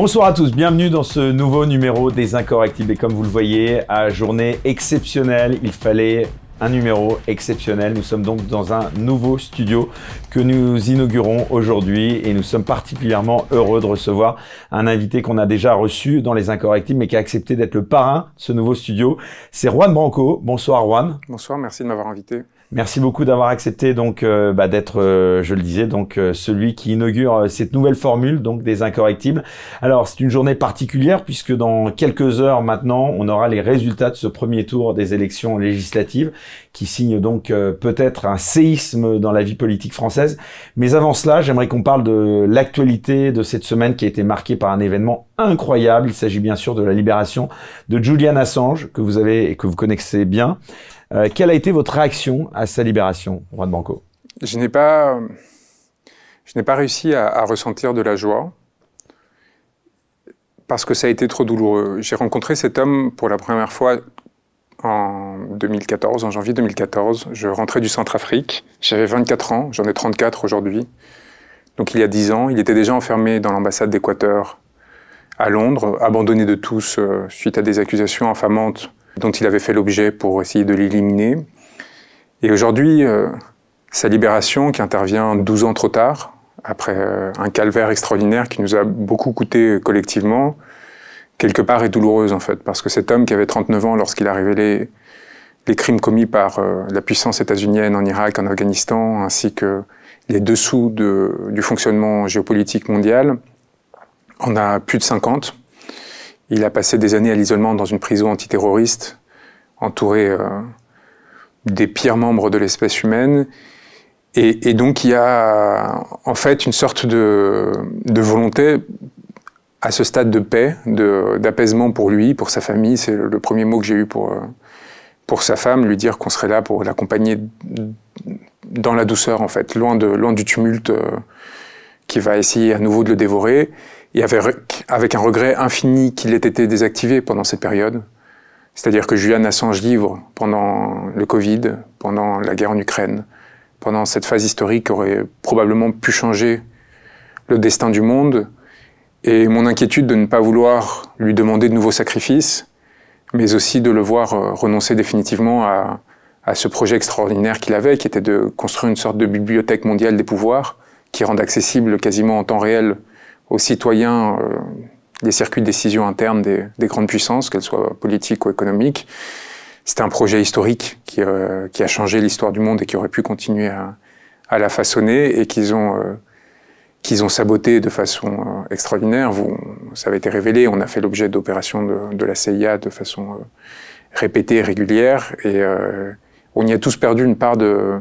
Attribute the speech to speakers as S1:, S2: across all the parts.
S1: Bonsoir à tous, bienvenue dans ce nouveau numéro des Incorrectibles. Et comme vous le voyez, à journée exceptionnelle, il fallait un numéro exceptionnel. Nous sommes donc dans un nouveau studio que nous inaugurons aujourd'hui et nous sommes particulièrement heureux de recevoir un invité qu'on a déjà reçu dans les Incorrectibles mais qui a accepté d'être le parrain de ce nouveau studio. C'est Juan Branco. Bonsoir Juan.
S2: Bonsoir, merci de m'avoir invité.
S1: Merci beaucoup d'avoir accepté donc euh, bah, d'être, euh, je le disais, donc euh, celui qui inaugure cette nouvelle formule donc des incorrectibles. Alors c'est une journée particulière puisque dans quelques heures maintenant, on aura les résultats de ce premier tour des élections législatives qui signe donc peut-être un séisme dans la vie politique française. Mais avant cela, j'aimerais qu'on parle de l'actualité de cette semaine qui a été marquée par un événement incroyable. Il s'agit bien sûr de la libération de Julian Assange que vous avez et que vous connaissez bien. Euh, quelle a été votre réaction à sa libération, Juan Banco
S2: Je n'ai pas, je n'ai pas réussi à, ressentir de la joie parce que ça a été trop douloureux. J'ai rencontré cet homme pour la première fois en 2014, en janvier 2014. Je rentrais du Centrafrique, j'avais 24 ans, j'en ai 34 aujourd'hui. Donc il y a 10 ans, il était déjà enfermé dans l'ambassade d'Équateur à Londres, abandonné de tous euh, suite à des accusations infamantes dont il avait fait l'objet pour essayer de l'éliminer. Et aujourd'hui, euh, sa libération, qui intervient 12 ans trop tard, après euh, un calvaire extraordinaire qui nous a beaucoup coûté collectivement, quelque part est douloureuse en fait, parce que cet homme qui avait 39 ans lorsqu'il a révélé les crimes commis par euh, la puissance états-unienne en Irak, en Afghanistan, ainsi que les dessous du fonctionnement géopolitique mondial, en a plus de 50. Il a passé des années à l'isolement dans une prison antiterroriste, entouré euh, des pires membres de l'espèce humaine. Et, donc il y a en fait une sorte de, volonté à ce stade de paix, d'apaisement pour lui, pour sa famille. C'est le, premier mot que j'ai eu euh, pour, sa femme, lui dire qu'on serait là pour l'accompagner dans la douceur en fait, loin, de, loin du tumulte euh, qui va essayer à nouveau de le dévorer et avec un regret infini qu'il ait été désactivé pendant cette période. C'est-à-dire que Julian Assange livre pendant le Covid, pendant la guerre en Ukraine, pendant cette phase historique qui aurait probablement pu changer le destin du monde, et mon inquiétude de ne pas vouloir lui demander de nouveaux sacrifices, mais aussi de le voir euh, renoncer définitivement à ce projet extraordinaire qu'il avait, qui était de construire une sorte de bibliothèque mondiale des pouvoirs, qui rende accessible quasiment en temps réel aux citoyens euh, des circuits de décision internes des, des grandes puissances, qu'elles soient politiques ou économiques. c'est un projet historique qui, euh, qui a changé l'histoire du monde et qui aurait pu continuer à, à la façonner et qu'ils ont, euh, qu'ils ont saboté de façon extraordinaire. Vous, ça avait été révélé, on a fait l'objet d'opérations de, de, la CIA de façon répétée, régulière, et on y a tous perdu une part de,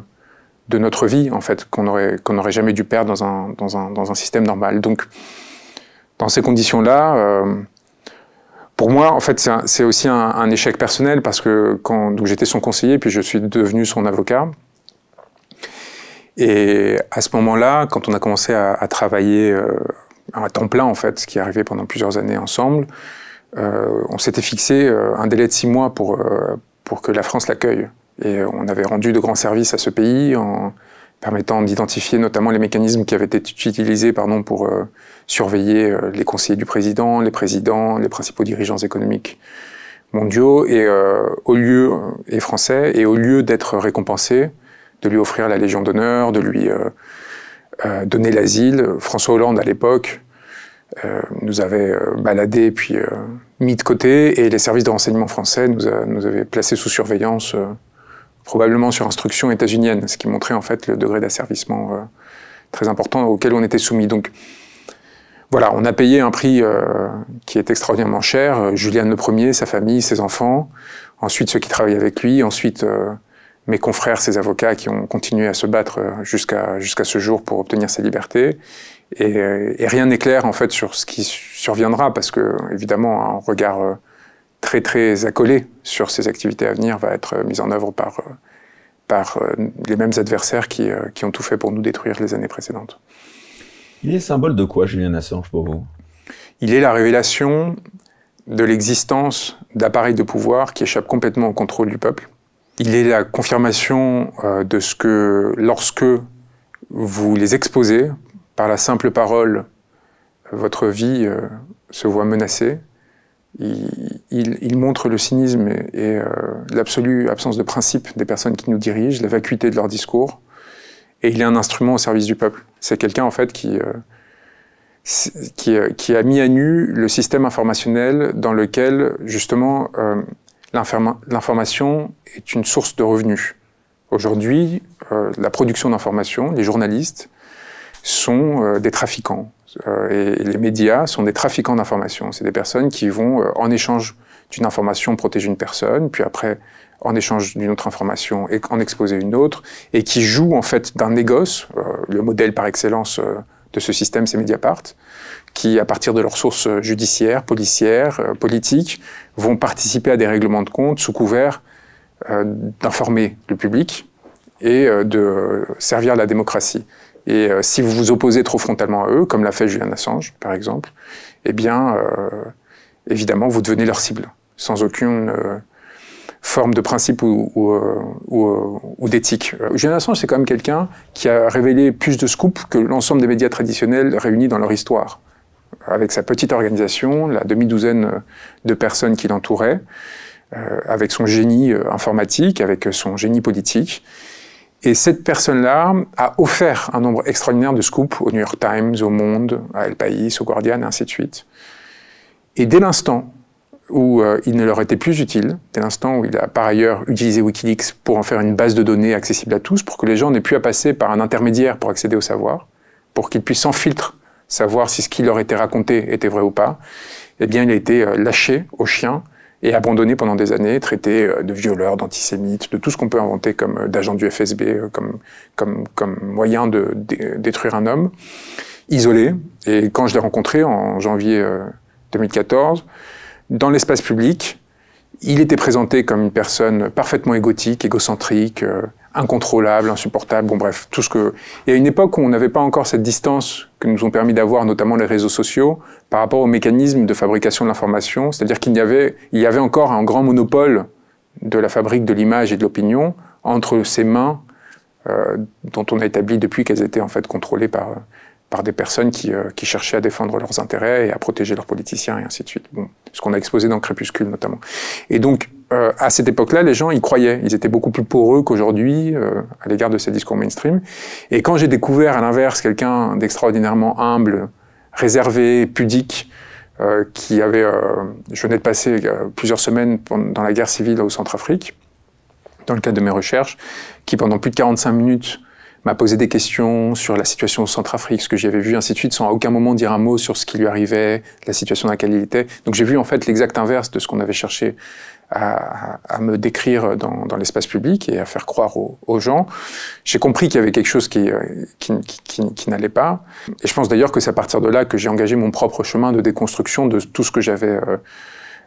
S2: de notre vie, en fait, qu'on n'aurait qu'on jamais dû perdre dans un, système normal. Donc, dans ces conditions-là, euh, pour moi, en fait, c'est aussi un, échec personnel parce que j'étais son conseiller, puis je suis devenu son avocat. Et à ce moment-là, quand on a commencé à, travailler euh, à temps plein, en fait, ce qui est arrivé pendant plusieurs années ensemble, euh, on s'était fixé un délai de six mois pour, pour que la France l'accueille et on avait rendu de grands services à ce pays en permettant d'identifier notamment les mécanismes qui avaient été utilisés pardon, pour euh, surveiller euh, les conseillers du président, les présidents, les principaux dirigeants économiques mondiaux, et euh, au lieu et français, et au lieu d'être récompensé, de lui offrir la Légion d'honneur, de lui donner l'asile, François Hollande à l'époque nous avait baladé puis mis de côté, et les services de renseignement français nous, nous avaient placés sous surveillance probablement sur instruction états-unienne, ce qui montrait en fait le degré d'asservissement euh, très important auquel on était soumis. Donc voilà, on a payé un prix euh, qui est extraordinairement cher. Euh, Julien le Premier, sa famille, ses enfants, ensuite ceux qui travaillent avec lui, ensuite mes confrères, ses avocats qui ont continué à se battre jusqu'à jusqu'à ce jour pour obtenir sa liberté. Et, et rien n'est clair en fait sur ce qui surviendra parce que évidemment un regard très très accolé sur ces activités à venir va être euh, mise en œuvre par, euh, par euh, les mêmes adversaires qui, qui ont tout fait pour nous détruire les années précédentes. Il est symbole de quoi, Julien Assange, pour vous Il est la révélation de l'existence d'appareils de pouvoir qui échappent complètement au contrôle du peuple. Il est la confirmation de ce que lorsque vous les exposez, par la simple parole, votre vie se voit menacée il, montre le cynisme et, euh, l'absolue absence de principe des personnes qui nous dirigent, la vacuité de leur discours, et il est un instrument au service du peuple. C'est quelqu'un en fait qui, euh, euh, qui, a mis à nu le système informationnel dans lequel justement l'information est une source de revenus. Aujourd'hui, la production d'informations, les journalistes, sont des trafiquants, euh, et les médias sont des trafiquants d'informations. C'est des personnes qui vont, euh, en échange d'une information, protéger une personne, puis après, en échange d'une autre information, et en exposer une autre, et qui jouent en fait d'un négoce. Euh, le modèle par excellence de ce système, c'est Mediapart, qui, à partir de leurs sources judiciaires, policières, politiques, vont participer à des règlements de compte sous couvert d'informer le public et de servir la démocratie. Et euh, si vous vous opposez trop frontalement à eux, comme l'a fait Julian Assange, par exemple, eh bien, euh, évidemment, vous devenez leur cible, sans aucune euh, forme de principe ou, d'éthique. Julian Assange, c'est quand même quelqu'un qui a révélé plus de scoops que l'ensemble des médias traditionnels réunis dans leur histoire, avec sa petite organisation, la demi-douzaine de personnes qui l'entouraient, avec son génie informatique, avec son génie politique. Et cette personne-là a offert un nombre extraordinaire de scoops au New York Times, au Monde, à El País, au Guardian, et ainsi de suite. Et dès l'instant où euh, il ne leur était plus utile, dès l'instant où il a par ailleurs utilisé Wikileaks pour en faire une base de données accessible à tous, pour que les gens n'aient plus à passer par un intermédiaire pour accéder au savoir, pour qu'ils puissent sans filtre savoir si ce qui leur était raconté était vrai ou pas, eh bien il a été euh, lâché au chien et abandonné pendant des années, traité euh, de violeurs, d'antisémites, de tout ce qu'on peut inventer comme euh, d'agent du FSB, euh, comme, moyen de, détruire un homme, isolé. Et quand je l'ai rencontré en janvier 2014, dans l'espace public, il était présenté comme une personne parfaitement égotique, égocentrique, euh, incontrôlable, insupportable, bon bref, tout ce que... Et à une époque où on n'avait pas encore cette distance que nous ont permis d'avoir notamment les réseaux sociaux par rapport aux mécanismes de fabrication de l'information, c'est-à-dire qu'il y avait, il y avait encore un grand monopole de la fabrique de l'image et de l'opinion entre ces mains euh, dont on a établi depuis qu'elles étaient en fait contrôlées par, euh, par des personnes euh, qui, cherchaient à défendre leurs intérêts et à protéger leurs politiciens et ainsi de suite. ce qu'on a exposé dans Crépuscule notamment. Et donc, euh, à cette époque-là, les gens ils croyaient. Ils étaient beaucoup plus poreux qu'aujourd'hui euh, à l'égard de ces discours mainstream. Et quand j'ai découvert à l'inverse quelqu'un d'extraordinairement humble, réservé, pudique, qui avait, je venais de passer plusieurs semaines dans la guerre civile au Centrafrique, dans le cadre de mes recherches, qui pendant plus de 45 minutes m'a posé des questions sur la situation au Centrafrique, ce que j'avais vu, ainsi de suite, sans à aucun moment dire un mot sur ce qui lui arrivait, la situation dans laquelle il était. Donc j'ai vu en fait l'exact inverse de ce qu'on avait cherché à, à, me décrire dans, dans l'espace public et à faire croire aux, gens. J'ai compris qu'il y avait quelque chose euh, qui, qui, qui, qui, n'allait pas. Et je pense d'ailleurs que c'est à partir de là que j'ai engagé mon propre chemin de déconstruction de tout ce que j'avais euh,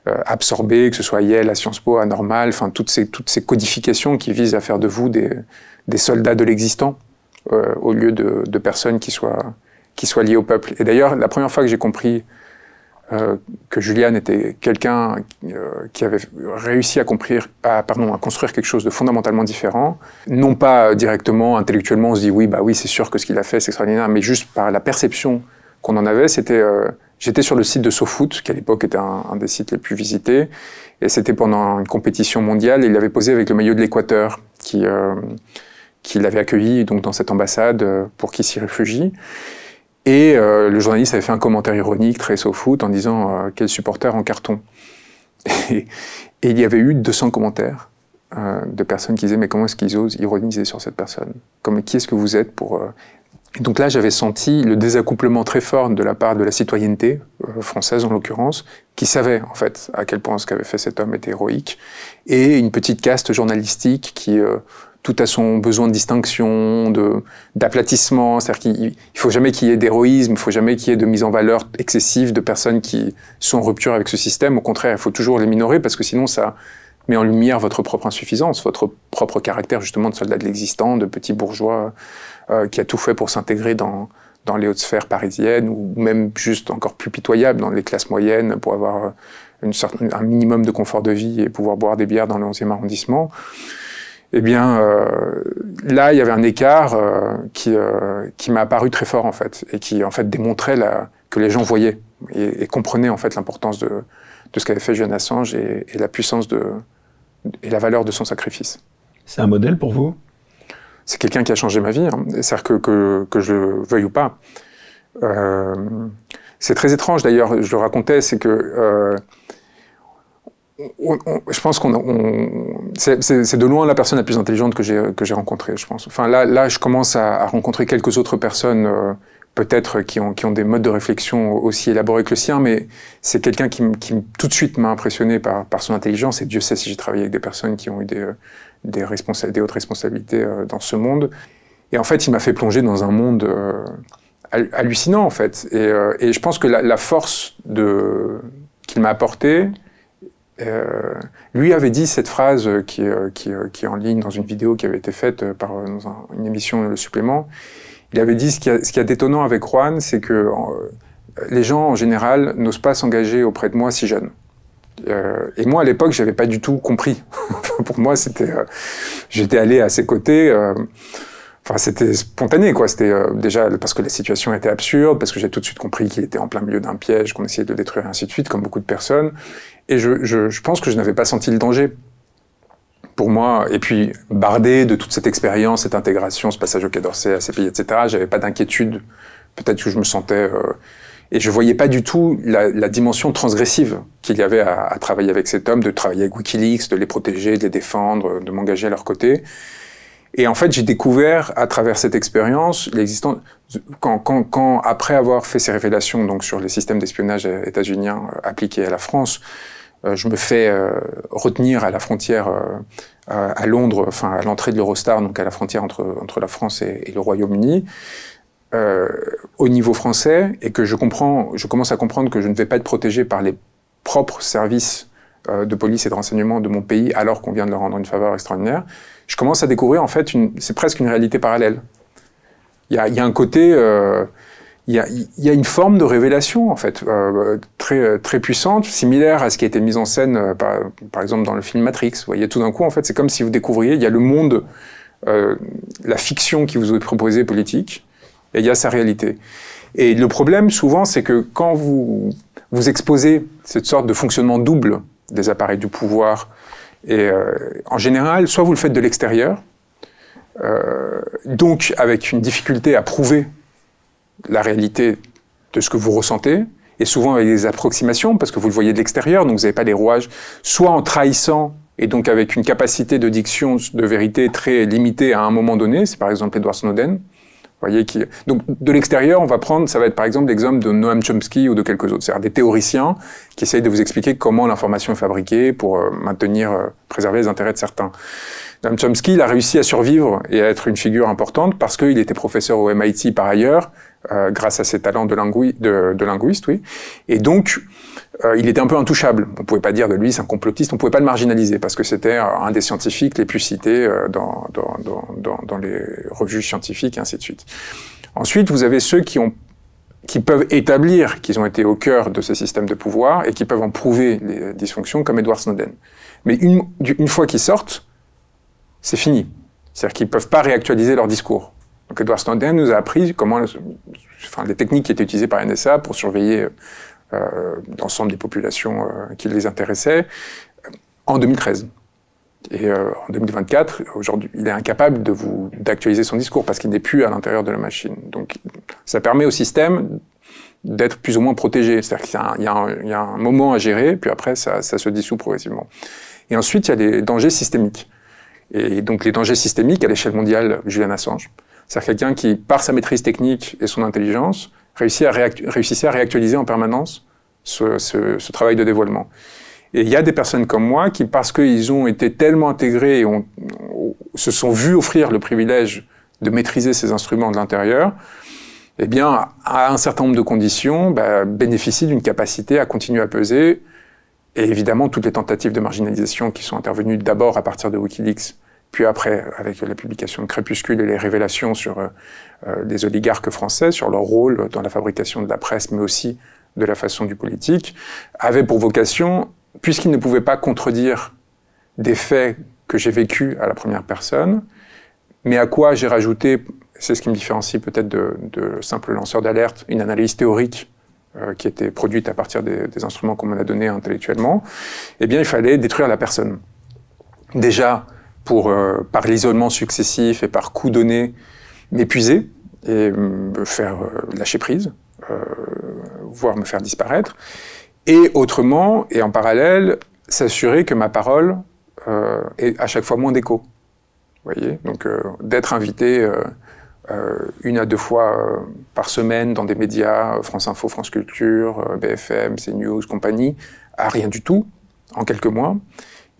S2: euh, absorbé, que ce soit Yale, à Sciences Po, à Normal, enfin toutes ces, toutes ces codifications qui visent à faire de vous des, des soldats de l'existant. Euh, au lieu de, personnes qui soient, qui soient liées au peuple. Et d'ailleurs, la première fois que j'ai compris euh, que Julian était quelqu'un euh, qui avait réussi à, à, pardon, à construire quelque chose de fondamentalement différent. Non pas directement, intellectuellement, on se dit oui, bah oui, c'est sûr que ce qu'il a fait, c'est extraordinaire, mais juste par la perception qu'on en avait, c'était, j'étais sur le site de SoFoot, qui à l'époque était un, des sites les plus visités, et c'était pendant une compétition mondiale, et il avait posé avec le maillot de l'Équateur, qui, qui l'avait accueilli donc dans cette ambassade euh, pour qu'il s'y réfugie. Et euh, le journaliste avait fait un commentaire ironique très soft foot en disant euh, quel supporter en carton. Et, il y avait eu 200 commentaires de personnes qui disaient mais comment est-ce qu'ils osent ironiser sur cette personne Comme qui est-ce que vous êtes pour et donc là, j'avais senti le désaccouplement très fort de la part de la citoyenneté française, en l'occurrence, qui savait en fait à quel point ce qu'avait fait cet homme était héroïque, et une petite caste journalistique qui tout à son besoin de distinction, de d'aplatissement. C'est-à-dire qu'il faut jamais qu'il y ait d'héroïsme, il faut jamais qu'il y ait de mise en valeur excessive de personnes qui sont en rupture avec ce système. Au contraire, il faut toujours les minorer parce que sinon ça met en lumière votre propre insuffisance, votre propre caractère justement de soldat de l'existant, de petit bourgeois euh, qui a tout fait pour s'intégrer dans dans les hautes sphères parisiennes ou même juste encore plus pitoyable dans les classes moyennes pour avoir une un minimum de confort de vie et pouvoir boire des bières dans le 11e arrondissement eh bien euh, là il y avait un écart euh, euh, qui m'a apparu très fort en fait et qui en fait démontrait que les gens voyaient et, comprenaient en fait l'importance de, ce qu'avait fait Julian Assange et, la puissance et la valeur de son sacrifice. C'est un
S1: modèle pour vous
S2: C'est quelqu'un qui a changé ma vie, hein. c'est-à-dire que, que, que je le veuille ou pas. c'est très étrange d'ailleurs, je le racontais, c'est que je pense qu'on c'est de loin la personne la plus intelligente que j'ai que j'ai rencontrée, je pense. Enfin là là je commence à, rencontrer quelques autres personnes euh, peut-être qui ont qui ont des modes de réflexion aussi élaborés que le sien, mais c'est quelqu'un qui, qui tout de suite m'a impressionné par par son intelligence et Dieu sait si j'ai travaillé avec des personnes qui ont eu des des, hautes responsabilités euh, dans ce monde. Et en fait il m'a fait plonger dans un monde euh, hallucinant en fait. Et, et, je pense que la, force de qu'il m'a apportée euh, lui avait dit cette phrase qui, euh, euh, qui, est en ligne dans une vidéo qui avait été faite par dans une émission Le Supplément. Il avait dit ce qui, est étonnant a d'étonnant avec Juan, c'est que les gens en général n'osent pas s'engager auprès de moi si jeune. et moi à l'époque, j'avais pas du tout compris. Pour moi, c'était, j'étais allé à ses côtés. Enfin, c'était spontané, quoi. C'était déjà parce que la situation était absurde, parce que j'ai tout de suite compris qu'il était en plein milieu d'un piège, qu'on essayait de le détruire, ainsi de suite, comme beaucoup de personnes. Et je, pense que je n'avais pas senti le danger pour moi, et puis bardé de toute cette expérience, cette intégration, ce passage au Quai d'Orsay, à ces pays, etc., j'avais pas d'inquiétude. Peut-être que je me sentais... Euh, et je voyais pas du tout la, dimension transgressive qu'il y avait à, travailler avec cet homme, de travailler avec Wikileaks, de les protéger, de les défendre, de m'engager à leur côté. Et en fait, j'ai découvert à travers cette expérience l'existence... Quand, après avoir fait ces révélations donc sur les systèmes d'espionnage états-uniens euh, appliqués à la France, euh, je me fais euh, retenir à la frontière euh, à Londres, enfin à l'entrée de l'Eurostar, donc à la frontière entre, entre la France et, le Royaume-Uni. au niveau français et que je comprends, je commence à comprendre que je ne vais pas être protégé par les propres services de police et de renseignement de mon pays alors qu'on vient de leur rendre une faveur extraordinaire, je commence à découvrir en fait, c'est presque une réalité parallèle. Il y a, un côté, il y, a, une forme de révélation en fait euh, très très puissante, similaire à ce qui a été mis en scène euh, par, exemple dans le film Matrix. Vous voyez, tout d'un coup en fait, c'est comme si vous découvriez il y a le monde, euh, la fiction qui vous est proposée politique, et il y a sa réalité. Et le problème souvent, c'est que quand vous vous exposez cette sorte de fonctionnement double des appareils du pouvoir, et en général, soit vous le faites de l'extérieur, donc avec une difficulté à prouver la réalité de ce que vous ressentez, et souvent avec des approximations, parce que vous le voyez de l'extérieur, donc vous n'avez pas des rouages, soit en trahissant, et donc avec une capacité de diction de vérité très limitée à un moment donné, c'est par exemple Edward Snowden, vous voyez qui... Donc de l'extérieur, on va prendre, ça va être par exemple l'exemple de Noam Chomsky ou de quelques autres, c'est-à-dire des théoriciens qui essayent de vous expliquer comment l'information est fabriquée pour euh, maintenir, euh, préserver les intérêts de certains. Noam Chomsky, il a réussi à survivre et à être une figure importante parce qu'il était professeur au MIT par ailleurs, euh, grâce à ses talents de, linguiste, oui. Et donc, euh, il était un peu intouchable. On ne pouvait pas dire de lui c'est un complotiste. On ne pouvait pas le marginaliser parce que c'était euh, un des scientifiques les plus cités dans, les revues scientifiques et ainsi de suite. Ensuite, vous avez ceux qui ont qui peuvent établir qu'ils ont été au cœur de ce système de pouvoir et qui peuvent en prouver les dysfonctions, comme Edward Snowden. Mais une, fois qu'ils sortent, c'est fini. C'est-à-dire qu'ils peuvent pas réactualiser leur discours. Donc Edward Snowden nous a appris comment, les techniques qui étaient utilisées par NSA pour surveiller euh, l'ensemble des populations euh, qui les intéressaient euh, en 2013. Et en 2024, aujourd'hui, il est incapable d'actualiser son discours parce qu'il n'est plus à l'intérieur de la machine. Donc, ça permet au système d'être plus ou moins protégé. C'est-à-dire qu'il y, a un moment à gérer, puis après, ça, ça, se dissout progressivement. Et ensuite, il y a les dangers systémiques. Et donc, les dangers systémiques à l'échelle mondiale, Julian Assange. C'est-à-dire quelqu'un qui, par sa maîtrise technique et son intelligence, réussit à réussissait à réactualiser en permanence ce, travail de dévoilement. Et il y a des personnes comme moi qui, parce qu'ils ont été tellement intégrés et se sont vus offrir le privilège de maîtriser ces instruments de l'intérieur, eh bien, à un certain nombre de conditions, bah, bénéficient d'une capacité à continuer à peser. Et évidemment, toutes les tentatives de marginalisation qui sont intervenues d'abord à partir de Wikileaks puis après, avec la publication de Crépuscule et les révélations sur euh, euh, des oligarques français, sur leur rôle dans la fabrication de la presse, mais aussi de la façon du politique, avait pour vocation, puisqu'il ne pouvait pas contredire des faits que j'ai vécus à la première personne, mais à quoi j'ai rajouté, c'est ce qui me différencie peut-être de, de simple lanceur d'alerte, une analyse théorique euh, qui était produite à partir des, des instruments qu'on a donnés intellectuellement, eh bien, il fallait détruire la personne. Déjà, pour, euh, par l'isolement successif et par coup donné, m'épuiser et me faire euh, lâcher prise, euh, voire me faire disparaître. Et autrement, et en parallèle, s'assurer que ma parole ait à chaque fois moins d'écho. Vous voyez Donc d'être invité une à deux fois par semaine dans des médias, France Info, France Culture, BFM, CNews, compagnie, à rien du tout, en quelques mois.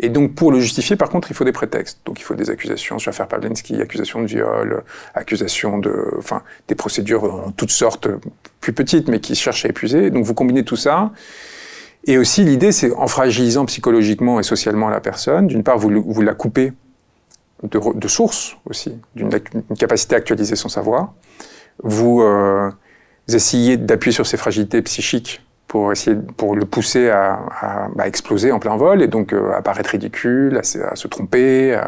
S2: Et donc, pour le justifier, par contre, il faut des prétextes. Donc, il faut des accusations sur l'affaire Pavlensky, accusations de viol, accusations de, enfin, des procédures en toutes sortes, plus petites, mais qui cherchent à épuiser. Donc, vous combinez tout ça. Et aussi, l'idée, c'est en fragilisant psychologiquement et socialement la personne, d'une part, vous, la coupez de, de source aussi, d'une capacité à actualiser son savoir. Vous, vous euh, essayez d'appuyer sur ses fragilités psychiques pour essayer pour le pousser à, bah, exploser en plein vol et donc euh, à paraître ridicule, à, se tromper,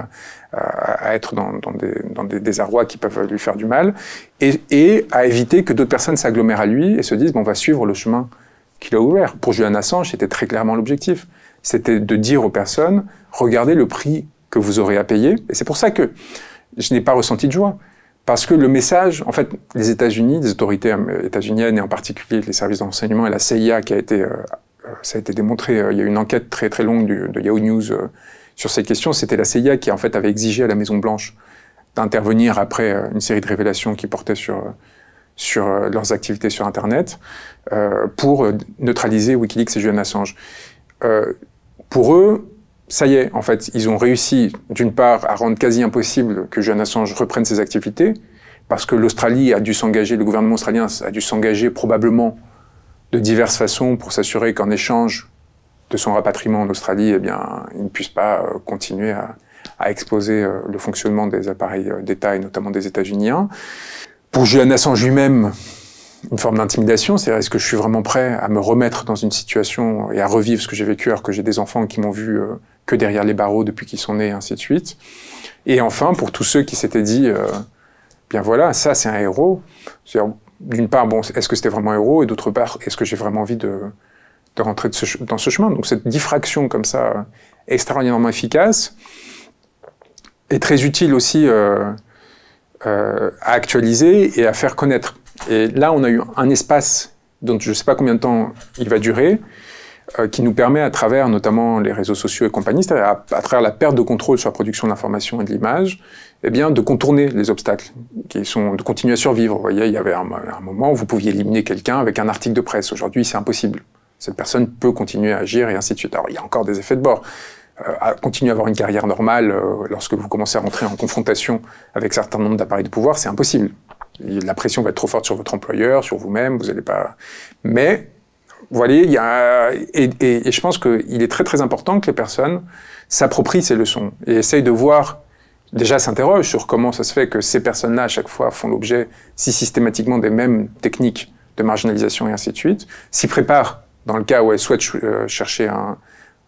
S2: à, être dans, des, dans qui peuvent lui faire du mal et, et à éviter que d'autres personnes s'agglomèrent à lui et se disent bon, on va suivre le chemin qu'il a ouvert. Pour Julian Assange, c'était très clairement l'objectif, c'était de dire aux personnes regardez le prix que vous aurez à payer et c'est pour ça que je n'ai pas ressenti de joie. Parce que le message, en fait, les États-Unis, les autorités états-uniennes et en particulier les services d'enseignement et la CIA qui a été, euh, euh, ça a été démontré, euh, il y a eu une enquête très très longue de Yahoo News sur ces questions, c'était la CIA qui en fait avait exigé à la Maison Blanche d'intervenir après une série de révélations qui portaient sur sur leurs activités sur Internet pour neutraliser WikiLeaks et Julian Assange. pour eux, ça y est, en fait, ils ont réussi, d'une part, à rendre quasi impossible que Julian Assange reprenne ses activités, parce que l'Australie a dû s'engager, le gouvernement australien a dû s'engager probablement de diverses façons pour s'assurer qu'en échange de son rapatriement en Australie, eh bien, il ne puisse pas euh, continuer à, exposer euh, le fonctionnement des appareils euh, d'État et notamment des états unis Pour Julian Assange lui-même, une forme d'intimidation, c'est à dire est-ce que je suis vraiment prêt à me remettre dans une situation et à revivre ce que j'ai vécu alors que j'ai des enfants qui m'ont vu euh, que derrière les barreaux depuis qu'ils sont nés, ainsi de suite. Et enfin, pour tous ceux qui s'étaient dit, euh, bien voilà, ça c'est un héros. D'une part, bon, est-ce que c'était vraiment un héros Et d'autre part, est-ce que j'ai vraiment envie de, de rentrer dans ce chemin Donc cette diffraction comme ça, euh, extraordinairement efficace, est très utile aussi à actualiser et à faire connaître et là, on a eu un espace dont je ne sais pas combien de temps il va durer, euh, qui nous permet, à travers notamment les réseaux sociaux et compagnie, à, à travers la perte de contrôle sur la production de et de l'image, et eh bien, de contourner les obstacles qui sont de continuer à survivre. Vous voyez, il y avait un, moment où vous pouviez éliminer quelqu'un avec un article de presse. Aujourd'hui, c'est impossible. Cette personne peut continuer à agir et ainsi de suite. Alors, il y a encore des effets de bord. Euh, à continuer à avoir une carrière normale euh, lorsque vous commencez à rentrer en confrontation avec certains nombres d'appareils de pouvoir, c'est impossible. La pression va être trop forte sur votre employeur, sur vous-même, vous n'allez pas. Mais, vous voyez, il y a. Et, je pense qu'il est très très important que les personnes s'approprient ces leçons et essayent de voir déjà s'interroge sur comment ça se fait que ces personnes-là, à chaque fois, font l'objet si systématiquement des mêmes techniques de marginalisation et ainsi de suite, s'y préparent dans le cas où elles souhaitent euh, chercher un,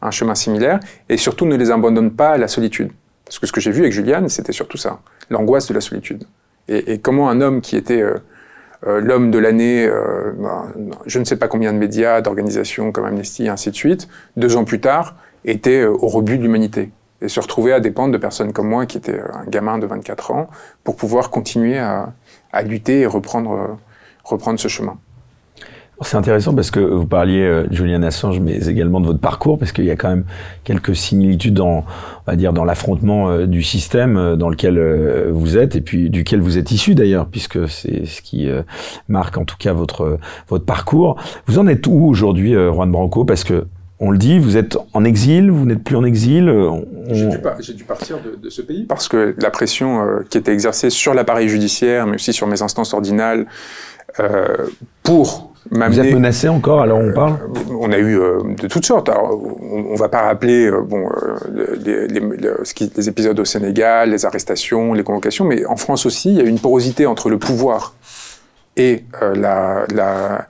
S2: un, chemin similaire, et surtout ne les abandonnent pas à la solitude. Parce que ce que j'ai vu avec Juliane, c'était surtout ça, l'angoisse de la solitude. Et, comment un homme qui était euh, euh, l'homme de l'année, euh, ben, je ne sais pas combien de médias, d'organisations comme Amnesty, et ainsi de suite, deux ans plus tard, était au rebut de l'humanité et se retrouvait à dépendre de personnes comme moi, qui était un gamin de 24 ans, pour pouvoir continuer à, à lutter et reprendre, reprendre ce chemin.
S1: C'est intéressant parce que vous parliez de euh, Julian Assange, mais également de votre parcours, parce qu'il y a quand même quelques similitudes dans, on dire, dans l'affrontement euh, du système euh, dans lequel vous êtes et puis duquel vous êtes issu d'ailleurs, puisque c'est ce qui marque en tout cas votre votre parcours. Vous en êtes où aujourd'hui, Juan Branco Parce que on le dit, vous êtes en exil, vous n'êtes plus en exil. J'ai
S2: dû, partir de, de, ce pays parce que la pression qui était exercée sur l'appareil judiciaire, mais aussi sur mes instances ordinales, pour vous êtes menacé encore alors on euh, parle On a eu euh, de toutes sortes. Alors, on, ne va pas rappeler euh, bon, les, épisodes au Sénégal, les arrestations, les convocations, mais en France aussi, il y a une porosité entre le pouvoir et l'appareil la,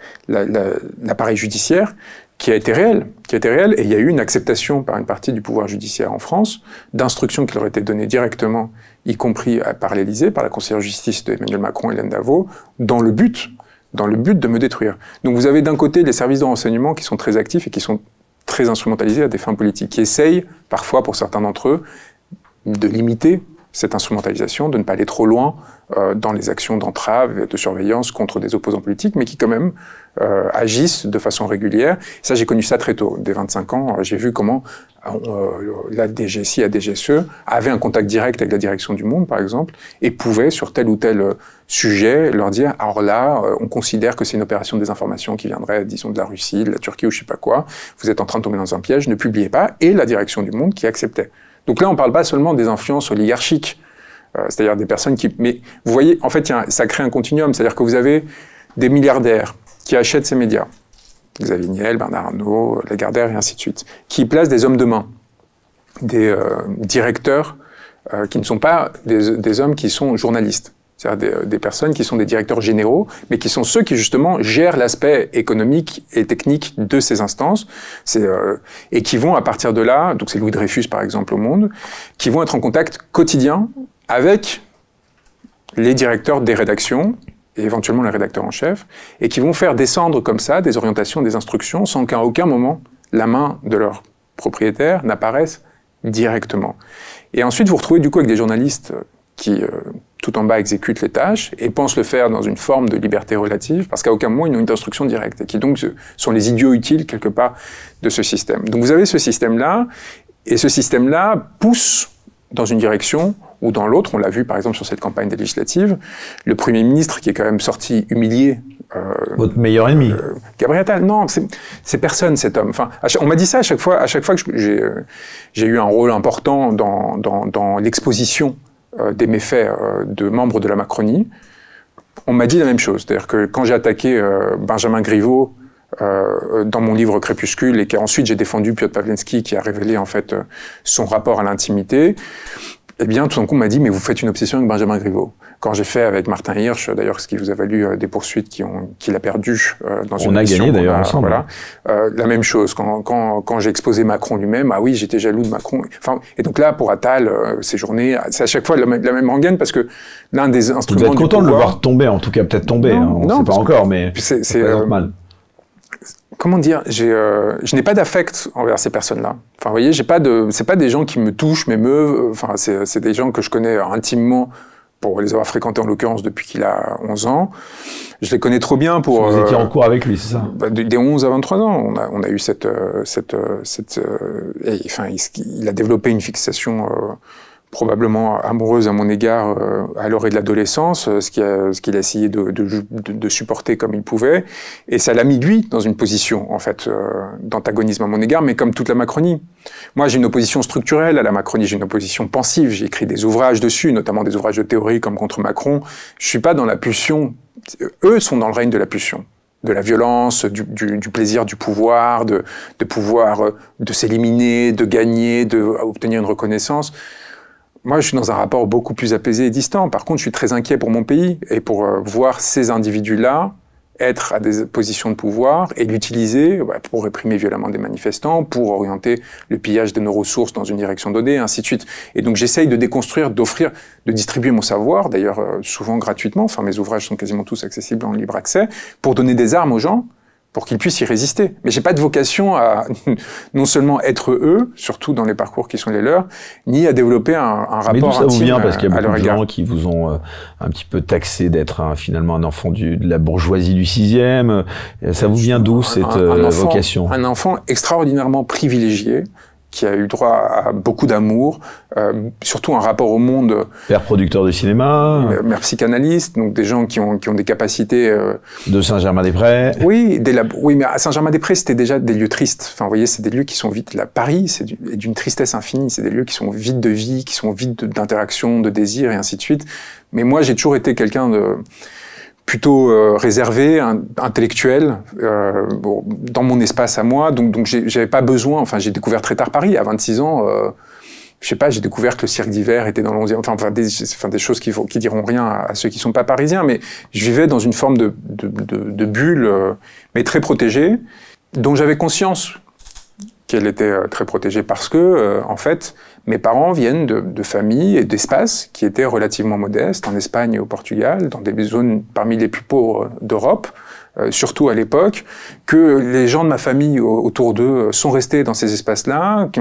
S2: la, judiciaire qui a été réel, qui a été réel, et il y a eu une acceptation par une partie du pouvoir judiciaire en France d'instructions qui leur étaient données directement, y compris par l'Élysée, par la conseillère de justice d'Emmanuel Macron, Hélène Davot, dans le but dans le but de me détruire. Donc vous avez d'un côté les services de renseignement qui sont très actifs et qui sont très instrumentalisés à des fins politiques, qui essayent, parfois pour certains d'entre eux, de limiter cette instrumentalisation, de ne pas aller trop loin euh, dans les actions d'entrave et de surveillance contre des opposants politiques, mais qui quand même euh, agissent de façon régulière. Ça, j'ai connu ça très tôt. Dès 25 ans, euh, j'ai vu comment la DGSI, la DGSE avait un contact direct avec la direction du Monde, par exemple, et pouvait, sur tel ou tel sujet, leur dire, alors là, on considère que c'est une opération de désinformation qui viendrait, disons, de la Russie, de la Turquie ou je sais pas quoi. Vous êtes en train de tomber dans un piège, ne publiez pas. Et la direction du Monde qui acceptait. Donc là, on ne parle pas seulement des influences oligarchiques, euh, c'est-à-dire des personnes qui... Mais vous voyez, en fait, ça crée un continuum, c'est-à-dire que vous avez des milliardaires qui achètent ces médias, Xavier Niel, Bernard Arnault, Lagardère et ainsi de suite, qui placent des hommes de main, des euh, directeurs euh, qui ne sont pas des hommes qui sont journalistes c'est-à-dire euh, des, personnes qui sont des directeurs généraux, mais qui sont ceux qui justement gèrent l'aspect économique et technique de ces instances, euh, et qui vont à partir de là, donc c'est Louis Dreyfus par exemple au Monde, qui vont être en contact quotidien avec les directeurs des rédactions et éventuellement les rédacteurs en chef, et qui vont faire descendre comme ça des orientations, des instructions, sans qu'à aucun moment la main de leur propriétaire n'apparaisse directement. Et ensuite, vous retrouvez du coup avec des journalistes qui euh, tout en bas exécute les tâches et pense le faire dans une forme de liberté relative, parce qu'à aucun moment ils n'ont une instruction directe, et qui donc sont les idiots utiles quelque part de ce système. Donc vous avez ce système-là, et ce système-là pousse dans une direction ou dans l'autre. On l'a vu par exemple sur cette campagne législative le Premier ministre qui est quand même sorti humilié. Euh, Votre meilleur ennemi. Euh, Gabriel non, c'est personne cet homme. Enfin, on m'a dit ça à chaque fois, à chaque fois que euh, j'ai eu un rôle important dans l'exposition euh, des méfaits euh, de membres de la Macronie, on m'a dit la même chose. C'est-à-dire que quand j'ai attaqué euh, Benjamin Griveaux dans mon livre Crépuscule et qu'ensuite j'ai défendu Piotr Pavlensky qui a révélé en fait son rapport à l'intimité, eh bien, tout d'un coup, on m'a dit, mais vous faites une obsession avec Benjamin Griveaux. Quand j'ai fait avec Martin Hirsch, d'ailleurs, ce qui vous a valu euh, des poursuites qu'il qui a perdues euh, dans une a On a gagné, d'ailleurs, ensemble. Voilà. Euh, la même chose, quand, quand, quand j'ai exposé Macron lui-même, ah oui, j'étais jaloux de Macron. Enfin, et donc là, pour Attal, euh, ces journées, c'est à chaque fois la, la même rengaine, parce que l'un des instruments Vous êtes content de le voir tomber, en tout cas, peut-être tomber. Non, hein, on ne sait pas encore, mais c'est normal comment dire, euh, je n'ai pas d'affect envers ces personnes-là. Enfin, vous voyez, j'ai pas de, c'est pas des gens qui me touchent, me. Euh, enfin, c'est des gens que je connais euh, intimement pour les avoir fréquentés en l'occurrence depuis qu'il a 11 ans. Je les connais trop bien pour. Vous étiez en cours avec lui, c'est ça bah, Des 11 à 23 ans, on a, eu cette, cette, enfin, il, a développé une fixation probablement amoureuse à mon égard euh, à l'orée de l'adolescence, euh, ce qu'il a, a, essayé de, de, de, supporter comme il pouvait. Et ça l'a mis, lui, dans une position, en fait, euh, d'antagonisme à mon égard, mais comme toute la Macronie. Moi, j'ai une opposition structurelle à la Macronie, j'ai une opposition pensive, j'ai écrit des ouvrages dessus, notamment des ouvrages de théorie comme Contre Macron. Je suis pas dans la pulsion. Eux sont dans le règne de la pulsion de la violence, du, du, du, plaisir du pouvoir, de, de pouvoir de s'éliminer, de gagner, de obtenir une reconnaissance moi, je suis dans un rapport beaucoup plus apaisé et distant. Par contre, je suis très inquiet pour mon pays et pour euh, voir ces individus-là être à des positions de pouvoir et l'utiliser bah, pour réprimer violemment des manifestants, pour orienter le pillage de nos ressources dans une direction donnée, et ainsi de suite. Et donc j'essaye de déconstruire, d'offrir, de distribuer mon savoir, d'ailleurs euh, souvent gratuitement, enfin mes ouvrages sont quasiment tous accessibles en libre accès, pour donner des armes aux gens pour qu'ils puissent y résister. Mais j'ai pas de vocation à non seulement être eux, surtout dans les parcours qui sont les leurs, ni à développer un, un rapport Mais ça vous vient parce qu'il y a beaucoup de
S1: gens qui vous ont euh, un petit peu taxé d'être finalement un enfant de la bourgeoisie du sixième. Euh, ça vous vient d'où cette euh, vocation
S2: Un enfant extraordinairement privilégié qui a eu droit à beaucoup d'amour, euh, surtout un rapport au monde. Euh, père producteur de cinéma. Euh, mère psychanalyste, donc des gens qui ont, qui ont des capacités. Euh, de Saint-Germain-des-Prés. Oui, des oui, mais à Saint-Germain-des-Prés, c'était déjà des lieux tristes. Enfin, vous voyez, c'est des lieux qui sont vides. la Paris, c'est d'une tristesse infinie. C'est des lieux qui sont vides de vie, qui sont vides d'interaction, de désir, et ainsi de suite. Mais moi, j'ai toujours été quelqu'un de plutôt euh, réservé, intellectuel, euh, dans mon espace à moi. Donc, donc j'avais pas besoin. Enfin, j'ai découvert très tard Paris, à 26 ans. Euh, je sais pas, j'ai découvert que le cirque d'hiver était dans l'onzième. enfin, des, choses qui, qui diront rien à, ceux qui sont pas parisiens, mais je vivais dans une forme de, de, de bulle, euh, mais très protégée, dont j'avais conscience qu'elle était très protégée parce que, en fait, mes parents viennent de, familles et d'espaces qui étaient relativement modestes, en Espagne et au Portugal, dans des zones parmi les plus pauvres d'Europe, euh, surtout à l'époque, que les gens de ma famille autour d'eux sont restés dans ces espaces-là, qui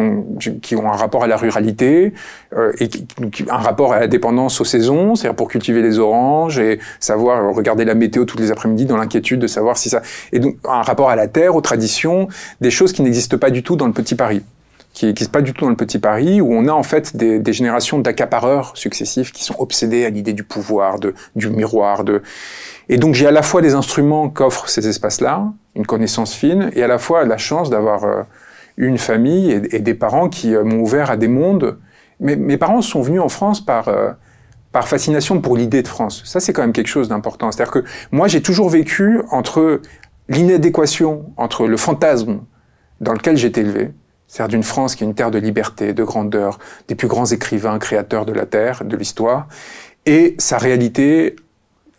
S2: ont, un rapport à la ruralité euh, et qui, un rapport à la dépendance aux saisons, c'est-à-dire pour cultiver les oranges et savoir regarder la météo tous les après-midi dans l'inquiétude de savoir si ça... Et donc un rapport à la terre, aux traditions, des choses qui n'existent pas du tout dans le petit Paris qui n'est pas du tout dans le petit Paris, où on a en fait des, générations d'accapareurs successifs qui sont obsédés à l'idée du pouvoir, du miroir. Et donc j'ai à la fois les instruments qu'offrent ces espaces-là, une connaissance fine, et à la fois la chance d'avoir euh, une famille et, des parents qui euh, m'ont ouvert à des mondes. Mais, mes parents sont venus en France par, euh, par fascination pour l'idée de France. Ça, c'est quand même quelque chose d'important. C'est-à-dire que moi, j'ai toujours vécu entre l'inadéquation, entre le fantasme dans lequel j'étais élevé, c'est-à-dire d'une France qui est une terre de liberté, de grandeur, des plus grands écrivains, créateurs de la terre, de l'histoire, et sa réalité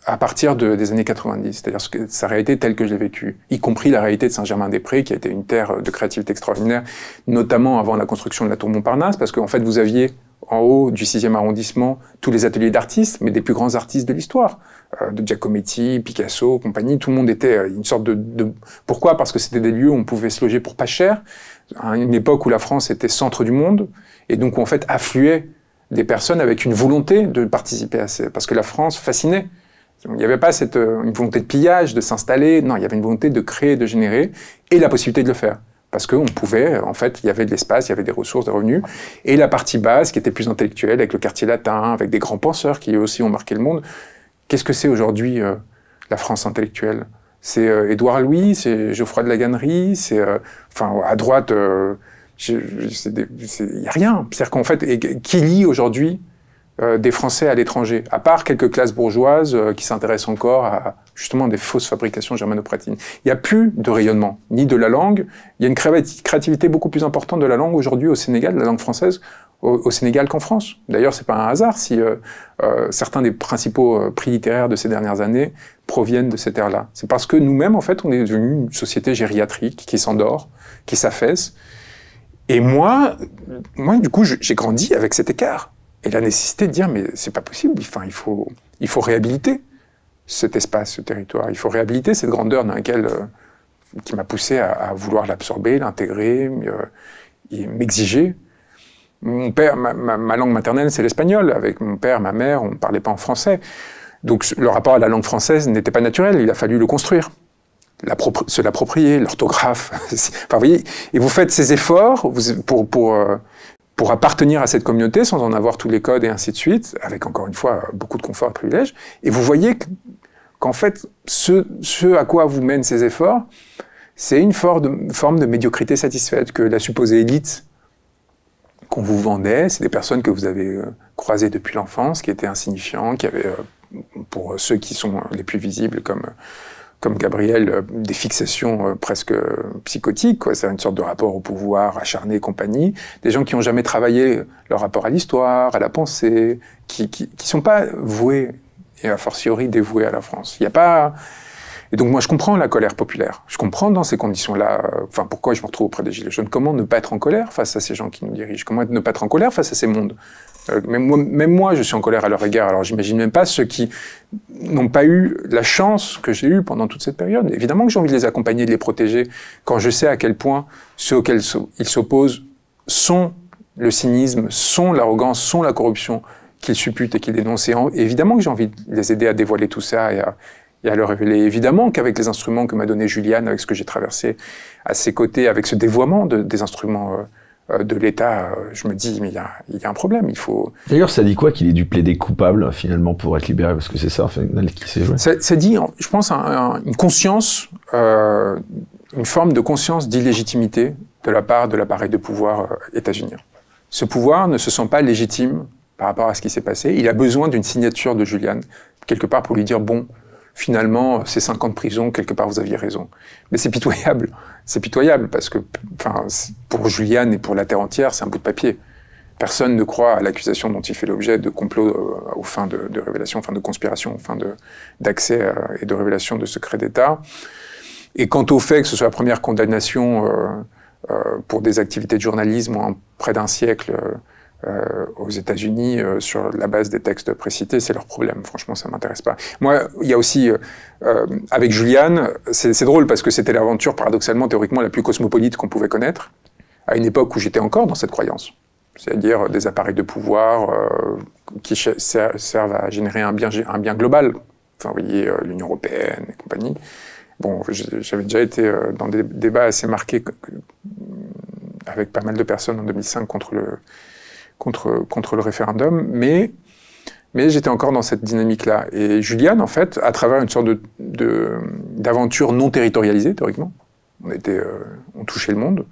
S2: à partir des années 90, c'est-à-dire sa réalité telle que je l'ai vécue, y compris la réalité de Saint-Germain-des-Prés, qui a été une terre de créativité extraordinaire, notamment avant la construction de la tour Montparnasse, parce qu'en fait, vous aviez en haut du 6e arrondissement tous les ateliers d'artistes, mais des plus grands artistes de l'histoire, euh, de Giacometti, Picasso, compagnie, tout le monde était euh, une sorte de... de... Pourquoi Parce que c'était des lieux où on pouvait se loger pour pas cher, une époque où la France était centre du monde, et donc où en fait affluaient des personnes avec une volonté de participer à ça, Parce que la France fascinait. Il n'y avait pas cette, euh, une volonté de pillage, de s'installer, non, il y avait une volonté de créer, de générer, et la possibilité de le faire. Parce qu'on pouvait, euh, en fait, il y avait de l'espace, il y avait des ressources, des revenus, et la partie basse, qui était plus intellectuelle, avec le quartier latin, avec des grands penseurs qui eux aussi ont marqué le monde. Qu'est-ce que c'est aujourd'hui euh, la France intellectuelle c'est euh, Édouard Louis, c'est Geoffroy de la Gannerie, c'est euh, enfin à droite, il euh, y a rien. C'est-à-dire qu'en fait, qui lit aujourd'hui des Français à l'étranger, à part quelques classes bourgeoises qui s'intéressent encore à justement des fausses fabrications germanopratines. Il n'y a plus de rayonnement, ni de la langue. Il y a une créativité beaucoup plus importante de la langue aujourd'hui au Sénégal, la langue française, au, Sénégal qu'en France. D'ailleurs, c'est pas un hasard si euh, euh, certains des principaux euh, prix littéraires de ces dernières années proviennent de cette ère-là. C'est parce que nous-mêmes, en fait, on est devenu une société gériatrique qui s'endort, qui s'affaisse. Et moi, moi, du coup, j'ai grandi avec cet écart et la nécessité de dire mais c'est pas possible. Enfin, il faut, il faut réhabiliter cet espace, ce territoire. Il faut réhabiliter cette grandeur dans laquelle qui m'a poussé à, vouloir l'absorber, l'intégrer, m'exiger. Mon père, ma, langue maternelle, c'est l'espagnol. Avec mon père, ma mère, on ne parlait pas en français. Donc le rapport à la langue française n'était pas naturel, il a fallu le construire, se l'approprier, l'orthographe. enfin, vous voyez, et vous faites ces efforts pour, euh, pour, appartenir à cette communauté sans en avoir tous les codes et ainsi de suite, avec encore une fois beaucoup de confort et privilèges. Et vous voyez qu'en fait, ce, à quoi vous mènent ces efforts, c'est une forme forme de médiocrité satisfaite que la supposée élite qu'on vous vendait, c'est des personnes que vous avez euh, croisées depuis l'enfance, qui étaient insignifiants, qui avaient, euh, pour euh, ceux qui sont les plus visibles comme comme Gabriel, des fixations presque psychotiques. C'est une sorte de rapport au pouvoir acharné et compagnie. Des gens qui n'ont jamais travaillé leur rapport à l'histoire, à la pensée, qui ne sont pas voués, et a fortiori dévoués à la France. Il n'y a pas... Et donc moi, je comprends la colère populaire. Je comprends dans ces conditions-là, euh, enfin pourquoi je me retrouve auprès des gilets jaunes. Comment ne pas être en colère face à ces gens qui nous dirigent Comment ne pas être en colère face à ces mondes euh, même, moi, moi, je suis en colère à leur égard. Alors j'imagine même pas ceux qui n'ont pas eu la chance que j'ai eue pendant toute cette période. Évidemment que j'ai envie de les accompagner, de les protéger, quand je sais à quel point ceux auxquels ils s'opposent sont le cynisme, sont l'arrogance, sont la corruption qu'ils supputent et qu'ils dénoncent. Et évidemment que j'ai envie de les aider à dévoiler tout ça et à, et à le évidemment qu'avec les instruments que m'a donné Juliane, avec ce que j'ai traversé à ses côtés, avec ce dévoiement des instruments euh, euh, de l'État, euh, je me dis, mais il y a, un problème, il faut...
S1: D'ailleurs, ça dit quoi qu'il ait dû plaider coupable, finalement, pour être libéré Parce que c'est ça, en fait, qui s'est joué.
S2: Ça, dit, je pense, une conscience, une forme de conscience d'illégitimité de la part de l'appareil de pouvoir états-unien. Ce pouvoir ne se sent pas légitime par rapport à ce qui s'est passé. Il a besoin d'une signature de Julian, quelque part, pour lui dire, bon, finalement, ces 50 prison, quelque part, vous aviez raison. Mais c'est pitoyable. C'est pitoyable parce que, enfin, pour Juliane et pour la terre entière, c'est un bout de papier. Personne ne croit à l'accusation dont il fait l'objet de complot euh, aux fins de, révélation, fin de conspiration, aux fins d'accès euh, et de révélation de secrets d'État. Et quant au fait que ce soit la première condamnation euh, pour des activités de journalisme en près d'un siècle, euh, aux États-Unis euh, sur la base des textes précités, c'est leur problème. Franchement, ça m'intéresse pas. Moi, il y a aussi euh, avec Julianne, c'est drôle parce que c'était l'aventure paradoxalement théoriquement la plus cosmopolite qu'on pouvait connaître à une époque où j'étais encore dans cette croyance, c'est-à-dire des appareils de pouvoir qui servent à générer un bien, un bien global. Enfin, vous voyez, l'Union européenne et compagnie. Bon, j'avais déjà été dans des débats assez marqués avec pas mal de personnes en 2005 contre le, contre, contre le référendum, mais, mais j'étais encore dans cette dynamique-là. Et Juliane, en fait, à travers une sorte d'aventure de, non territorialisée, théoriquement, on, était, euh, touchait le monde,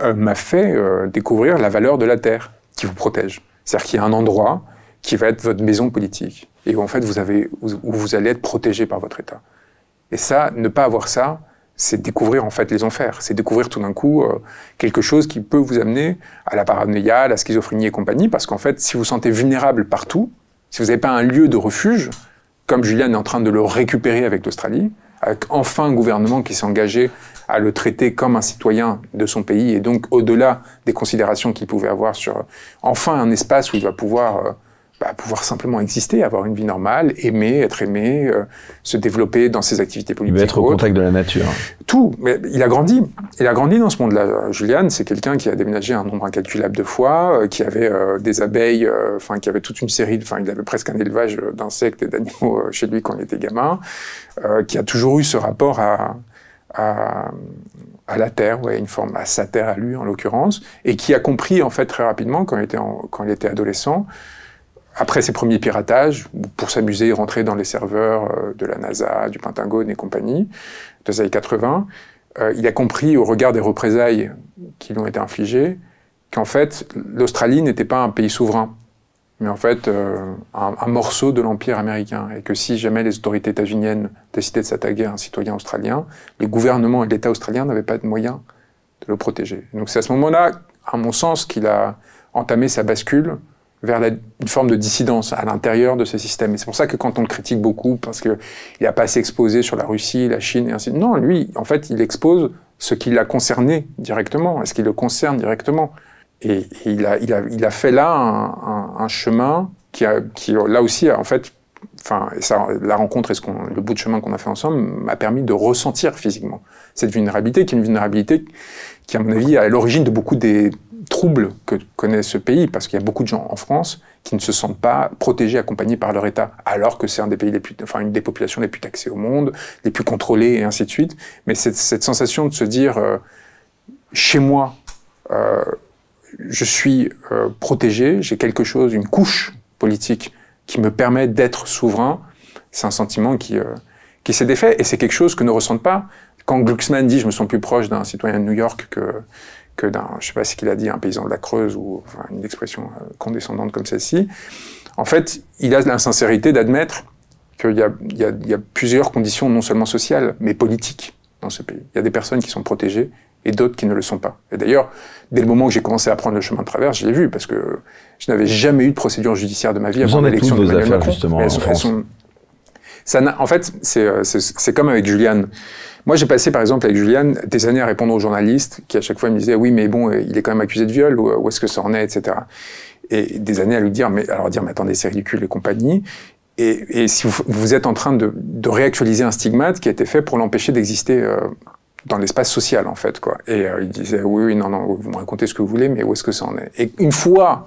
S2: euh, m'a fait euh, découvrir la valeur de la terre qui vous protège. C'est-à-dire qu'il y a un endroit qui va être votre maison politique et où en fait vous, avez, où vous allez être protégé par votre État. Et ça, ne pas avoir ça, c'est découvrir en fait les enfers, c'est découvrir tout d'un coup euh, quelque chose qui peut vous amener à la paranoïa, à la schizophrénie et compagnie, parce qu'en fait, si vous vous sentez vulnérable partout, si vous n'avez pas un lieu de refuge, comme Julian est en train de le récupérer avec l'Australie, avec enfin un gouvernement qui s'est engagé à le traiter comme un citoyen de son pays, et donc au-delà des considérations qu'il pouvait avoir sur euh, enfin un espace où il va pouvoir... Euh, bah, pouvoir simplement exister, avoir une vie normale, aimer, être aimé, euh, se développer dans ses activités politiques. Il être au contact de la nature. Tout. Mais il a grandi. Il a grandi dans ce monde-là. Juliane, c'est quelqu'un qui a déménagé un nombre incalculable de fois, euh, qui avait euh, des abeilles, enfin, qui avait toute une série, enfin, il avait presque un élevage d'insectes et d'animaux chez lui quand il était gamin, qui a toujours eu ce rapport à, à, à, la terre, ouais, une forme à sa terre à lui en l'occurrence, et qui a compris en fait très rapidement quand il était, quand il était adolescent après ses premiers piratages, pour s'amuser, rentrer dans les serveurs euh, de la NASA, du Pentagone et compagnie, dans les années 80, euh, il a compris au regard des représailles qui lui ont été infligées qu'en fait, l'Australie n'était pas un pays souverain, mais en fait euh, un, morceau de l'Empire américain, et que si jamais les autorités états décidaient de s'attaquer à un citoyen australien, les gouvernements et l'État australien n'avaient pas de moyens de le protéger. Donc c'est à ce moment-là, à mon sens, qu'il a entamé sa bascule vers une forme de dissidence à l'intérieur de ce système. Et c'est pour ça que quand on le critique beaucoup, parce qu'il n'a pas assez exposé sur la Russie, la Chine et ainsi de Non, lui, en fait, il expose ce qui l'a concerné directement, est-ce qui le concerne directement. Et, il, a, il, a, il, a, fait là un, un, chemin qui, a, qui, là aussi, en fait, enfin, ça, la rencontre et ce le bout de chemin qu'on a fait ensemble m'a permis de ressentir physiquement cette vulnérabilité, qui est une vulnérabilité qui, à mon avis, est à l'origine de beaucoup des trouble que connaît ce pays, parce qu'il y a beaucoup de gens en France qui ne se sentent pas protégés, accompagnés par leur État, alors que c'est un des pays les plus, enfin une des populations les plus taxées au monde, les plus contrôlées et ainsi de suite. Mais cette, cette sensation de se dire euh, chez moi, euh, je suis euh, protégé, j'ai quelque chose, une couche politique qui me permet d'être souverain, c'est un sentiment qui qui s'est défait et c'est quelque chose que ne ressentent pas quand Glucksmann dit je me sens plus proche d'un citoyen de New York que je d'un, je sais pas ce qu'il a dit, un paysan de la Creuse ou une expression euh, condescendante comme celle-ci. En fait, il a la sincérité d'admettre qu'il y, a, plusieurs conditions non seulement sociales, mais politiques dans ce pays. Il y a des personnes qui sont protégées et d'autres qui ne le sont pas. Et d'ailleurs, dès le moment où j'ai commencé à prendre le chemin de travers, je l'ai vu parce que je n'avais jamais eu de procédure judiciaire de ma vie avant l'élection de Emmanuel Macron. Justement, en, en fait, c'est euh, comme avec Julianne. Moi, j'ai passé, par exemple, avec Juliane, des années à répondre aux journalistes qui, à chaque fois, me disaient Oui, mais bon, euh, il est quand même accusé de viol, où, euh, est-ce que ça en est, etc. Et des années à lui dire Mais, alors, dire, mais attendez, c'est ridicule et compagnie. Et, et si vous, vous, êtes en train de, de, réactualiser un stigmate qui a été fait pour l'empêcher d'exister. Euh, dans l'espace social en fait quoi. Et euh, il disait oui, oui non non vous me racontez ce que vous voulez mais où est-ce que ça en est Et une fois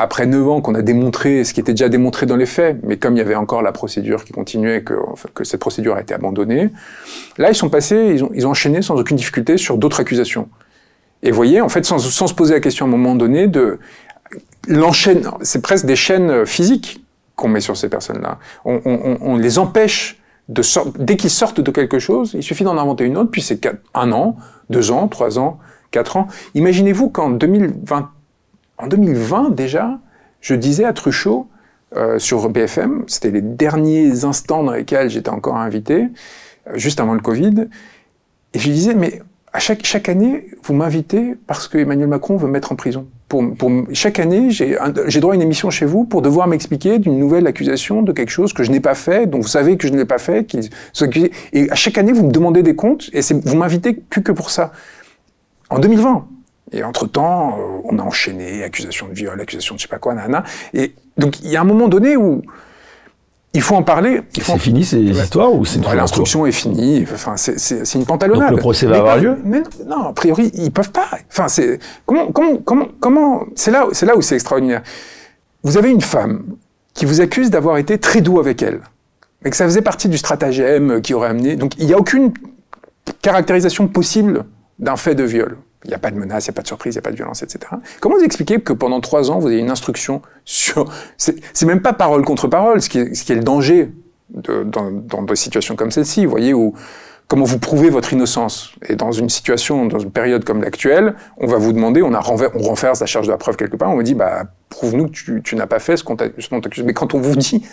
S2: après neuf ans qu'on a démontré ce qui était déjà démontré dans les faits, mais comme il y avait encore la procédure qui continuait, que, cette procédure a été abandonnée, là, ils sont passés, ils ont, ils ont enchaîné sans aucune difficulté sur d'autres accusations. Et vous voyez, en fait, sans, sans, se poser la question à un moment donné de l'enchaîne, c'est presque des chaînes euh, physiques qu'on met sur ces personnes-là. On, les empêche de dès qu'ils sortent de quelque chose, il suffit d'en inventer une autre, puis c'est un an, deux ans, trois ans, quatre ans. Imaginez-vous qu'en 2020, en 2020 déjà, je disais à Truchot euh, sur BFM, c'était les derniers instants dans lesquels j'étais encore invité, euh, juste avant le Covid, et je disais, mais à chaque, chaque année, vous m'invitez parce que Emmanuel Macron veut me mettre en prison. Pour, chaque année, j'ai droit à une émission chez vous pour devoir m'expliquer d'une nouvelle accusation de quelque chose que je n'ai pas fait, dont vous savez que je ne l'ai pas fait. et à chaque année, vous me demandez des comptes et vous m'invitez plus que pour ça. En 2020, et entre-temps, euh, on a enchaîné accusation de viol, accusation de je sais pas quoi, nana. Et donc, il y a un moment donné où il faut en parler. C'est fini ces histoires ou c'est L'instruction est finie. Enfin, c'est une pantalonnade. Donc le procès va avoir lieu. non, a priori, ils peuvent pas. Enfin, c'est comment, comment, comment, C'est là, c'est là où c'est extraordinaire. Vous avez une femme qui vous accuse d'avoir été très doux avec elle, mais que ça faisait partie du stratagème qui aurait amené. Donc, il n'y a aucune caractérisation possible d'un fait de viol il n'y a pas de menace, il n'y a pas de surprise, il n'y a pas de violence, etc. Comment vous expliquez que pendant trois ans, vous avez une instruction sur... C'est même pas parole contre parole, ce qui est, ce qui est le danger de, dans, des situations comme celle-ci, vous voyez, où comment vous prouvez votre innocence. Et dans une situation, dans une période comme l'actuelle, on va vous demander, on, a on renverse la charge de la preuve quelque part, on vous dit, bah, prouve-nous que tu, n'as pas fait ce qu'on t'accuse. Mais quand on vous dit,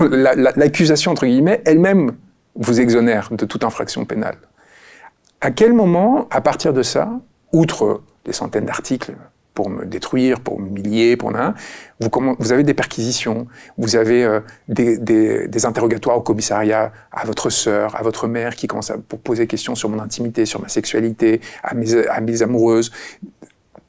S2: l'accusation, entre guillemets, elle-même vous exonère de toute infraction pénale. À quel moment, à partir de ça, outre des centaines d'articles pour me détruire, pour m'humilier, pour vous, vous avez des perquisitions, vous avez euh, des, interrogatoires au commissariat à votre sœur, à votre mère qui commence à pour poser questions sur mon intimité, sur ma sexualité, à mes, à amoureuses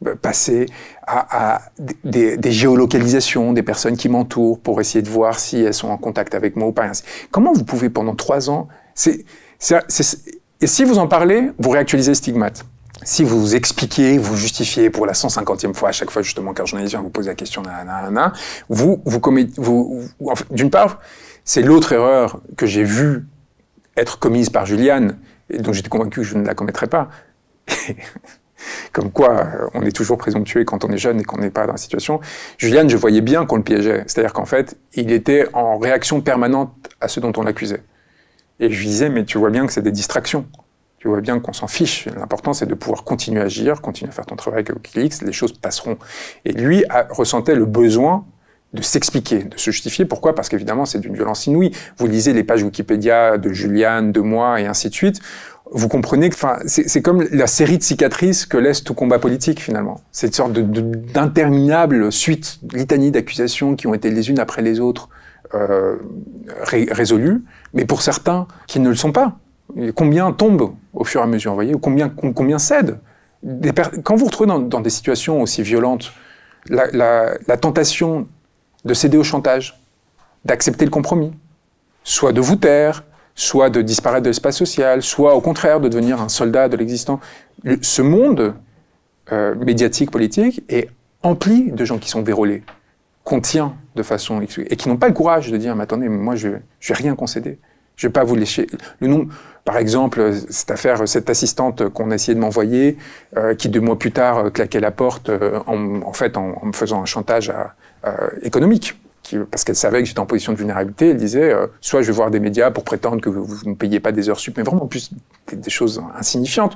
S2: euh, passer à, des, géolocalisations des personnes qui m'entourent pour essayer de voir si elles sont en contact avec moi ou pas. Comment vous pouvez pendant trois ans, et si vous en parlez, vous réactualisez le stigmate si vous expliquez, vous justifiez pour la 150e fois à chaque fois justement qu'un journaliste vient vous poser la question, na, na, na, vous, vous commettez, vous, d'une part, c'est l'autre erreur que j'ai vue être commise par Juliane, et dont j'étais convaincu que je ne la commettrais pas. Comme quoi, on est toujours présomptueux quand on est jeune et qu'on n'est pas dans la situation. Juliane, je voyais bien qu'on le piégeait. C'est-à-dire qu'en fait, il était en réaction permanente à ce dont on l'accusait. Et je lui disais, mais tu vois bien que c'est des distractions. On voit bien qu'on s'en fiche. L'important, c'est de pouvoir continuer à agir, continuer à faire ton travail avec Wikileaks, les choses passeront. Et lui a, ressentait le besoin de s'expliquer, de se justifier. Pourquoi Parce qu'évidemment, c'est d'une violence inouïe. Vous lisez les pages Wikipédia de Juliane, de moi, et ainsi de suite. Vous comprenez que c'est comme la série de cicatrices que laisse tout combat politique, finalement. C'est une sorte d'interminable suite, litanie d'accusations qui ont été les unes après les autres euh, résolues, mais pour certains qui ne le sont pas combien tombent au fur et à mesure, vous voyez, ou combien, combien cèdent des Quand vous vous retrouvez dans, des situations aussi violentes, la, tentation de céder au chantage, d'accepter le compromis, soit de vous taire, soit de disparaître de l'espace social, soit au contraire de devenir un soldat de l'existant. ce monde euh, médiatique, politique, est empli de gens qui sont vérolés, qu'on tient de façon et qui n'ont pas le courage de dire, mais attendez, moi je ne vais rien concéder. Je ne vais pas vous lécher. Le par exemple, cette affaire, cette assistante qu'on essayait essayé de m'envoyer, euh, qui deux mois plus tard euh, claquait la porte euh, en, en, fait en, en, me faisant un chantage euh, économique. parce qu'elle savait que j'étais en position de vulnérabilité, elle disait soit je vais voir des médias pour prétendre que vous ne payez pas des heures sup, mais vraiment plus des, choses insignifiantes,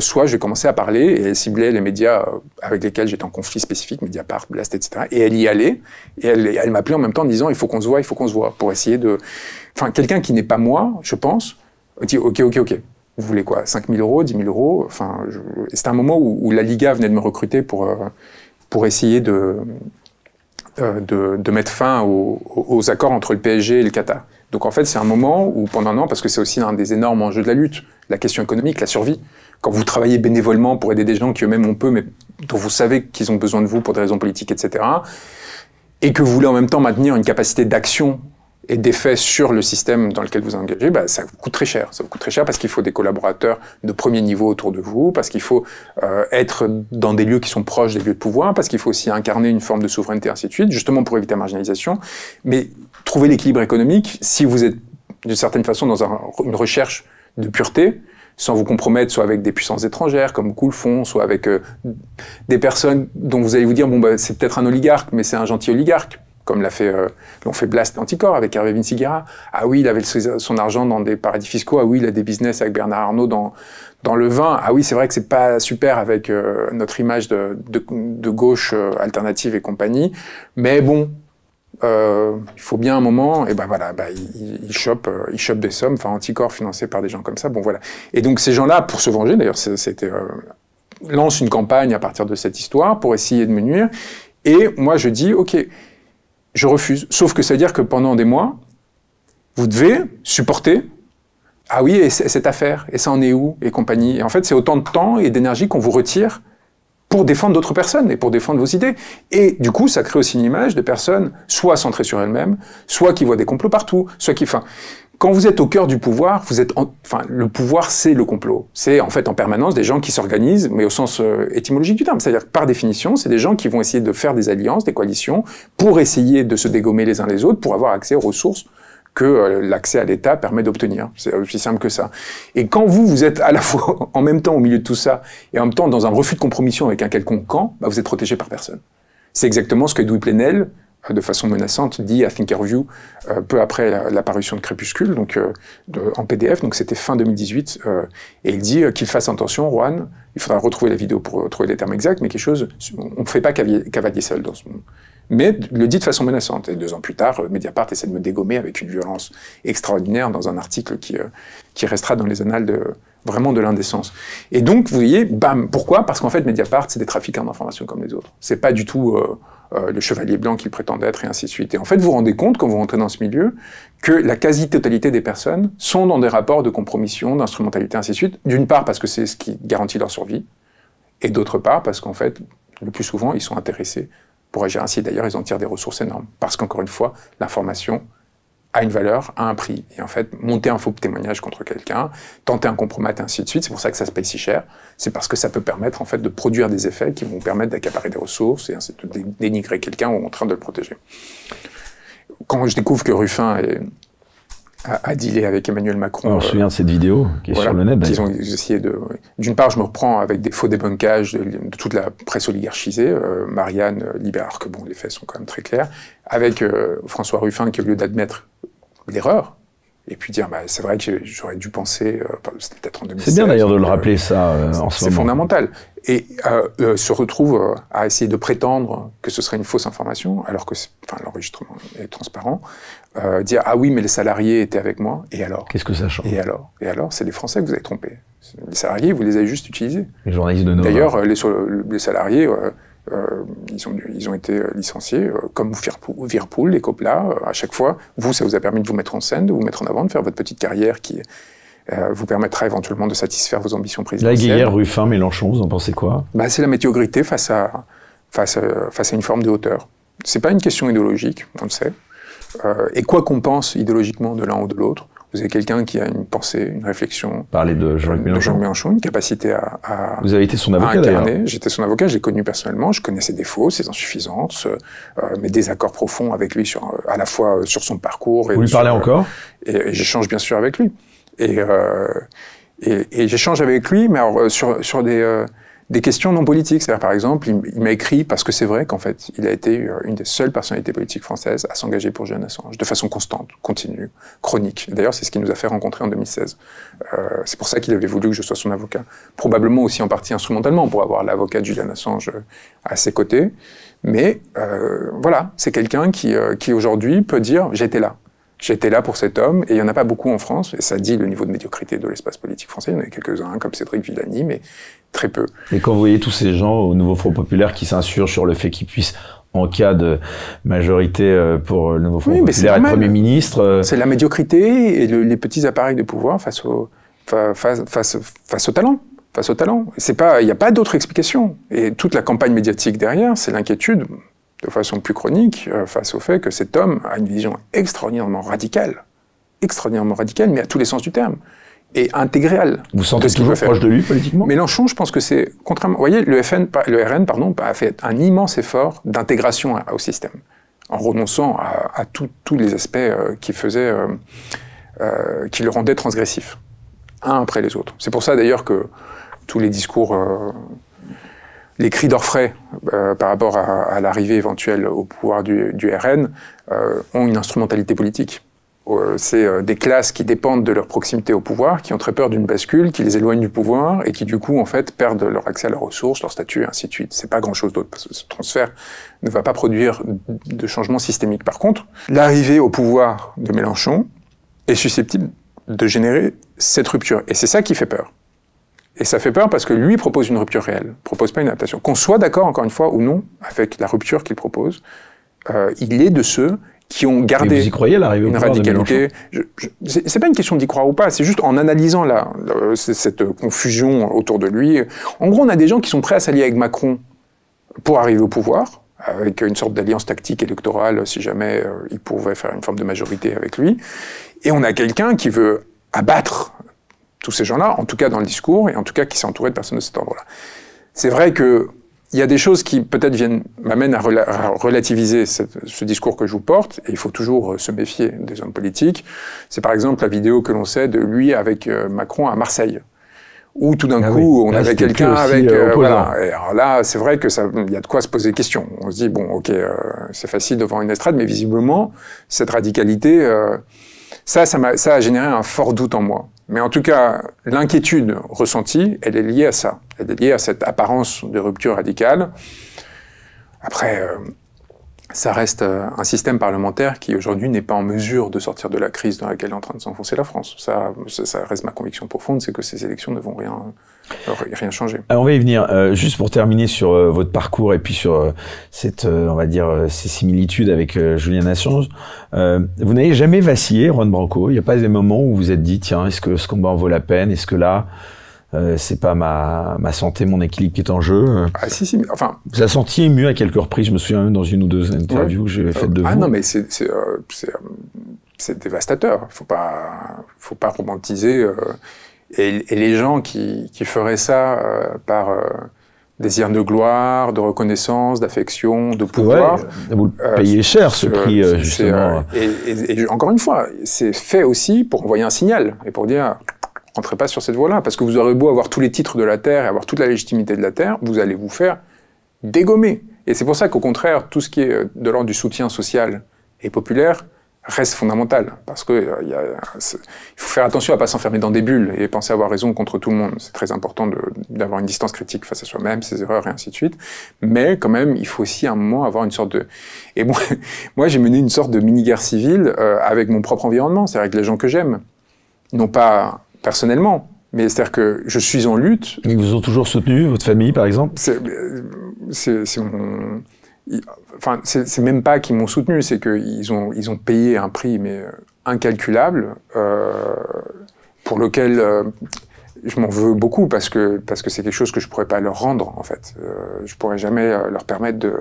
S2: soit je vais commencer à parler et elle ciblait les médias avec lesquels j'étais en conflit spécifique, Mediapart, Blast, etc. Et elle y allait et elle, elle m'appelait en même temps en disant il faut qu'on se voit, il faut qu'on se voit, pour essayer de, enfin quelqu'un qui n'est pas moi, je pense, ok, ok, ok. Vous voulez quoi 5 000 euros, 10 000 euros Enfin, je... c'était un moment où, la Liga venait de me recruter pour euh, pour essayer euh, de de, mettre fin aux, accords entre le PSG et le Qatar. Donc en fait, c'est un moment où pendant un an, parce que c'est aussi un des énormes enjeux de la lutte, la question économique, la survie. Quand vous travaillez bénévolement pour aider des gens qui eux-mêmes ont peu, mais dont vous savez qu'ils ont besoin de vous pour des raisons politiques, etc., et que vous voulez en même temps maintenir une capacité d'action et faits sur le système dans lequel vous engagez, bah, ça vous coûte très cher. Ça vous coûte très cher parce qu'il faut des collaborateurs de premier niveau autour de vous, parce qu'il faut euh, être dans des lieux qui sont proches des lieux de pouvoir, parce qu'il faut aussi incarner une forme de souveraineté, ainsi de suite, justement pour éviter la marginalisation. Mais trouver l'équilibre économique, si vous êtes d'une certaine façon dans une recherche de pureté, sans vous compromettre, soit avec des puissances étrangères, comme beaucoup soit avec euh, des personnes dont vous allez vous dire, bon, bah, c'est peut-être un oligarque, mais c'est un gentil oligarque comme l'a fait, euh, fait Blast Anticor avec Hervé Vinciguerra. Ah oui, il avait son argent dans des paradis fiscaux. Ah oui, il a des business avec Bernard Arnault dans, dans le vin. Ah oui, c'est vrai que c'est pas super avec euh, notre image de, de, gauche euh, alternative et compagnie. Mais bon, il faut bien un moment. Et ben voilà, ben, il, il, chope, il des sommes. Enfin, Anticor financé par des gens comme ça. Bon voilà. Et donc ces gens-là, pour se venger, d'ailleurs, c'était lance une campagne à partir de cette histoire pour essayer de me nuire. Et moi, je dis, OK, je refuse. Sauf que ça veut dire que pendant des mois, vous devez supporter. Ah oui, et cette affaire, et ça en est où, et compagnie. Et en fait, c'est autant de temps et d'énergie qu'on vous retire pour défendre d'autres personnes et pour défendre vos idées. Et du coup, ça crée aussi une image de personnes soit centrées sur elles-mêmes, soit qui voient des complots partout, soit qui... Enfin, quand vous êtes au cœur du pouvoir, vous êtes enfin le pouvoir c'est le complot. C'est en fait en permanence des gens qui s'organisent, mais au sens euh, étymologique du terme, c'est-à-dire par définition, c'est des gens qui vont essayer de faire des alliances, des coalitions pour essayer de se dégommer les uns les autres pour avoir accès aux ressources que euh, l'accès à l'État permet d'obtenir. C'est aussi simple que ça. Et quand vous, vous êtes à la fois en même temps au milieu de tout ça et en même temps dans un refus de compromission avec un quelconque camp, bah, vous êtes protégé par personne. C'est exactement ce que Edoui Plenel, de façon menaçante dit à Thinkerview euh, peu après l'apparition de Crépuscule, donc euh, en PDF, donc c'était fin 2018, euh, et il dit qu'il fasse attention, Juan, il faudra retrouver la vidéo pour trouver les termes exacts, mais quelque chose, on ne fait pas cavalier, seul dans ce monde. Mais le dit de façon menaçante. Et deux ans plus tard, Mediapart essaie de me dégommer avec une violence extraordinaire dans un article qui, restera dans les annales de, vraiment de l'indécence. Et donc, vous voyez, bam, pourquoi Parce qu'en fait, Mediapart, c'est des trafiquants d'informations comme les autres. C'est pas du tout, euh, le chevalier blanc qu'il prétend être, et ainsi de suite. Et en fait, vous vous rendez compte, quand vous rentrez dans ce milieu, que la quasi-totalité des personnes sont dans des rapports de compromission, d'instrumentalité, ainsi de suite. D'une part, parce que c'est ce qui garantit leur survie, et d'autre part, parce qu'en fait, le plus souvent, ils sont intéressés pour agir ainsi. D'ailleurs, ils en tirent des ressources énormes, parce qu'encore une fois, l'information à une valeur, à un prix. Et en fait, monter un faux témoignage contre quelqu'un, tenter un compromat, ainsi de suite, c'est pour ça que ça se paye si cher. C'est parce que ça peut permettre en fait de produire des effets qui vont permettre d'accaparer des ressources et ainsi de dénigrer quelqu'un ou en train de le protéger. Quand je découvre que Ruffin est, à, dealer avec Emmanuel Macron. on se souvient de cette vidéo qui est sur le net. D'une part, je me reprends avec des faux débunkages de, toute la presse oligarchisée. Euh, Marianne euh, Libère, que bon, les faits sont quand même très clairs. Avec euh, François Ruffin, qui au lieu d'admettre l'erreur, et puis dire bah, c'est vrai que j'aurais dû penser c'était peut-être en
S1: C'est bien d'ailleurs de le rappeler ça en ce moment. C'est
S2: fondamental et se retrouve à essayer de prétendre que ce serait une fausse information alors que l'enregistrement est transparent euh, dire ah oui mais les salariés étaient avec moi et alors Qu'est-ce que ça change Et alors Et alors c'est les Français que vous avez trompés. Les salariés vous les avez juste utilisés. Les journalistes de D'ailleurs euh, les, salariés euh, ils, ont, ils ont été licenciés comme Virpool, les Copla. à chaque fois vous ça vous a permis de vous mettre en scène, de vous mettre en avant, de faire votre petite carrière qui vous permettra éventuellement de satisfaire vos ambitions présidentielles. La guerre,
S1: Ruffin, Mélenchon, vous en pensez quoi
S2: bah, C'est la médiocrité face à, face, face à une forme de hauteur. C'est pas une question idéologique, on le sait. Euh, et quoi qu'on pense idéologiquement de l'un ou de l'autre, vous avez quelqu'un qui a une pensée, une réflexion. Parler de Jean-Luc Mélenchon. Jean Mélenchon. une capacité à, à. vous avez été son avocat d'ailleurs. J'étais son avocat, je l'ai connu personnellement, je connais ses défauts, ses insuffisances, euh, mes désaccords profonds avec lui sur, euh, à la fois euh, sur son parcours. Et vous lui parlez encore Et, j'échange bien sûr avec lui. Et, euh, et, et j'échange avec lui, mais sur, sur des des questions non politiques. C'est-à-dire, par exemple, il, m'a écrit, parce que c'est vrai qu'en fait, il a été euh, une des seules personnalités politiques françaises à s'engager pour Julian Assange, de façon constante, continue, chronique. D'ailleurs, c'est ce qui nous a fait rencontrer en 2016. Euh, c'est pour ça qu'il avait voulu que je sois son avocat. Probablement aussi en partie instrumentalement, pour avoir l'avocat de Julian Assange euh, à ses côtés. Mais voilà, c'est quelqu'un qui, qui aujourd'hui peut dire « j'étais là ». J'étais là pour cet homme, et il n'y en a pas beaucoup en France, et ça dit le niveau de médiocrité de l'espace politique français. Il y en a quelques-uns, comme Cédric Villani, mais très peu.
S1: Et quand vous voyez tous ces gens au Nouveau Front Populaire qui s'insurgent sur le fait qu'ils puissent en cas de majorité euh, pour le nouveau Front Populaire être Premier
S2: ministre. Euh, c'est la médiocrité et les petits appareils de pouvoir face au, face, face au talent face au talent. C'est pas, il n'y a pas d'autre explication. Et toute la campagne médiatique derrière, c'est l'inquiétude, de façon plus chronique, euh, face au fait que cet homme a une vision extraordinairement radicale, extraordinairement radicale, mais à tous les sens du terme et intégrale. Vous sentez ce toujours proche de lui politiquement Mélenchon, je pense que c'est contrairement. Vous voyez, le FN, le RN, pardon, a fait un immense effort d'intégration au système, en renonçant à, tous les aspects euh, qui faisaient, euh, euh, qui le rendaient transgressif, un après les autres. C'est pour ça d'ailleurs que tous les discours, les cris d'orfraie par rapport à, l'arrivée éventuelle au pouvoir du RN ont une instrumentalité politique. Euh, c'est euh, des classes qui dépendent de leur proximité au pouvoir, qui ont très peur d'une bascule, qui les éloigne du pouvoir et qui du coup en fait perdent leur accès à leurs ressources, leur statut, et ainsi de suite. C'est pas grand chose d'autre ce transfert ne va pas produire de changement systémique. Par contre, l'arrivée au pouvoir de Mélenchon est susceptible de générer cette rupture et c'est ça qui fait peur. Et ça fait peur parce que lui propose une rupture réelle, propose pas une adaptation. Qu'on soit d'accord encore une fois ou non avec la rupture qu'il propose, euh, il est de ceux qui ont gardé une radicalité. C'est pas une question d'y croire ou pas, c'est juste en analysant la, cette confusion autour de lui. En gros, on a des gens qui sont prêts à s'allier avec Macron pour arriver au pouvoir, avec une sorte d'alliance tactique électorale si jamais euh, il pouvait faire une forme de majorité avec lui. Et on a quelqu'un qui veut abattre tous ces gens-là, en tout cas dans le discours, et en tout cas qui s'est entouré de personnes de cet ordre-là. C'est vrai que il y a des choses qui peut-être viennent m'amènent à, relativiser ce, discours que je vous porte. Et il faut toujours euh, se méfier des hommes politiques. C'est par exemple la vidéo que l'on sait de lui avec euh, Macron à Marseille, où tout d'un ah coup on ah, avait quelqu'un avec. Euh, alors là, c'est vrai que ça, il y a de quoi se poser questions. On se dit bon, ok, c'est facile devant une estrade, mais visiblement cette radicalité, ça, ça ça a généré un fort doute en moi. Mais en tout cas, l'inquiétude ressentie, elle est liée à ça. Elle est liée à cette apparence de rupture radicale. Après, euh, ça reste euh, un système parlementaire qui aujourd'hui n'est pas en mesure de sortir de la crise dans laquelle est en train de s'enfoncer la France. Ça, ça, reste ma conviction profonde, c'est que ces élections ne vont rien, euh, rien changer.
S1: Alors euh, on va y venir. juste pour terminer sur votre parcours et puis sur cette, on va dire, ces similitudes avec Julien Assange, vous n'avez jamais vacillé, Ron Branco. Il n'y a pas des moments où vous vous êtes dit, tiens, est-ce que ce combat en vaut la peine Est-ce que là, euh, c'est pas ma, santé, mon équilibre qui est en jeu.
S2: Ah si, si, enfin...
S1: Vous la sentiez mieux à quelques reprises, je me souviens même dans une ou deux interviews que j'avais faites euh, de ah, vous. Ah non, mais
S2: c'est euh, c'est dévastateur. Faut pas, faut pas romantiser. et, les gens qui, qui feraient ça par désir de gloire, de reconnaissance, d'affection, de pouvoir, vous le payez cher ce prix justement. et, encore une fois, c'est fait aussi pour envoyer un signal et pour dire rentrez pas sur cette voie-là, parce que vous aurez beau avoir tous les titres de la Terre et avoir toute la légitimité de la Terre, vous allez vous faire dégommer. Et c'est pour ça qu'au contraire, tout ce qui est euh, de l'ordre du soutien social et populaire reste fondamental, parce qu'il euh, faut faire attention à ne pas s'enfermer dans des bulles et penser avoir raison contre tout le monde. C'est très important d'avoir une distance critique face à soi-même, ses erreurs et ainsi de suite. Mais quand même, il faut aussi à un moment avoir une sorte de... Et moi, j'ai mené une sorte de mini-guerre civile euh, avec mon propre environnement, c'est à dire avec les gens que j'aime n'ont pas personnellement. Mais c'est-à-dire que je suis en lutte.
S1: Ils vous ont toujours soutenu, votre famille par
S2: exemple euh, C'est mon... Enfin, c'est même pas qu'ils m'ont soutenu, c'est qu'ils ont, ils ont payé un prix mais euh, incalculable euh, pour lequel je m'en veux beaucoup parce que parce que c'est quelque chose que je pourrais pas leur rendre en fait. je pourrais jamais leur permettre de,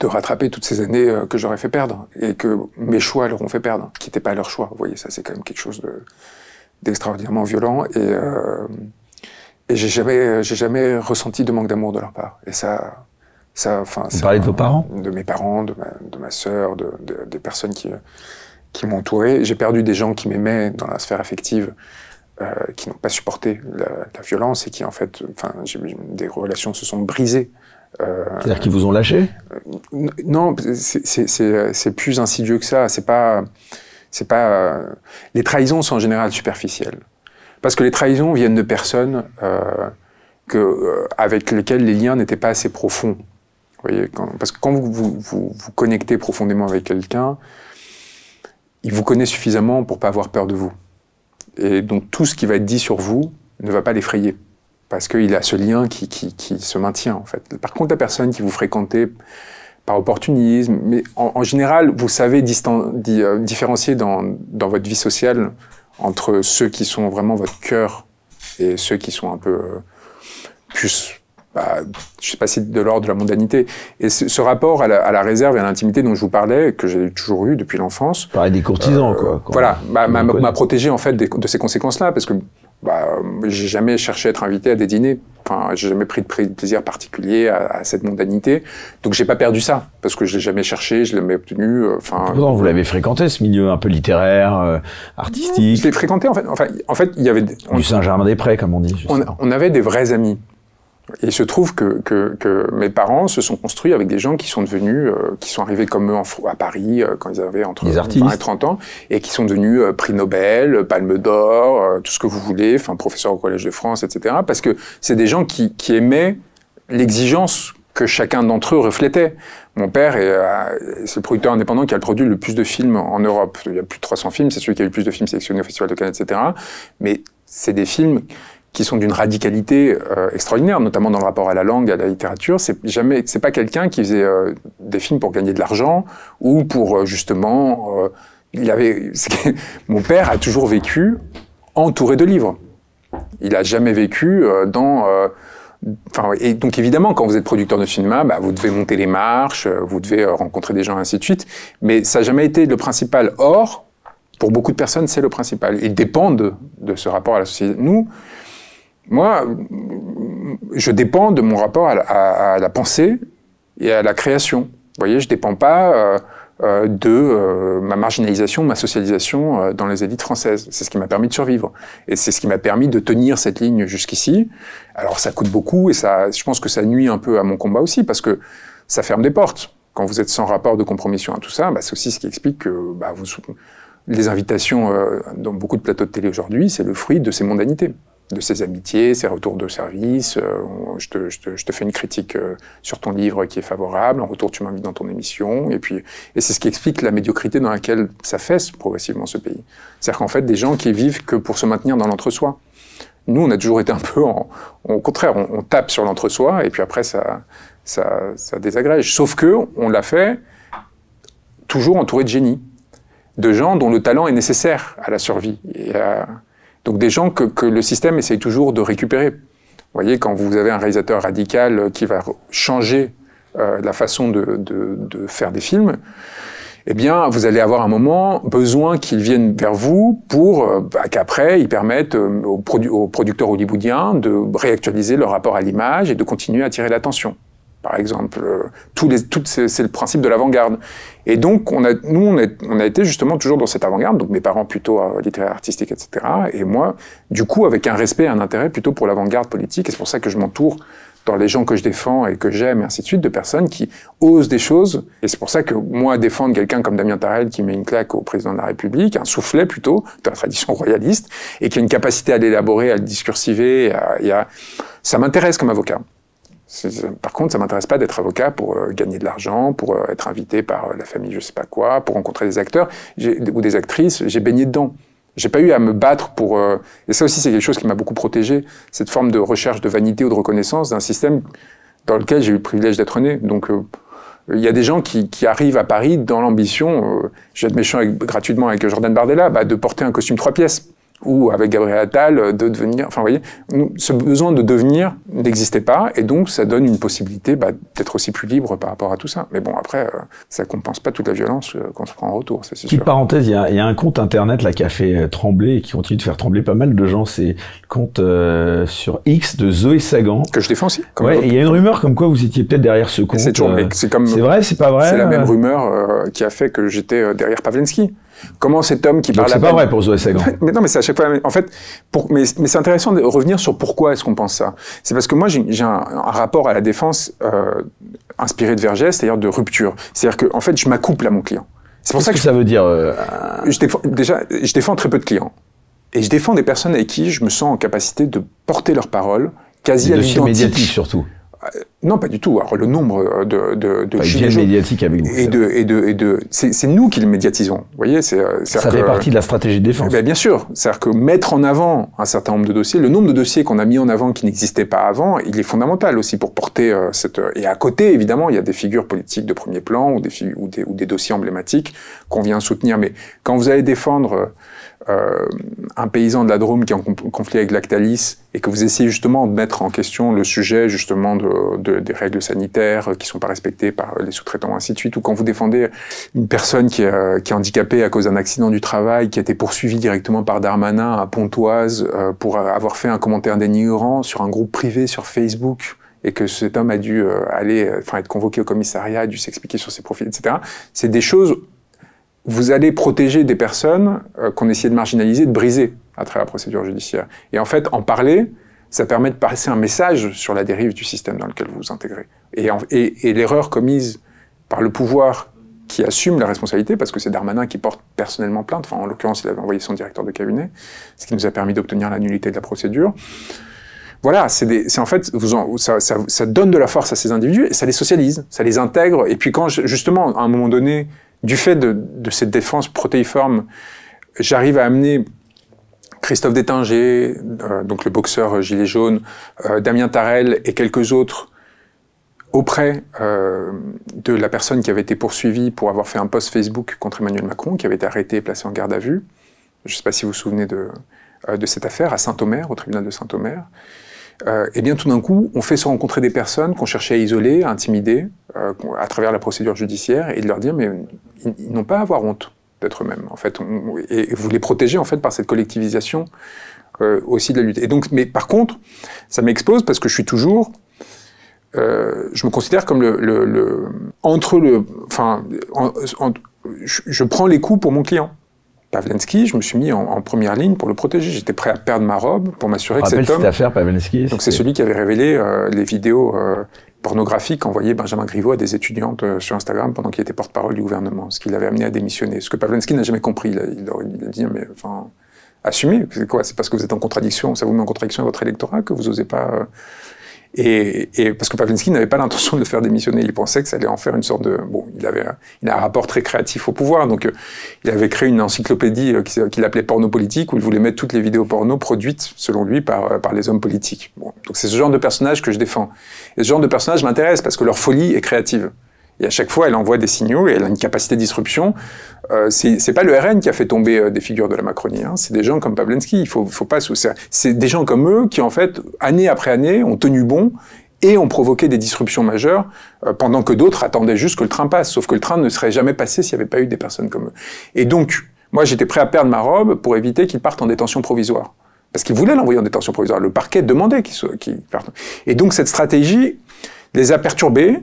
S2: de rattraper toutes ces années que j'aurais fait perdre et que mes choix leur ont fait perdre, qui n'étaient pas leurs choix. Vous voyez, ça c'est quand même quelque chose de d'extraordinairement violent et, euh, et j'ai jamais, j'ai jamais ressenti de manque d'amour de leur part. Et ça, ça, enfin. Vous parlez de vos parents De mes parents, de ma, de sœur, de, de, des personnes qui, qui m'ont entouré, J'ai perdu des gens qui m'aimaient dans la sphère affective. Euh, qui n'ont pas supporté la, la, violence et qui en fait, enfin, des relations se sont brisées. Euh, C'est-à-dire qu'ils vous ont lâché euh, c'est Non, euh, c'est plus insidieux que ça. C'est pas, c'est pas euh, les trahisons sont en général superficielles parce que les trahisons viennent de personnes euh, que, euh, avec lesquelles les liens n'étaient pas assez profonds. parce que quand vous vous, connectez profondément avec quelqu'un, il vous connaît suffisamment pour pas avoir peur de vous. Et donc tout ce qui va être dit sur vous ne va pas l'effrayer, parce qu'il a ce lien qui, qui, se maintient en fait. Par contre, la personne qui vous fréquentez opportunisme, mais en, général, vous savez euh, différencier dans, votre vie sociale entre ceux qui sont vraiment votre cœur et ceux qui sont un peu euh, plus, bah, je sais pas si de l'ordre de la mondanité. Et ce rapport à la, réserve et à l'intimité dont je vous parlais, que j'ai toujours eu depuis l'enfance. Pareil des courtisans, euh, quoi. Voilà, m'a, protégé en fait de ces conséquences-là, parce que bah, j'ai jamais cherché à être invité à des dîners. Enfin, j'ai jamais pris de plaisir particulier à, cette mondanité. Donc, j'ai pas perdu ça parce que je l'ai jamais cherché, je l'ai jamais obtenu. Euh, enfin,
S1: vous l'avez fréquenté ce milieu un peu littéraire, euh, artistique. Je l'ai fréquenté en fait. Enfin, en fait, il y avait du Saint-Germain-des-Prés, comme on dit.
S2: on, avait des vrais amis il se trouve que, que, mes parents se sont construits avec des gens qui sont devenus, euh, qui sont arrivés comme eux à Paris euh, quand ils avaient entre 20 et 30 ans, et qui sont devenus euh, prix Nobel, Palme d'Or, tout ce que vous voulez, enfin professeur au Collège de France, etc. Parce que c'est des gens qui, qui aimaient l'exigence que chacun d'entre eux reflétait. Mon père est, c'est le producteur indépendant qui a produit le plus de films en Europe. Il y a plus de 300 films, c'est celui qui a eu le plus de films sélectionnés au Festival de Cannes, etc. Mais c'est des films qui sont d'une radicalité euh, extraordinaire, notamment dans le rapport à la langue, à la littérature. C'est jamais, c'est pas quelqu'un qui faisait euh, des films pour gagner de l'argent ou pour euh, justement. il avait, mon père a toujours vécu entouré de livres. Il a jamais vécu dans. Enfin, et donc évidemment, quand vous êtes producteur de cinéma, bah, vous devez monter les marches, vous devez rencontrer des gens, ainsi de suite. Mais ça n'a jamais été le principal. Or, pour beaucoup de personnes, c'est le principal. Ils dépendent de, de ce rapport à la société. Nous, moi, je dépends de mon rapport à, la pensée et à la création. Vous voyez, je ne dépends pas euh, euh, de euh, ma marginalisation, ma socialisation dans les élites françaises. C'est ce qui m'a permis de survivre. Et c'est ce qui m'a permis de tenir cette ligne jusqu'ici. Alors ça coûte beaucoup et ça, je pense que ça nuit un peu à mon combat aussi parce que ça ferme des portes. Quand vous êtes sans rapport de compromission à tout ça, bah, c'est aussi ce qui explique que bah, vous les invitations euh, dans beaucoup de plateaux de télé aujourd'hui, c'est le fruit de ces mondanités, de ces amitiés, ces retours de service. Euh, je, te, fais une critique euh, sur ton livre qui est favorable. En retour, tu m'invites dans ton émission. Et puis, et c'est ce qui explique la médiocrité dans laquelle ça fesse progressivement ce pays. C'est-à-dire qu'en fait, des gens qui vivent que pour se maintenir dans l'entre-soi. Nous, on a toujours été un peu en, au contraire, on, tape sur l'entre-soi et puis après, ça, ça, ça désagrège. Sauf que on l'a fait toujours entouré de génies de gens dont le talent est nécessaire à la survie. Et donc des gens que, le système essaye toujours de récupérer. Vous voyez, quand vous avez un réalisateur radical qui va changer euh, la façon de, faire des films, eh bien, vous allez avoir un moment besoin qu'ils viennent vers vous pour euh, bah, qu'après, ils permettent euh, aux, aux producteurs hollywoodiens de réactualiser leur rapport à l'image et de continuer à attirer l'attention par exemple. Euh, tous les, c'est le principe de l'avant-garde. Et donc, on a, nous, on a, été justement toujours dans cette avant-garde, donc mes parents plutôt euh, littéraires, artistiques, etc. Et moi, du coup, avec un respect et un intérêt plutôt pour l'avant-garde politique, et c'est pour ça que je m'entoure dans les gens que je défends et que j'aime, et ainsi de suite, de personnes qui osent des choses. Et c'est pour ça que moi, défendre quelqu'un comme Damien Tarel, qui met une claque au président de la République, un soufflet plutôt, de la tradition royaliste, et qui a une capacité à l'élaborer, à le discursiver, ça m'intéresse comme avocat. Par contre, ça m'intéresse pas d'être avocat pour euh, gagner de l'argent, pour euh, être invité par euh, la famille, je sais pas quoi, pour rencontrer des acteurs ou des actrices. J'ai baigné dedans. J'ai pas eu à me battre pour. et ça aussi, c'est quelque chose qui m'a beaucoup protégé. Cette forme de recherche de vanité ou de reconnaissance d'un système dans lequel j'ai eu le privilège d'être né. Donc, il y a des gens qui, arrivent à Paris dans l'ambition. je vais être méchant gratuitement avec Jordan Bardella, bah, de porter un costume trois pièces ou avec Gabriel Attal euh, de devenir, enfin vous voyez, ce besoin de devenir n'existait pas et donc ça donne une possibilité bah, d'être aussi plus libre par rapport à tout ça. Mais bon après, euh, ça compense pas toute la violence euh, qu'on se prend en retour, c'est sûr.
S1: parenthèse, il y a, un compte internet là qui a fait trembler et qui continue de faire trembler pas mal de gens, c'est le compte sur X de Zoé Sagan que je défends aussi. il y a une rumeur comme quoi vous étiez peut-être derrière ce compte. C'est toujours,
S2: c'est comme, c'est vrai, c'est pas vrai. C'est la même rumeur qui a fait que j'étais derrière Pavlensky. Comment cet homme qui parle. C'est pas vrai pour Zoé Sagan. mais non, mais c'est à chaque fois. En fait, mais, c'est intéressant de revenir sur pourquoi est-ce qu'on pense ça. C'est parce que moi, j'ai un, rapport à la défense euh, inspiré de Vergès, c'est-à-dire de rupture. C'est-à-dire que, en fait, je m'accouple à mon client. C'est pour -ce ça que, ça veut dire. Euh, je défends, déjà, je défends très peu de clients. Et je défends des personnes avec qui je me sens en capacité de porter leur parole quasi à l'identique. médiatique surtout. Euh, non, pas du tout. Alors, le nombre euh, de, de, de avec nous. Et de, et de, et c'est nous qui le médiatisons. Vous voyez, c'est euh, ça fait partie de la stratégie de défense. Eh ben, bien sûr, c'est-à-dire que mettre en avant un certain nombre de dossiers, le nombre de dossiers qu'on a mis en avant qui n'existaient pas avant, il est fondamental aussi pour porter cette. Et à côté, évidemment, il y a des figures politiques de premier plan ou des ou des, ou des dossiers emblématiques qu'on vient soutenir. Mais quand vous allez défendre euh, un paysan de la Drôme qui est en conflit avec Lactalis et que vous essayez justement de mettre en question le sujet justement de, des règles sanitaires qui sont pas respectées par les sous-traitants, ainsi de suite, ou quand vous défendez une personne qui euh, est, handicapée à cause d'un accident du travail, qui a été poursuivie directement par Darmanin à Pontoise euh, pour avoir fait un commentaire dénigrant sur un groupe privé sur Facebook et que cet homme a dû aller, enfin, être convoqué au commissariat, a dû s'expliquer sur ses profils, etc. C'est des choses vous allez protéger des personnes euh, qu'on essayait de marginaliser, de briser à travers la procédure judiciaire. Et en fait, en parler, ça permet de passer un message sur la dérive du système dans lequel vous vous intégrez. Et, et, l'erreur commise par le pouvoir qui assume la responsabilité, parce que c'est Darmanin qui porte personnellement plainte, enfin en l'occurrence il avait envoyé son directeur de cabinet, ce qui nous a permis d'obtenir la nullité de la procédure. Voilà, c'est en fait, vous en, ça, ça, donne de la force à ces individus et ça les socialise, ça les intègre. Et puis quand justement, à un moment donné, du fait de, cette défense protéiforme, j'arrive à amener Christophe Détinger, euh, donc le boxeur euh, gilet jaune, euh, Damien Tarel et quelques autres auprès de la personne qui avait été poursuivie pour avoir fait un post Facebook contre Emmanuel Macron, qui avait été arrêté et placé en garde à vue. Je ne sais pas si vous vous souvenez de, de cette affaire à Saint-Omer, au tribunal de Saint-Omer. Euh, et bien tout d'un coup, on fait se rencontrer des personnes qu'on cherchait à isoler, à intimider, euh, à travers la procédure judiciaire, et de leur dire, mais ils, n'ont pas à avoir honte d'être eux-mêmes, en fait. et, vous les protégez, en fait, par cette collectivisation euh, aussi de la lutte. Et donc, mais par contre, ça m'expose parce que je suis toujours... je me considère comme le, entre le, enfin, je prends les coups pour mon client. Pavlensky, je me suis mis en, première ligne pour le protéger. J'étais prêt à perdre ma robe pour m'assurer que cet homme. Cette affaire, Donc c'est celui qui avait révélé euh, les vidéos euh, pornographiques envoyées Benjamin Griveaux à des étudiantes euh, sur Instagram pendant qu'il était porte-parole du gouvernement, ce qui l'avait amené à démissionner. Ce que Pavlensky n'a jamais compris. Il a, dit mais enfin assumez. C'est quoi C'est parce que vous êtes en contradiction. Ça vous met en contradiction à votre électorat que vous n'osez pas. Et, et, parce que Pavlinsky n'avait pas l'intention de le faire démissionner, il pensait que ça allait en faire une sorte de... Bon, il avait il a un rapport très créatif au pouvoir, donc euh, il avait créé une encyclopédie euh, qu'il appelait pornopolitique, où il voulait mettre toutes les vidéos porno produites, selon lui, par, euh, par les hommes politiques. donc c'est ce genre de personnage que je défends. Et ce genre de personnage m'intéresse parce que leur folie est créative. Et à chaque fois, elle envoie des signaux et elle a une capacité de disruption. Euh, c'est pas le RN qui a fait tomber euh, des figures de la Macronie. Hein. C'est des gens comme Pavlensky. Il faut, pas C'est des gens comme eux qui, en fait, année après année, ont tenu bon et ont provoqué des disruptions majeures euh, pendant que d'autres attendaient juste que le train passe. Sauf que le train ne serait jamais passé s'il n'y avait pas eu des personnes comme eux. Et donc, moi, j'étais prêt à perdre ma robe pour éviter qu'ils partent en détention provisoire. Parce qu'ils voulaient l'envoyer en détention provisoire. Le parquet demandait qu'ils partent. Et donc, cette stratégie les a perturbés.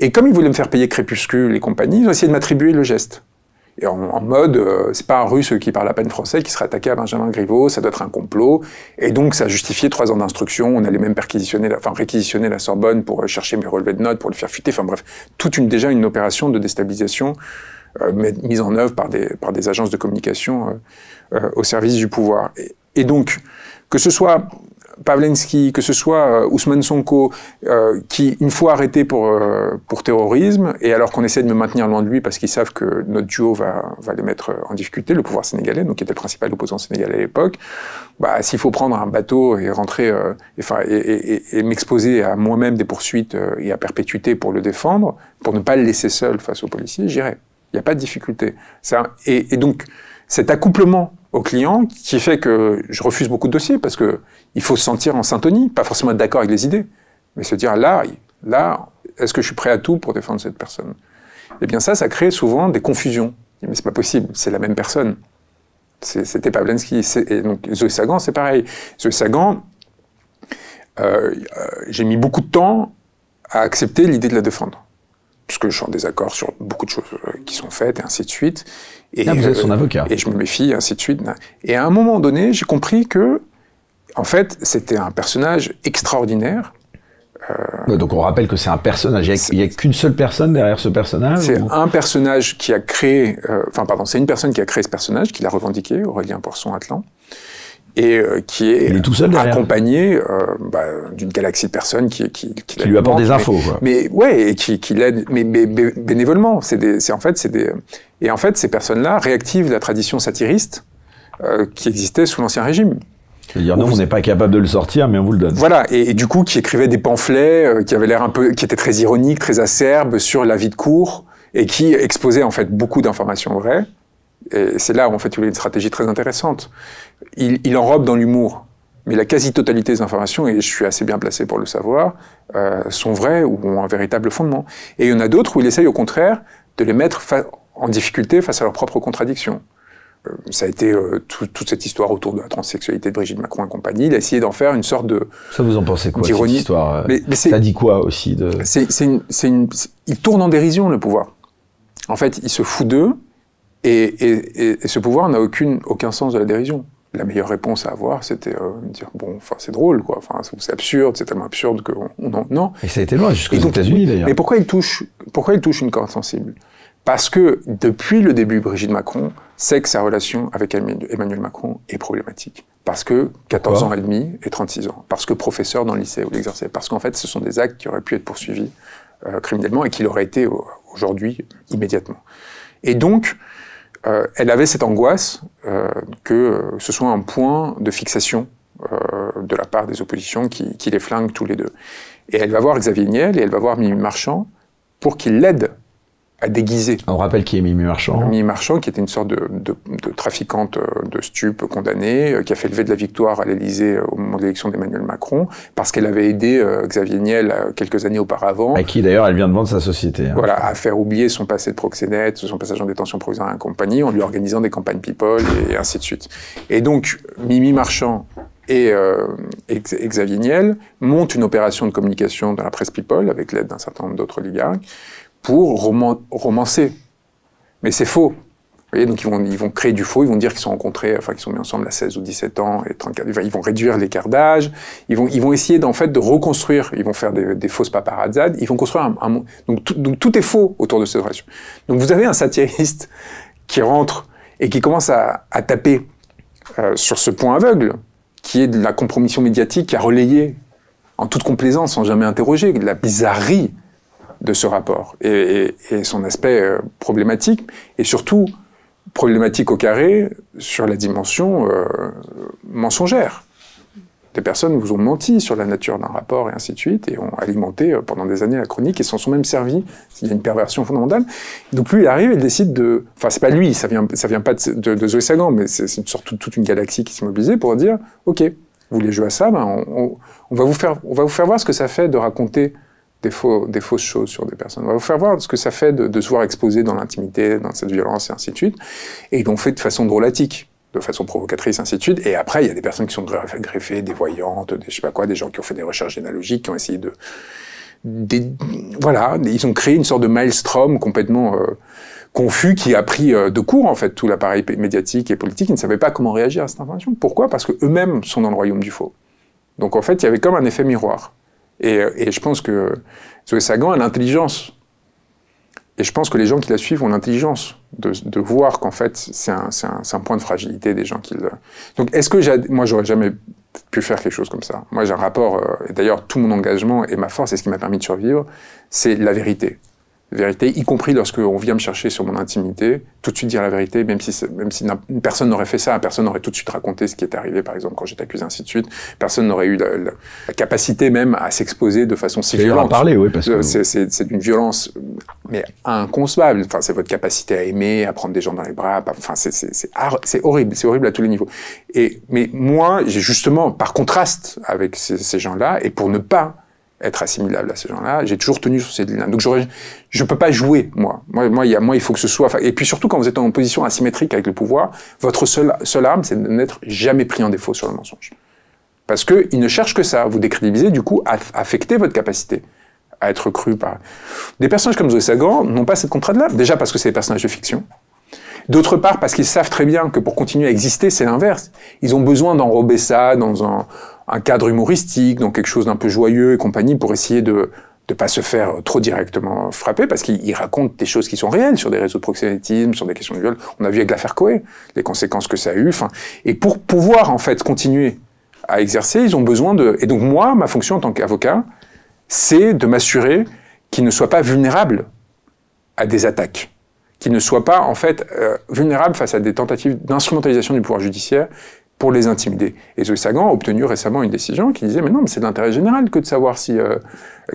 S2: Et comme ils voulaient me faire payer Crépuscule et compagnie, ils ont essayé de m'attribuer le geste. Et en, mode, euh, c'est pas un russe qui parle à peine français qui serait attaqué à Benjamin Griveaux, ça doit être un complot. Et donc, ça justifié trois ans d'instruction. On allait même réquisitionner la Sorbonne pour euh, chercher mes relevés de notes, pour le faire fuiter. Enfin bref, toute une, déjà une opération de déstabilisation euh, mise en œuvre par des, par des agences de communication au service du pouvoir. et donc, que ce soit Pavlensky, que ce soit euh, Ousmane Sonko, euh, qui, une fois arrêté pour, euh, pour terrorisme, et alors qu'on essaie de me maintenir loin de lui parce qu'ils savent que notre duo va, va les mettre en difficulté, le pouvoir sénégalais, donc qui était le principal opposant sénégalais à l'époque, bah, s'il faut prendre un bateau et rentrer, euh, et, m'exposer à moi-même des poursuites et à perpétuité pour le défendre, pour ne pas le laisser seul face aux policiers, j'irai. Il n'y a pas de difficulté. Ça, et donc, cet accouplement au client qui fait que je refuse beaucoup de dossiers parce que il faut se sentir en syntonie, pas forcément être d'accord avec les idées, mais se dire là, là, est-ce que je suis prêt à tout pour défendre cette personne Eh bien ça, ça crée souvent des confusions. Mais c'est pas possible, c'est la même personne. C'était Pavlensky. Et donc Zoé Sagan, c'est pareil. Zoé Sagan, euh, euh, j'ai mis beaucoup de temps à accepter l'idée de la défendre parce que je suis en désaccord sur beaucoup de choses euh, qui sont faites, et ainsi de suite. Et, ah, vous êtes euh, son avocat. Et je me méfie, et ainsi de suite. Et à un moment donné, j'ai compris que, en fait, c'était un personnage extraordinaire, donc on rappelle que c'est un personnage. Il n'y a, qu'une seule
S1: personne derrière ce personnage. C'est un
S2: personnage qui a créé, euh, enfin pardon, c'est une personne qui a créé ce personnage, qui l'a revendiqué, Aurélien Poisson Atlan, et euh, qui est, accompagné euh, bah, d'une galaxie de personnes qui qui, qui, lui apportent des infos mais, quoi. mais ouais et qui, qui l'aide, mais, bénévolement c'est en fait c'est des et en fait ces personnes là réactivent la tradition satiriste euh, qui existait sous l'ancien régime c'est-à-dire, non, on n'est pas capable de le sortir, mais on vous le donne. Voilà, et, du coup, qui écrivait des pamphlets euh, qui avaient l'air un peu, qui étaient très ironiques, très acerbes sur la vie de cour, et qui exposait en fait beaucoup d'informations vraies. Euh, c'est là où en fait il a une stratégie très intéressante. Il, il enrobe dans l'humour, mais la quasi-totalité des informations, et je suis assez bien placé pour le savoir, euh, sont vraies ou ont un véritable fondement. Et il y en a d'autres où il essaye au contraire de les mettre en difficulté face à leurs propres contradictions. Euh, ça a été toute cette histoire autour de la transsexualité de Brigitte Macron et compagnie. Il a essayé d'en faire une sorte de. Ça vous en pensez quoi cette histoire Ça dit quoi aussi de... C'est une, il tourne en dérision le pouvoir. En fait, il se fout d'eux et, et, ce pouvoir n'a aucun sens de la dérision. La meilleure réponse à avoir, c'était euh, de dire bon, enfin c'est drôle quoi, enfin c'est absurde, c'est tellement absurde que... on non. Et ça a été loin jusqu'aux États-Unis d'ailleurs. Mais pourquoi il touche, pourquoi il touche une corde sensible Parce que depuis le début, Brigitte Macron sait que sa relation avec Emmanuel Macron est problématique parce que 14 ans et demi et 36 ans, parce que professeur dans le lycée où l'exercice. parce qu'en fait, ce sont des actes qui auraient pu être poursuivis euh, criminellement et qui l'auraient été euh, aujourd'hui immédiatement. Et donc, euh, elle avait cette angoisse euh, que ce soit un point de fixation euh, de la part des oppositions qui, les flingue tous les deux. Et elle va voir Xavier Niel et elle va voir Mimi Marchand pour qu'il l'aide à déguiser. On rappelle qui est Mimi Marchand. Mimi Marchand, qui était une sorte de, de, de trafiquante euh, de stupes condamnée, euh, qui a fait lever de la victoire à l'Élysée euh, au moment de l'élection d'Emmanuel Macron, parce qu'elle avait aidé Xavier Niel quelques années auparavant. À qui d'ailleurs elle vient de vendre sa société. Hein. Voilà, à faire oublier son passé de proxénète, son passage en détention provisoire en compagnie, en lui organisant des campagnes people et ainsi de suite. Et donc, Mimi Marchand et, et, Xavier Niel montent une opération de communication dans la presse people, avec l'aide d'un certain nombre d'autres oligarques, pour romancer. Mais c'est faux. donc ils vont, ils créer du faux, ils vont dire qu'ils sont rencontrés, enfin qu'ils sont mis ensemble à 16 ou 17 ans, et ils vont réduire l'écart d'âge, ils vont, ils vont essayer d'en fait de reconstruire, ils vont faire des, fausses paparazzades, ils vont construire un, monde. donc, tout, est faux autour de cette relation. Donc vous avez un satiriste qui rentre et qui commence à, taper euh, sur ce point aveugle, qui est de la compromission médiatique à relayer en toute complaisance, sans jamais interroger, de la bizarrerie de ce rapport et, son aspect euh, problématique et surtout problématique au carré sur la dimension euh, mensongère. Des personnes vous ont menti sur la nature d'un rapport et ainsi de suite et ont alimenté euh, pendant des années la chronique et s'en sont même servis. Il y a une perversion fondamentale. Donc lui, il arrive, il décide de... Enfin, c'est pas lui, ça vient, ça vient pas de, de, de Zoé Sagan, mais c'est une sorte, toute une galaxie qui s'est mobilisée pour dire, OK, vous voulez jouer à ça, ben on, va vous faire, on va vous faire voir ce que ça fait de raconter des, des fausses choses sur des personnes. On va vous faire voir ce que ça fait de, se voir exposé dans l'intimité, dans cette violence, et ainsi de suite. Et ils l'ont fait de façon drôlatique de façon provocatrice, ainsi de suite. Et après, il y a des personnes qui sont greffées, des voyantes, des, je sais pas quoi, des gens qui ont fait des recherches généalogiques, qui ont essayé de... voilà, ils ont créé une sorte de maelstrom complètement euh, confus qui a pris euh, de court, en fait, tout l'appareil médiatique et politique. Ils ne savaient pas comment réagir à cette information. Pourquoi Parce queux mêmes sont dans le royaume du faux. Donc, en fait, il y avait comme un effet miroir. Et, je pense que Zoé Sagan a l'intelligence. Et je pense que les gens qui la suivent ont l'intelligence de, voir qu'en fait, c'est un, point de fragilité des gens qui Donc, est-ce que moi, j'aurais jamais pu faire quelque chose comme ça Moi, j'ai un rapport, euh, et d'ailleurs, tout mon engagement et ma force, et ce qui m'a permis de survivre, c'est la vérité vérité, y compris lorsqu'on vient me chercher sur mon intimité, tout de suite dire la vérité, même si, même si personne n'aurait fait ça, personne n'aurait tout de suite raconté ce qui est arrivé, par exemple, quand j'étais accusé, ainsi de suite, personne n'aurait eu la, capacité même à s'exposer de façon si violente. En parler, oui, parce euh, que... C'est d'une violence, mais inconcevable. Enfin, c'est votre capacité à aimer, à prendre des gens dans les bras, enfin, c'est horrible, c'est horrible à tous les niveaux. Et, mais moi, j'ai justement, par contraste avec ces gens-là, et pour ne pas être assimilable à ces gens-là. J'ai toujours tenu sur ces ligne-là. Donc je peux pas jouer, moi. Moi, il faut que ce soit... Et puis surtout, quand vous êtes en position asymétrique avec le pouvoir, votre seule, arme, c'est de n'être jamais pris en défaut sur le mensonge. Parce qu'ils ne cherchent que ça, vous décrédibiliser, du coup, à affecter votre capacité à être cru par... Des personnages comme Zoé Sagan n'ont pas cette contrainte-là. Déjà parce que c'est des personnages de fiction. D'autre part parce qu'ils savent très bien que pour continuer à exister, c'est l'inverse. Ils ont besoin d'enrober ça dans un un cadre humoristique, donc quelque chose d'un peu joyeux et compagnie pour essayer de ne pas se faire trop directement frapper, parce qu'ils racontent des choses qui sont réelles sur des réseaux de proxénétisme, sur des questions de viol. On a vu avec l'affaire Coé les conséquences que ça a eu. et pour pouvoir en fait continuer à exercer, ils ont besoin de... Et donc moi, ma fonction en tant qu'avocat, c'est de m'assurer qu'ils ne soient pas vulnérables à des attaques, qu'ils ne soient pas en fait euh, vulnérables face à des tentatives d'instrumentalisation du pouvoir judiciaire pour les intimider. Et Zoé Sagan a obtenu récemment une décision qui disait, mais non, mais c'est de l'intérêt général que de savoir si, euh,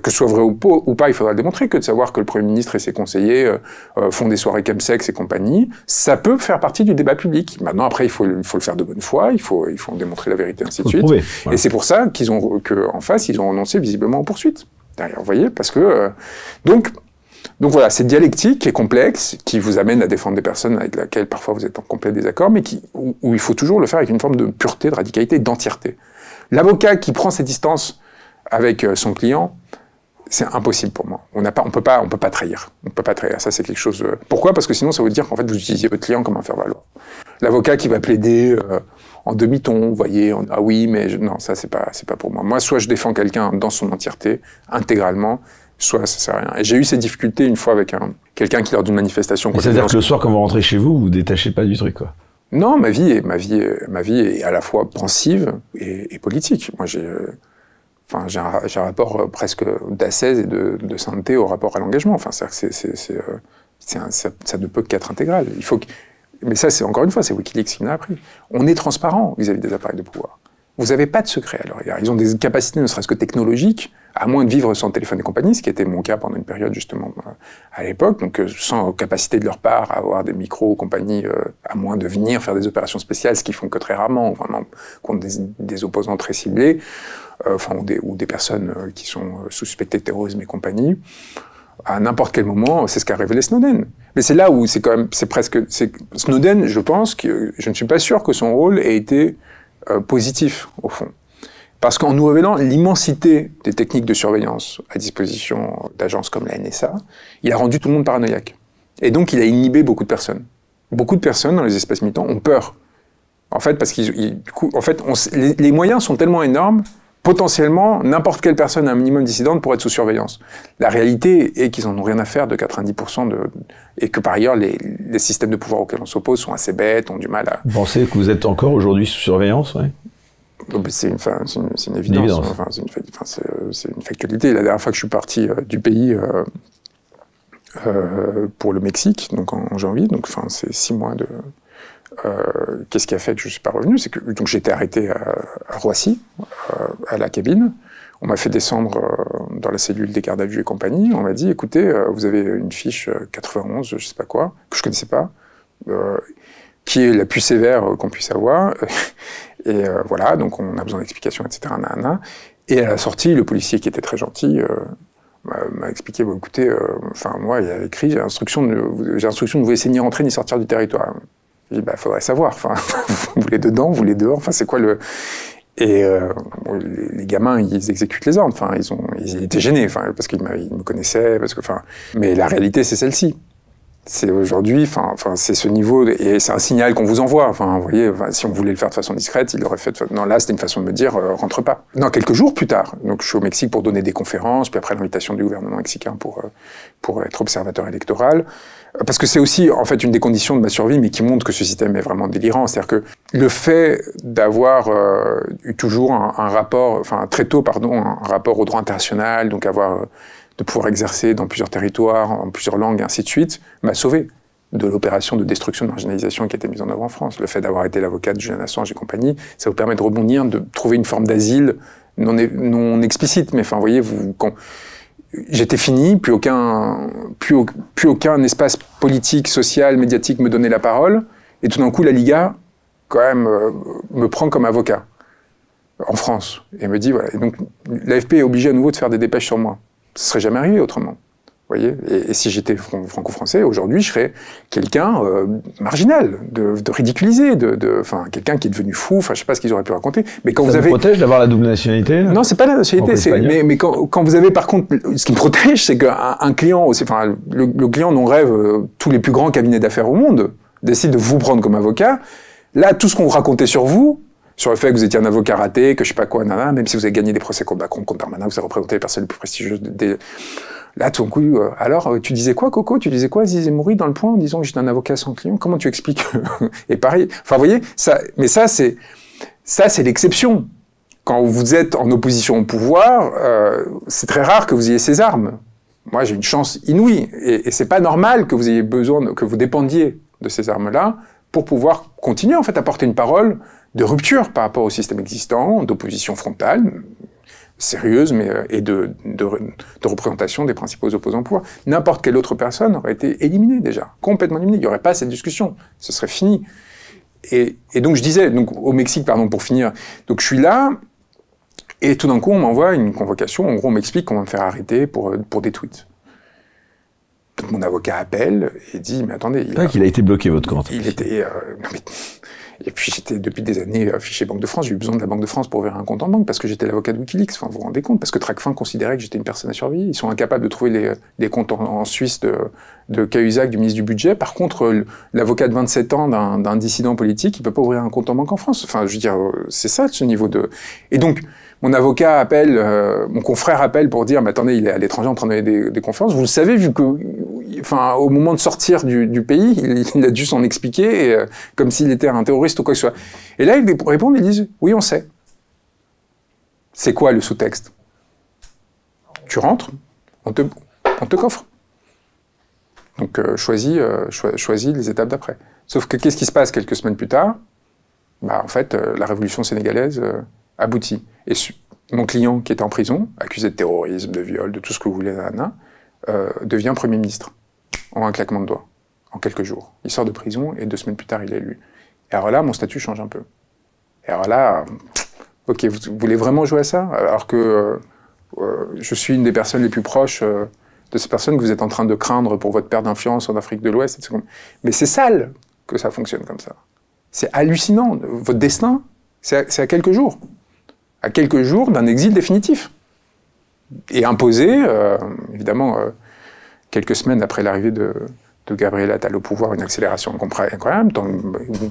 S2: que ce soit vrai ou, pas, il faudra le démontrer, que de savoir que le Premier ministre et ses conseillers euh, euh, font des soirées sexe et compagnie, ça peut faire partie du débat public. Maintenant, après, il faut, il faut le faire de bonne foi, il faut, il faut démontrer la vérité, ainsi de suite. Et c'est pour ça qu'ils ont, qu'en face, ils ont renoncé visiblement aux poursuites. » Derrière, vous voyez, parce que... donc, donc voilà, cette dialectique qui est complexe, qui vous amène à défendre des personnes avec lesquelles parfois vous êtes en complet désaccord, mais où, il faut toujours le faire avec une forme de pureté, de radicalité, d'entièreté. L'avocat qui prend ses distances avec euh, son client, c'est impossible pour moi. On n'a pas, on peut pas, on peut pas trahir. On peut pas trahir. Ça, c'est quelque chose. Euh, pourquoi Parce que sinon, ça veut dire qu'en fait, vous utilisez votre client comme un faire-valoir. L'avocat qui va plaider euh, en demi-ton, vous voyez, ah oui, mais non, ça, c'est pas, c'est pas pour moi. Moi, soit je défends quelqu'un dans son entièreté, intégralement, soit ça sert à rien. Et j'ai eu ces difficultés une fois avec un, quelqu'un qui lors d'une manifestation. C'est-à-dire que
S1: le soir, quand vous rentrez chez vous, vous vous détachez pas du truc, quoi.
S2: Non, ma vie est ma vie ma vie est à la fois pensive et, politique. Moi, j'ai euh, enfin j'ai un, rapport euh, presque d'assaise et de, de, sainteté au rapport à l'engagement. Enfin, c'est euh, ça, ça, ne peut qu'être intégral. Il faut mais ça, c'est encore une fois, c'est WikiLeaks qui m'a l'a appris. On est transparent vis à -vis des appareils de pouvoir. Vous n'avez pas de secret Alors, Ils ont des capacités, ne serait-ce que technologiques, à moins de vivre sans téléphone et compagnie, ce qui était mon cas pendant une période justement euh, à l'époque, donc euh, sans capacité de leur part à avoir des micros ou compagnie, euh, à moins de venir faire des opérations spéciales, ce qu'ils font que très rarement, vraiment contre des, opposants très ciblés, enfin, ou, des, ou des personnes qui sont suspectées de terrorisme et compagnie à n'importe quel moment, c'est ce qu'a révélé Snowden. Mais c'est là où c'est quand même, c'est presque, Snowden, je pense que, je ne suis pas sûr que son rôle ait été euh, positif, au fond. Parce qu'en nous révélant l'immensité des techniques de surveillance à disposition d'agences comme la NSA, il a rendu tout le monde paranoïaque. Et donc, il a inhibé beaucoup de personnes. Beaucoup de personnes dans les espaces militants ont peur. En fait, parce qu'ils, en fait, les, moyens sont tellement énormes potentiellement n'importe quelle personne un minimum dissidente pourrait être sous surveillance. La réalité est qu'ils n'en ont rien à faire de 90% de, et que par ailleurs les, systèmes de pouvoir auxquels on s'oppose sont assez bêtes, ont du mal à... Vous pensez que vous êtes encore aujourd'hui sous surveillance, oh, c'est une, une, évidence. c'est une, euh, une, factualité. La dernière fois que je suis parti euh, du pays euh, pour le Mexique, donc en, janvier, donc c'est six mois de, euh, qu'est-ce qui a fait que je ne suis pas revenu C'est que donc j'ai été arrêté à, Roissy, euh, à la cabine. On m'a fait descendre euh, dans la cellule des gardes à vue et compagnie. On m'a dit, écoutez, vous avez une fiche 91, je ne sais pas quoi, que je ne connaissais pas, qui est la plus sévère qu'on puisse avoir. et voilà, donc on a besoin d'explications, etc. Et à la sortie, le policier qui était très gentil m'a expliqué, écoutez, enfin moi, il a écrit, j'ai l'instruction de, ne vous laisser ni rentrer ni sortir du territoire. Je bah, faudrait savoir. Enfin, vous voulez dedans, vous voulez dehors. Enfin, c'est quoi le. Et euh, les, gamins, ils exécutent les ordres. Enfin, ils ont, ils étaient gênés. Enfin, parce qu'ils me connaissaient. Parce que, enfin, mais la réalité, c'est celle-ci. C'est aujourd'hui. Enfin, c'est ce niveau. et c'est un signal qu'on vous envoie. Enfin, vous voyez, si on voulait le faire de façon discrète, il aurait fait. non, là, c'était une façon de me dire, euh, rentre pas. Non, quelques jours plus tard. Donc, je suis au Mexique pour donner des conférences. Puis après, l'invitation du gouvernement mexicain pour euh, pour être observateur électoral. Parce que c'est aussi, en fait, une des conditions de ma survie, mais qui montre que ce système est vraiment délirant. C'est-à-dire que le fait d'avoir euh, eu toujours un, rapport, enfin, très tôt, pardon, un rapport au droit international, donc avoir, euh, de pouvoir exercer dans plusieurs territoires, en plusieurs langues, et ainsi de suite, m'a sauvé de l'opération de destruction de marginalisation qui a été mise en œuvre en France. Le fait d'avoir été l'avocat de Julian Assange et compagnie, ça vous permet de rebondir, de trouver une forme d'asile non, non explicite, mais enfin, voyez, vous, quand, j'étais fini, plus aucun, plus, aucun espace politique, social, médiatique me donnait la parole. Et tout d'un coup, la Liga, quand même, euh, me prend comme avocat en France et me dit voilà. Et donc, l'AFP est obligé à nouveau de faire des dépêches sur moi. Ce serait jamais arrivé autrement et, si j'étais franco-français, aujourd'hui, je serais quelqu'un euh, marginal, de, ridiculisé, de, enfin, quelqu'un qui est devenu fou. Enfin, je sais pas ce qu'ils auraient pu raconter. Mais quand Ça vous avez protège d'avoir la double nationalité Non, c'est pas la nationalité. Mais, quand, vous avez, par contre, ce qui me protège, c'est qu'un un client, enfin, le, client dont rêve euh, tous les plus grands cabinets d'affaires au monde décide de vous prendre comme avocat. Là, tout ce qu'on vous racontait sur vous, sur le fait que vous étiez un avocat raté, que je sais pas quoi, même si vous avez gagné des procès contre Macron, contre Darmanin, vous avez représenté les personnes les plus prestigieuses des, Là, tout d'un coup, euh, alors, euh, tu disais quoi, Coco Tu disais quoi, Zizé mouru dans le point, en disant que j'étais un avocat sans client Comment tu expliques Et pareil, enfin, vous voyez, ça, mais ça, c'est, ça, c'est l'exception. Quand vous êtes en opposition au pouvoir, euh, c'est très rare que vous ayez ces armes. Moi, j'ai une chance inouïe, et, et c'est pas normal que vous ayez besoin, que vous dépendiez de ces armes-là pour pouvoir continuer, en fait, à porter une parole de rupture par rapport au système existant, d'opposition frontale, sérieuse mais, euh, et de, représentation des principaux opposants au pouvoir. N'importe quelle autre personne aurait été éliminée déjà, complètement éliminée. Il n'y aurait pas cette discussion, ce serait fini. Et, donc je disais, donc au Mexique, pardon, pour finir, donc je suis là, et tout d'un coup on m'envoie une convocation, en gros on m'explique qu'on va me faire arrêter pour, euh, pour des tweets. Donc mon avocat appelle et dit, mais attendez... Il, a, a
S1: été bloqué votre compte.
S2: Il était... Euh, et puis j'étais depuis des années affiché euh, Banque de France, j'ai eu besoin de la Banque de France pour ouvrir un compte en banque parce que j'étais l'avocat de Wikileaks, enfin, vous vous rendez compte, parce que Tracfin considérait que j'étais une personne à survie. Ils sont incapables de trouver les, comptes en, Suisse de, de Cahuzac, du ministre du Budget. Par contre, euh, l'avocat de 27 ans d'un dissident politique, il peut pas ouvrir un compte en banque en France. Enfin, je veux dire, euh, c'est ça ce niveau de... Et donc, mon avocat appelle, mon confrère appelle pour dire, mais attendez, il est à l'étranger en train de des, des conférences. Vous le savez, vu que enfin, au moment de sortir du, pays, il, a dû s'en expliquer, euh, comme s'il était un terroriste ou quoi que ce soit. Et là, ils répondent, ils disent, oui, on sait. C'est quoi le sous-texte Tu rentres, on te, coffre. Donc, euh, euh, choisis, les étapes d'après. Sauf que qu'est-ce qui se passe quelques semaines plus tard bah, En fait, la révolution sénégalaise aboutit. Et mon client qui est en prison, accusé de terrorisme, de viol, de tout ce que vous voulez, nanana, euh, devient Premier ministre en un claquement de doigts, en quelques jours. Il sort de prison et deux semaines plus tard, il est élu. Et alors là, mon statut change un peu. Et alors là, euh, ok, vous, voulez vraiment jouer à ça Alors que euh, je suis une des personnes les plus proches de ces personnes que vous êtes en train de craindre pour votre perte d'influence en Afrique de l'Ouest. Mais c'est sale que ça fonctionne comme ça. C'est hallucinant. Votre destin, c'est à quelques jours. À quelques jours d'un exil définitif et imposer, euh, évidemment, euh, quelques semaines après l'arrivée de, de, Gabriel Attal au pouvoir, une accélération incroyable.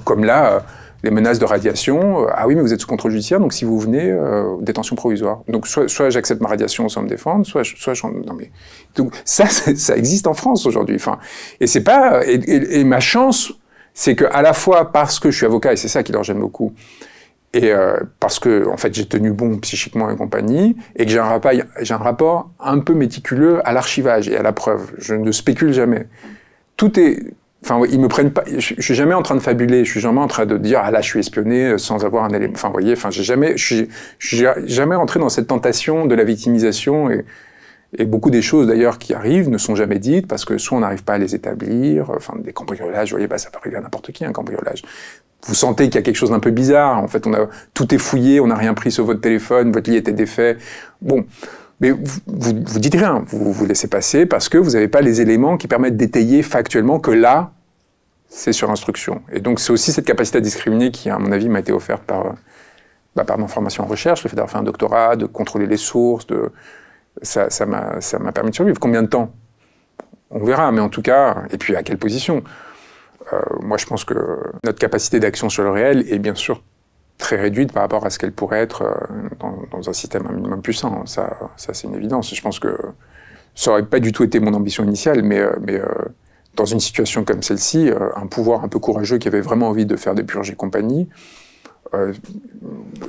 S2: comme là, euh, les menaces de radiation, ah oui, mais vous êtes sous contrôle judiciaire, donc si vous venez, détention provisoire. Donc, soit, j'accepte ma radiation sans me défendre, soit, soit Non, mais. Donc, ça, ça existe en France aujourd'hui. Enfin, et c'est pas. Et, ma chance, c'est que à la fois parce que je suis avocat, et c'est ça qui leur gêne beaucoup, et euh, parce que en fait j'ai tenu bon psychiquement et compagnie, et que j'ai un rapport, j'ai un rapport un peu méticuleux à l'archivage et à la preuve. Je ne spécule jamais. Tout est, enfin ils me prennent pas, je, suis jamais en train de fabuler, je suis jamais en train de dire ah là je suis espionné euh, sans avoir un élément. Enfin vous voyez, enfin j'ai jamais, je suis, jamais rentré dans cette tentation de la victimisation et et beaucoup des choses d'ailleurs qui arrivent ne sont jamais dites parce que soit on n'arrive pas à les établir, enfin des cambriolages, vous voyez, bah, ça peut arriver à n'importe qui un cambriolage. Vous sentez qu'il y a quelque chose d'un peu bizarre, en fait on a tout est fouillé, on n'a rien pris sur votre téléphone, votre lit était défait. Bon, mais vous, vous, dites rien, vous vous laissez passer parce que vous n'avez pas les éléments qui permettent d'étayer factuellement que là, c'est sur instruction. Et donc c'est aussi cette capacité à discriminer qui, à mon avis, m'a été offerte par, bah, par mon formation en recherche, le fait d'avoir fait un doctorat, de contrôler les sources, de ça, m'a permis de survivre. Combien de temps On verra, mais en tout cas, et puis à quelle position euh, Moi, je pense que notre capacité d'action sur le réel est bien sûr très réduite par rapport à ce qu'elle pourrait être euh, dans, un système un minimum puissant. Ça, c'est une évidence. Je pense que ça aurait pas du tout été mon ambition initiale, mais, euh, dans une situation comme celle-ci, un pouvoir un peu courageux qui avait vraiment envie de faire des purges et compagnie, euh,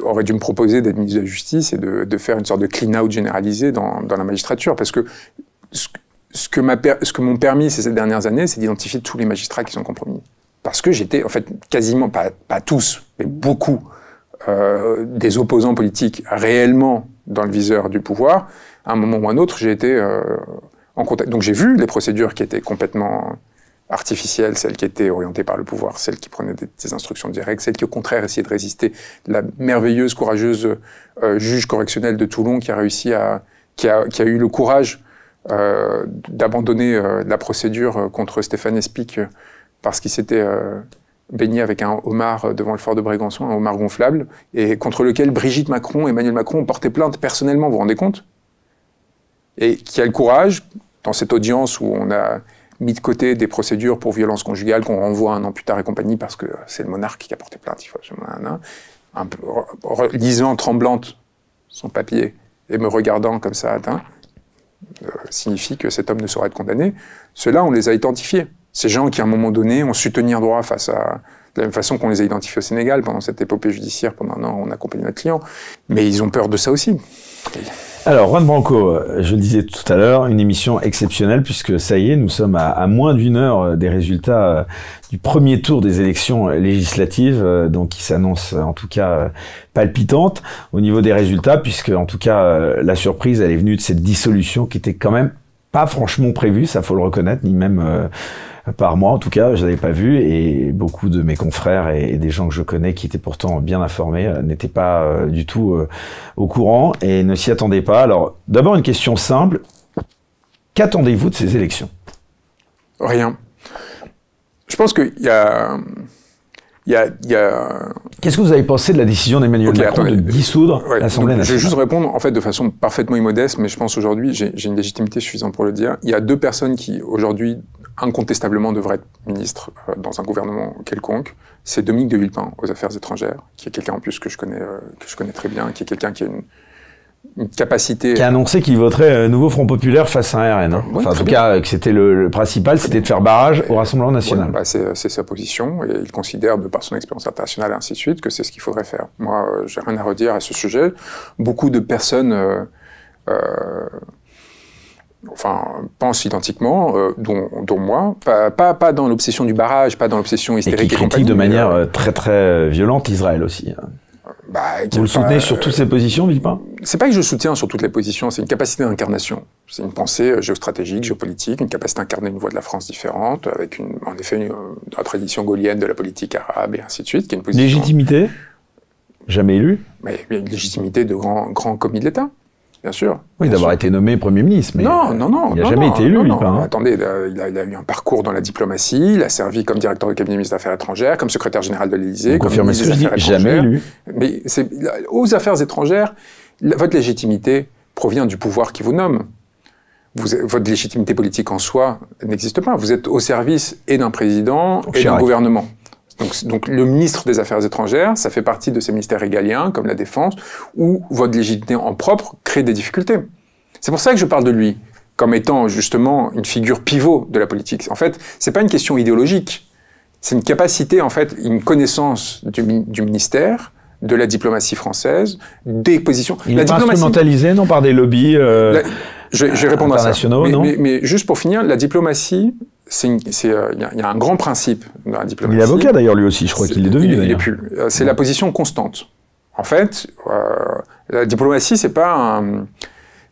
S2: aurait dû me proposer d'être ministre de la Justice et de, faire une sorte de clean-out généralisé dans, la magistrature. Parce que ce, ce que m'ont permis ces, dernières années, c'est d'identifier tous les magistrats qui sont compromis. Parce que j'étais, en fait, quasiment, pas, pas tous, mais beaucoup, euh, des opposants politiques réellement dans le viseur du pouvoir. À un moment ou à un autre, j'ai été euh, en contact. Donc j'ai vu les procédures qui étaient complètement artificielle, celle qui était orientée par le pouvoir, celle qui prenait des, instructions directes, celle qui au contraire essayait de résister. La merveilleuse, courageuse euh, juge correctionnelle de Toulon qui a réussi à, qui a, qui a eu le courage euh, d'abandonner euh, la procédure contre Stéphane Espic parce qu'il s'était baigné avec un homard devant le fort de Brégançon, un homard gonflable, et contre lequel Brigitte Macron, Emmanuel Macron ont porté plainte personnellement, vous vous rendez compte Et qui a le courage, dans cette audience où on a mis de côté des procédures pour violence conjugale qu'on renvoie un an plus tard et compagnie parce que c'est le monarque qui a porté plainte. Il lisant tremblante son papier et me regardant comme ça atteint, euh, signifie que cet homme ne saurait être condamné. Ceux-là, on les a identifiés. Ces gens qui, à un moment donné, ont su tenir droit face à... De la même façon qu'on les a identifiés au Sénégal pendant cette épopée judiciaire, pendant un an, on accompagnait notre client. Mais ils ont peur de ça aussi.
S1: Alors, Juan Branco, je le disais tout à l'heure, une émission exceptionnelle puisque ça y est, nous sommes à, moins d'une heure euh, des résultats euh, du premier tour des élections euh, législatives, donc qui s'annonce en tout cas palpitante au niveau des résultats puisque en tout cas la surprise elle est venue de cette dissolution qui était quand même pas franchement prévu, ça faut le reconnaître, ni même euh, par moi en tout cas, je n'avais pas vu et beaucoup de mes confrères et, des gens que je connais qui étaient pourtant bien informés euh, n'étaient pas euh, du tout au courant et ne s'y attendaient pas. Alors d'abord une question simple, qu'attendez-vous de ces élections
S2: Rien. Je pense qu'il y a il y a, y a...
S1: Qu'est-ce que vous avez pensé de la décision d'Emmanuel Macron de dissoudre l'Assemblée nationale Je vais juste
S2: répondre en fait de façon parfaitement immodeste, mais je pense aujourd'hui, j'ai une légitimité suffisante pour le dire. Il y a deux personnes qui aujourd'hui incontestablement devraient être ministres euh, dans un gouvernement quelconque. C'est Dominique de Villepin aux Affaires étrangères, qui est quelqu'un en plus que je connais, euh, que je connais très bien, qui est quelqu'un qui a une
S1: capacité. Qui a annoncé qu'il voterait un euh, nouveau Front Populaire face à un RN. Hein. en tout cas, euh, que c'était le, principal,
S2: c'était de faire barrage au Rassemblement National. Bah, c'est sa position, et il considère, de par son expérience internationale et ainsi de suite, que c'est ce qu'il faudrait faire. Moi, je euh, j'ai rien à redire à ce sujet. Beaucoup de personnes. Euh, enfin, pensent identiquement, dont, moi, pas, pas, dans l'obsession du barrage, pas dans l'obsession hystérique. Et qui critique de manière très très violente Israël aussi. Hein. Vous le soutenez sur toutes ces
S1: positions, Villepin hein
S2: C'est pas que je soutiens sur toutes les positions, c'est une capacité d'incarnation. C'est une pensée euh, géostratégique, géopolitique, une capacité d'incarner une voix de la France différente, avec une, en effet une, euh, la tradition gaulienne de la politique arabe et ainsi de suite, qui est une position. Légitimité Jamais élu. Mais, légitimité de grands grand commis de l'État sûr.
S1: Oui, d'avoir été nommé Premier ministre. Mais non, non, non. Il n'a jamais été élu. Hein. Attendez,
S2: euh, il a, eu un parcours dans la diplomatie, il a servi comme directeur du cabinet ministre des Affaires étrangères, comme secrétaire général de l'Élysée, comme ministre que je Jamais élu. Mais aux Affaires étrangères, votre légitimité provient du pouvoir qui vous nomme. votre légitimité politique en soi n'existe pas. Vous êtes au service et d'un président et d'un gouvernement. Donc, le ministre des Affaires étrangères, ça fait partie de ces ministères égaliens, comme la Défense, où votre légitimité en propre crée des difficultés. C'est pour ça que je parle de lui comme étant justement une figure pivot de la politique. En fait, ce n'est pas une question idéologique, c'est une capacité, en fait, une connaissance du ministère de la diplomatie française, des positions. Il la non par des lobbies euh, internationaux, Mais, non mais, juste pour finir, la diplomatie, c'est euh, il y, a un grand principe dans la diplomatie. Il est avocat d'ailleurs lui aussi, je crois qu'il est devenu. Il, euh, C'est la position constante. En fait, la diplomatie, c'est pas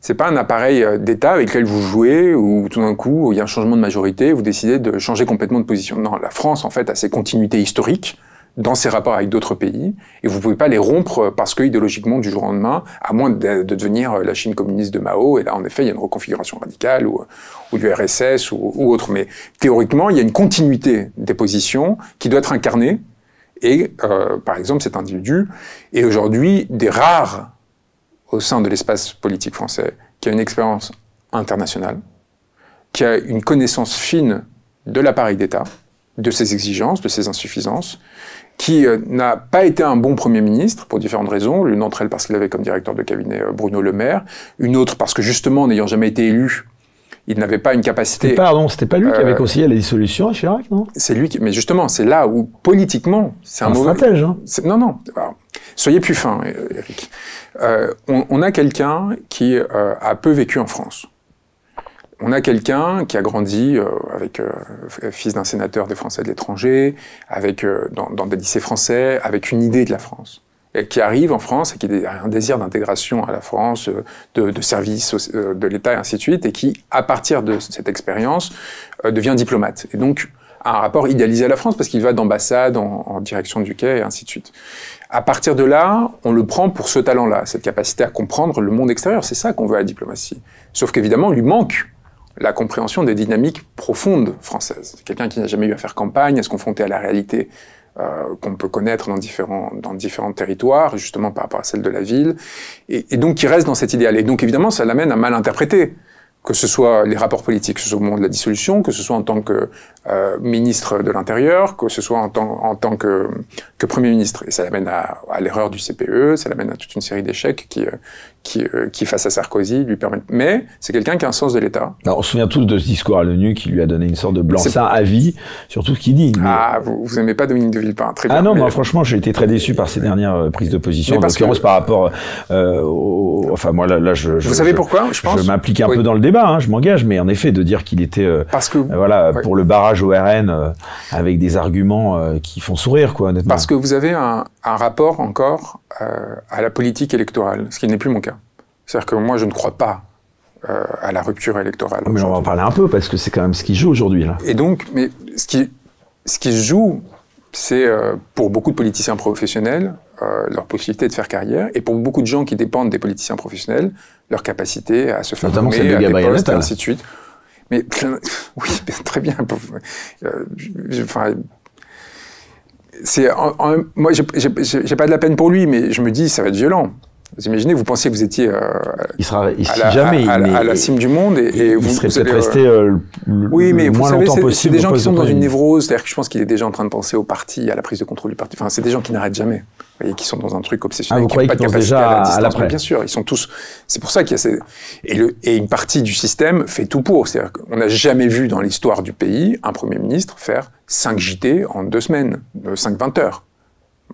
S2: c'est pas un appareil d'État avec lequel vous jouez ou tout d'un coup il y a un changement de majorité, vous décidez de changer complètement de position. Non, la France en fait a ses continuités historiques dans ses rapports avec d'autres pays, et vous ne pouvez pas les rompre parce que idéologiquement, du jour au lendemain, à moins de, devenir euh, la Chine communiste de Mao, et là, en effet, il y a une reconfiguration radicale, ou, euh, du RSS, ou, autre. Mais théoriquement, il y a une continuité des positions qui doit être incarnée, et euh, par exemple cet individu est aujourd'hui des rares au sein de l'espace politique français qui a une expérience internationale, qui a une connaissance fine de l'appareil d'État, de ses exigences, de ses insuffisances, qui euh, n'a pas été un bon Premier ministre pour différentes raisons, l'une d'entre elles parce qu'il avait comme directeur de cabinet euh, Bruno Le Maire, une autre parce que justement, n'ayant jamais été élu, il n'avait pas une capacité. Pardon, c'était pas lui qui avait euh, conseillé la dissolution à Chirac, non C'est lui qui. Mais justement, c'est là où politiquement, c'est un, un stratège. Hein. Non, non. soyez plus fin, Eric. on, a quelqu'un qui a peu vécu en France on a quelqu'un qui a grandi euh, avec euh, fils d'un sénateur des Français de l'étranger, avec euh, dans, des lycées français, avec une idée de la France, et qui arrive en France et qui a un désir d'intégration à la France, de, de service de l'État et ainsi de suite, et qui, à partir de cette expérience, devient diplomate. Et donc a un rapport idéalisé à la France parce qu'il va d'ambassade en, en direction du quai et ainsi de suite. À partir de là, on le prend pour ce talent-là, cette capacité à comprendre le monde extérieur. C'est ça qu'on veut à la diplomatie. Sauf qu'évidemment, il lui manque la compréhension des dynamiques profondes françaises. Quelqu'un qui n'a jamais eu à faire campagne, à se confronter à la réalité euh, qu'on peut connaître dans différents, dans différents territoires, justement par rapport à celle de la ville, et, donc qui reste dans cet idéal. Et donc évidemment, ça l'amène à mal interpréter, que ce soit les rapports politiques, que ce soit au moment de la dissolution, que ce soit en tant que euh, ministre de l'Intérieur, que ce soit en tant, en tant que, que Premier ministre. Et ça l'amène à, l'erreur du CPE, ça l'amène à toute une série d'échecs qui, euh, qui, euh, qui, face à Sarkozy, lui permet... Mais c'est quelqu'un qui a un sens de l'État.
S1: on se souvient tous de ce discours à l'ONU qui lui a donné une sorte de blanc-seing à vie sur tout ce qu'il dit. Ah,
S2: vous, vous aimez pas Dominique de Villepin, très bien. Ah non, mais...
S1: franchement, j'ai été très déçu par ses dernières euh, prises de position, parce l'occurrence que... par rapport euh, au... Enfin, moi là, je, Vous savez pourquoi, je pense Je m'implique un peu dans le débat, hein, je m'engage, mais en effet, de dire qu'il était... Euh, parce que... voilà, pour le barrage au RN, avec des arguments qui font sourire, quoi, honnêtement. Parce que
S2: vous avez un, un rapport encore euh, à la politique électorale, ce qui n'est plus mon cas. C'est-à-dire que moi, je ne crois pas euh, à la rupture électorale.
S1: Mais on va en parler un peu parce que c'est quand même ce qui joue aujourd'hui.
S2: Et donc, mais ce qui, ce qui joue, c'est euh, pour beaucoup de politiciens professionnels leur possibilité de faire carrière, et pour beaucoup de gens qui dépendent des politiciens professionnels, leur capacité à se faire à des et ainsi de suite. Mais oui, très bien. Enfin, c'est moi j'ai pas de la peine pour lui mais je me dis ça va être violent vous imaginez, vous pensiez que vous étiez euh, il sera, il à, la, jamais, à, à, la cime du monde et, il vous, serait peut-être resté euh, euh, le, oui, mais vous savez, C'est des gens qui sont dans une névrose, c'est-à-dire que je pense qu'il est déjà en train de penser au parti, à la prise de contrôle du parti. Enfin, c'est des gens qui n'arrêtent jamais, vous voyez, qui sont dans un truc obsessionnel, ah, vous qui n'ont pas de déjà à la bien sûr, ils sont tous. C'est pour ça qu'il y a ces... et, le, et une partie du système fait tout pour. C'est-à-dire qu'on n'a jamais vu dans l'histoire du pays un premier ministre faire 5 JT en deux semaines, 5-20 euh, heures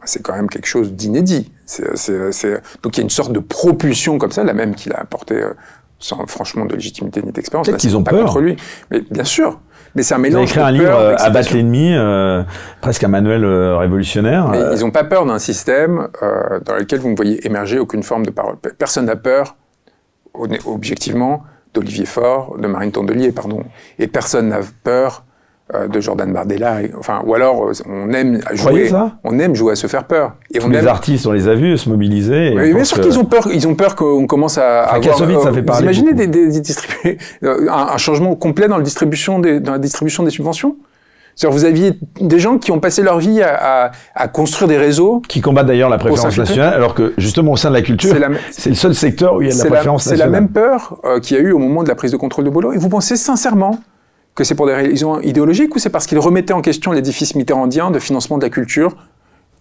S2: c'est quand même quelque chose d'inédit. Donc il y a une sorte de propulsion comme ça, la même qu'il a apportée, euh, sans franchement de légitimité ni d'expérience. Peut-être qu'ils ont pas peur. contre lui, mais bien sûr. Mais c'est un mélange. Ils ont écrit un livre euh, abattre
S1: l'ennemi, euh, presque un manuel révolutionnaire. Mais ils n'ont
S2: pas peur d'un système dans lequel vous ne voyez émerger aucune forme de parole. Personne n'a peur, objectivement, d'Olivier Faure, de Marine Tondelier, pardon, et personne n'a peur euh, de Jordan Bardella, enfin, ou alors euh, on aime jouer, on aime jouer à se faire peur. Et les
S1: artistes, on les a vus se mobiliser. mais bien sûr qu'ils ont
S2: peur, ils ont peur qu'on commence à, à avoir. Euh, imaginez des, des, un, changement complet dans, le distribution des, dans la distribution des subventions. cest vous aviez des gens qui ont passé leur vie à, à, construire des réseaux. Qui combattent d'ailleurs la préférence nationale,
S1: alors que justement au sein de la culture, c'est le seul secteur où il y a la préférence nationale. C'est la même
S2: peur qu'il y a eu au moment de la prise de contrôle de Bolo. Et vous pensez sincèrement que c'est pour des raisons idéologiques ou c'est parce qu'ils remettaient en question l'édifice mitterrandien de financement de la culture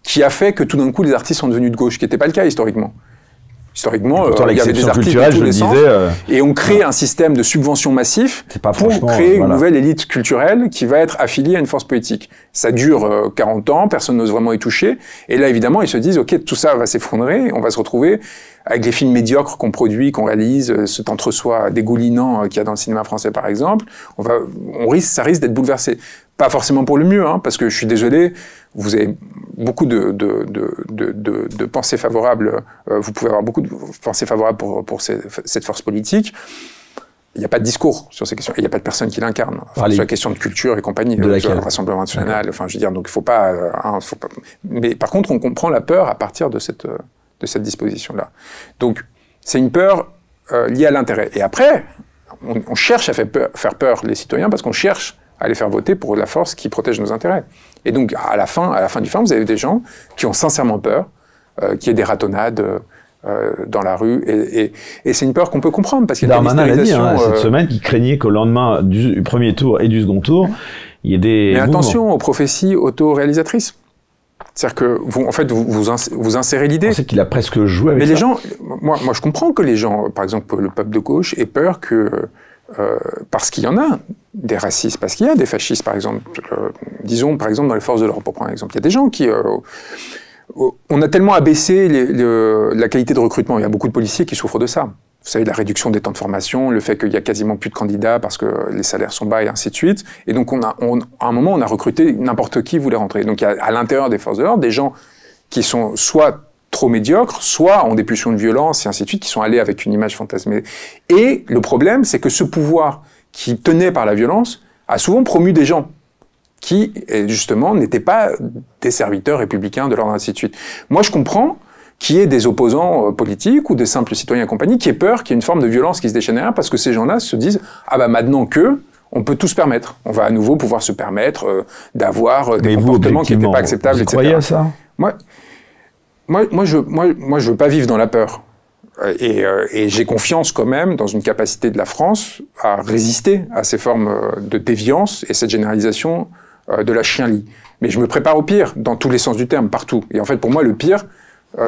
S2: qui a fait que tout d'un coup les artistes sont devenus de gauche, ce qui n'était pas le cas historiquement. Historiquement, euh, il y avait des articles de tous disais, euh, et on crée un système de subvention massif
S1: pour créer une nouvelle
S2: élite culturelle qui va être affiliée à une force politique. Ça dure 40 euh, ans, personne n'ose vraiment y toucher, et là évidemment ils se disent ok tout ça va s'effondrer, on va se retrouver avec les films médiocres qu'on produit, qu'on réalise, cet entre-soi dégoulinant qu'il y a dans le cinéma français par exemple, on va, on risque, ça risque d'être bouleversé. Pas forcément pour le mieux, hein, parce que je suis désolé, vous avez beaucoup de, de, de, de pensées favorables, euh, vous pouvez avoir beaucoup de pensées favorables pour, pour cette force politique. Il n'y a pas de discours sur ces questions. Il n'y a pas de personne qui l'incarne. sur la question de culture et compagnie, de euh, le Rassemblement national. Enfin, je veux dire, donc il faut euh, hein, faut pas. Mais par contre, on comprend la peur à partir de cette de cette disposition-là. Donc, c'est une peur liée à l'intérêt. Et après, on, cherche à faire peur, faire peur les citoyens parce qu'on cherche à faire voter pour la force qui protège nos intérêts. Et donc, à la fin, à la fin du film, vous avez des gens qui ont sincèrement peur, euh, qui ait des ratonnades. Euh, dans la rue et, et, c'est une peur qu'on peut comprendre parce qu'il a Darmanin l'a dit hein, cette euh, semaine
S1: qu'il craignait qu'au lendemain du premier tour et du second tour il y ait des mais attention
S2: aux prophéties autoréalisatrices c'est-à-dire que vous, en fait, vous, vous, insérez, l'idée. C'est qu'il a presque joué avec Mais les gens, moi, moi, je comprends que les gens, par exemple, le peuple de gauche, aient peur que euh, parce qu'il y en a des racistes, parce qu'il y a des fascistes, par exemple, euh, disons par exemple dans les forces de l'ordre, pour prendre un exemple. Il y a des gens qui... Euh, on a tellement abaissé la qualité de recrutement, il y a beaucoup de policiers qui souffrent de ça. Vous savez, la réduction des temps de formation, le fait qu'il n'y a quasiment plus de candidats parce que les salaires sont bas et ainsi de suite. Et donc, on a, à un moment, on a recruté n'importe qui voulait rentrer. Donc, il y a à l'intérieur des forces de l'ordre des gens qui sont soit trop médiocres, soit en dépulsion de violence et ainsi de suite, qui sont allés avec une image fantasmée. Et le problème, c'est que ce pouvoir qui tenait par la violence a souvent promu des gens qui, eh, justement, n'étaient pas des serviteurs républicains de l'ordre, ainsi de suite. Moi, je comprends qu'il y ait des opposants euh, politiques ou des simples citoyens et compagnie qui aient peur qu'il y ait une forme de violence qui se déchaîne parce que ces gens-là se disent « Ah bah maintenant que, on peut tout se permettre. On va à nouveau pouvoir se permettre euh, d'avoir euh, des comportements qui n'étaient pas acceptables, etc. à ça Moi, moi, moi, je, moi, moi, je veux pas vivre dans la peur. Euh, et, euh, et j'ai confiance quand même dans une capacité de la France à résister à ces formes euh, de déviance et cette généralisation de la chienlit. Mais je me prépare au pire, dans tous les sens du terme, partout. Et en fait, pour moi, le pire,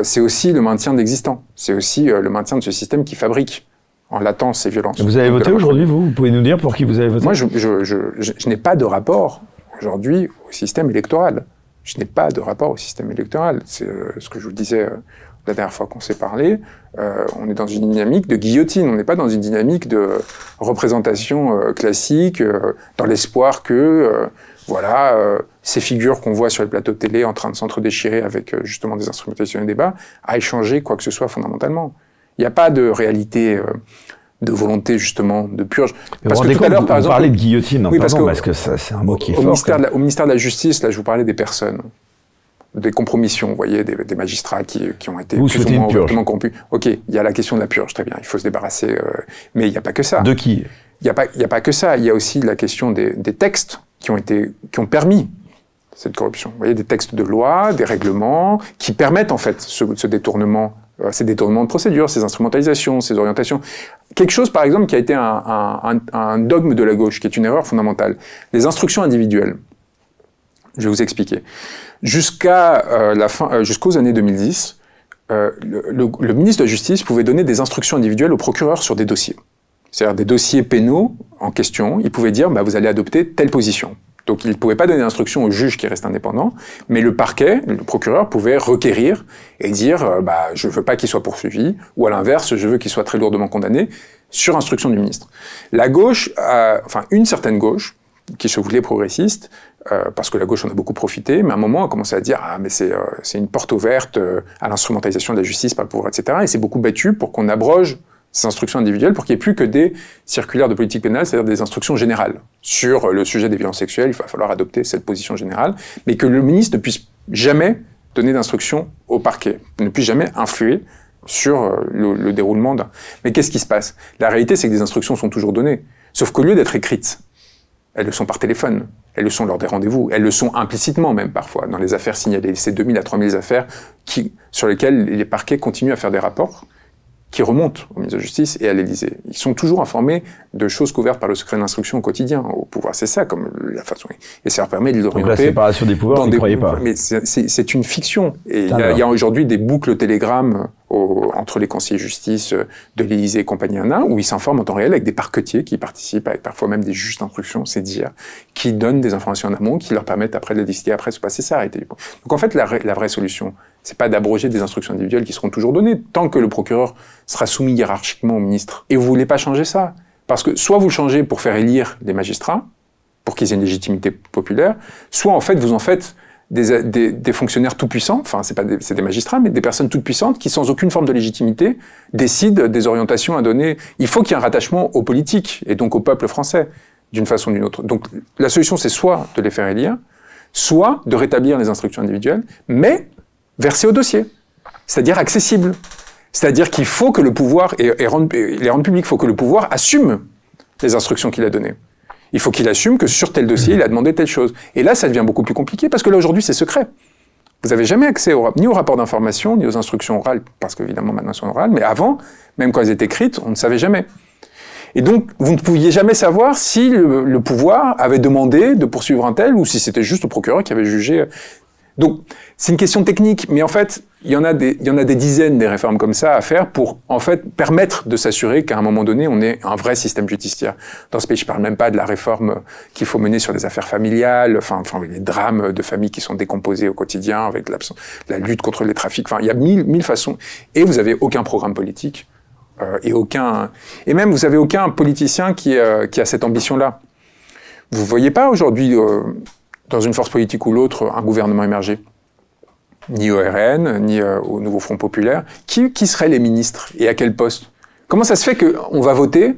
S2: c'est aussi le maintien d'existants. C'est aussi le maintien de ce système qui fabrique en latence ces violences. Vous avez voté aujourd'hui, vous Vous pouvez nous dire pour qui vous avez voté Moi, je, je, je, je n'ai pas de rapport aujourd'hui au système électoral. Je n'ai pas de rapport au système électoral. C'est euh, ce que je vous disais euh, la dernière fois qu'on s'est parlé. Euh, on est dans une dynamique de guillotine. On n'est pas dans une dynamique de représentation classique, dans l'espoir que voilà ces figures qu'on voit sur les plateaux de télé en train de s'entre-déchirer avec justement des instrumentations et débats, à échanger quoi que ce soit fondamentalement. Il n'y a pas de réalité de volonté justement de purge. parce que tout à l'heure, par exemple, de guillotine, oui, parce, que, c'est un mot qui est au fort. Ministère de la, au ministère de la Justice, là, je vous parlais des personnes, des compromissions, vous voyez, des, magistrats qui, ont été vous corrompus. Ok, il y a la question de la purge, très bien, il faut se débarrasser, euh, mais il n'y a pas que ça. De qui Il n'y a, pas, y a pas que ça, il y a aussi la question des, textes qui ont, été, qui ont permis cette corruption. Vous voyez, des textes de loi, des règlements qui permettent en fait ce détournement euh, ces détournements de procédure, ces instrumentalisations, ces orientations. Quelque chose, par exemple, qui a été un, dogme de la gauche, qui est une erreur fondamentale. Les instructions individuelles. Je vais vous expliquer. Jusqu'à euh, euh, jusqu'aux années 2010, le, ministre de la Justice pouvait donner des instructions individuelles au procureurs sur des dossiers. C'est-à-dire des dossiers pénaux en question, il pouvait dire bah, vous allez adopter telle position donc il ne pouvait pas donner d'instruction au juge qui reste indépendant, mais le parquet, le procureur, pouvait requérir et dire euh, bah, je ne veux pas qu'il soit poursuivi, ou à l'inverse, je veux qu'il soit très lourdement condamné, sur instruction du ministre. La gauche, euh, enfin une certaine gauche, qui se voulait progressiste, euh, parce que la gauche en a beaucoup profité, mais à un moment a commencé à dire ah mais c'est une porte ouverte à l'instrumentalisation de la justice par le pouvoir, etc. Et s'est beaucoup battu pour qu'on abroge ces instructions individuelles pour qu'il n'y ait plus que des circulaires de politique pénale, c'est-à-dire des instructions générales. Sur le sujet des violences sexuelles, il va falloir adopter cette position générale, mais que le ministre ne puisse jamais donner d'instructions au parquet, ne puisse jamais influer sur euh, le, déroulement d'un... Mais qu'est-ce qui se passe La réalité, c'est que des instructions sont toujours données, sauf qu'au lieu d'être écrites, elles le sont par téléphone, elles le sont lors des rendez-vous, elles le sont implicitement même parfois dans les affaires signalées, ces 2000 à 3000 affaires sur lesquelles les parquets continuent à faire des rapports, qui remontent au ministre de Justice et à l'Élysée. Ils sont toujours informés de choses couvertes par le secret d'instruction au quotidien, au pouvoir. C'est ça, comme la façon. Et ça leur permet de l'orienter. Donc la séparation des pouvoirs, vous ne croyez pas. Mais c'est une fiction. Et il y a, aujourd'hui des boucles télégrammes euh, entre les conseillers justice euh, de l'Élysée et compagnie Anna, où ils s'informent en temps réel avec des parquetiers qui participent, avec parfois même des justes d'instruction, c'est dire, qui donnent des informations en amont qui leur permettent après de décider après ce passé. ça, arrêter. Donc en fait, la vraie solution, c'est pas d'abroger des instructions individuelles qui seront toujours données tant que le procureur sera soumis hiérarchiquement au ministre. Et vous voulez pas changer ça. Parce que soit vous changez pour faire élire des magistrats, pour qu'ils aient une légitimité populaire, soit en fait vous en faites des, fonctionnaires tout puissants, enfin c'est pas des, magistrats, mais des personnes toutes puissantes qui sans aucune forme de légitimité décident des orientations à donner. Il faut qu'il y ait un rattachement aux politiques et donc au peuple français d'une façon ou d'une autre. Donc la solution c'est soit de les faire élire, soit de rétablir les instructions individuelles, mais versé au dossier, c'est-à-dire accessible. C'est-à-dire qu'il faut que le pouvoir, et, les rendre publics, il faut que le pouvoir assume les instructions qu'il a données. Il faut qu'il assume que sur tel dossier, il a demandé telle chose. Et là, ça devient beaucoup plus compliqué parce que là, aujourd'hui, c'est secret. Vous n'avez jamais accès ni au rapport d'information, ni aux instructions orales, parce qu'évidemment, maintenant, elles sont orales, mais avant, même quand elles étaient écrites, on ne savait jamais. Et donc, vous ne pouviez jamais savoir si le, le pouvoir avait demandé de poursuivre un tel ou si c'était juste le procureur qui avait jugé donc, c'est une question technique, mais en fait, il y en a des, il y en a des dizaines des réformes comme ça à faire pour, en fait, permettre de s'assurer qu'à un moment donné, on ait un vrai système judiciaire. Dans ce pays, je parle même pas de la réforme qu'il faut mener sur les affaires familiales, enfin, les drames de familles qui sont décomposés au quotidien avec la lutte contre les trafics. Enfin, il y a mille, mille façons. Et vous avez aucun programme politique, euh, et aucun, et même vous avez aucun politicien qui, euh, qui a cette ambition-là. Vous voyez pas aujourd'hui, euh, dans une force politique ou l'autre un gouvernement émergé Ni au RN, ni euh, au Nouveau Front Populaire. Qui, qui seraient les ministres et à quel poste Comment ça se fait qu'on va voter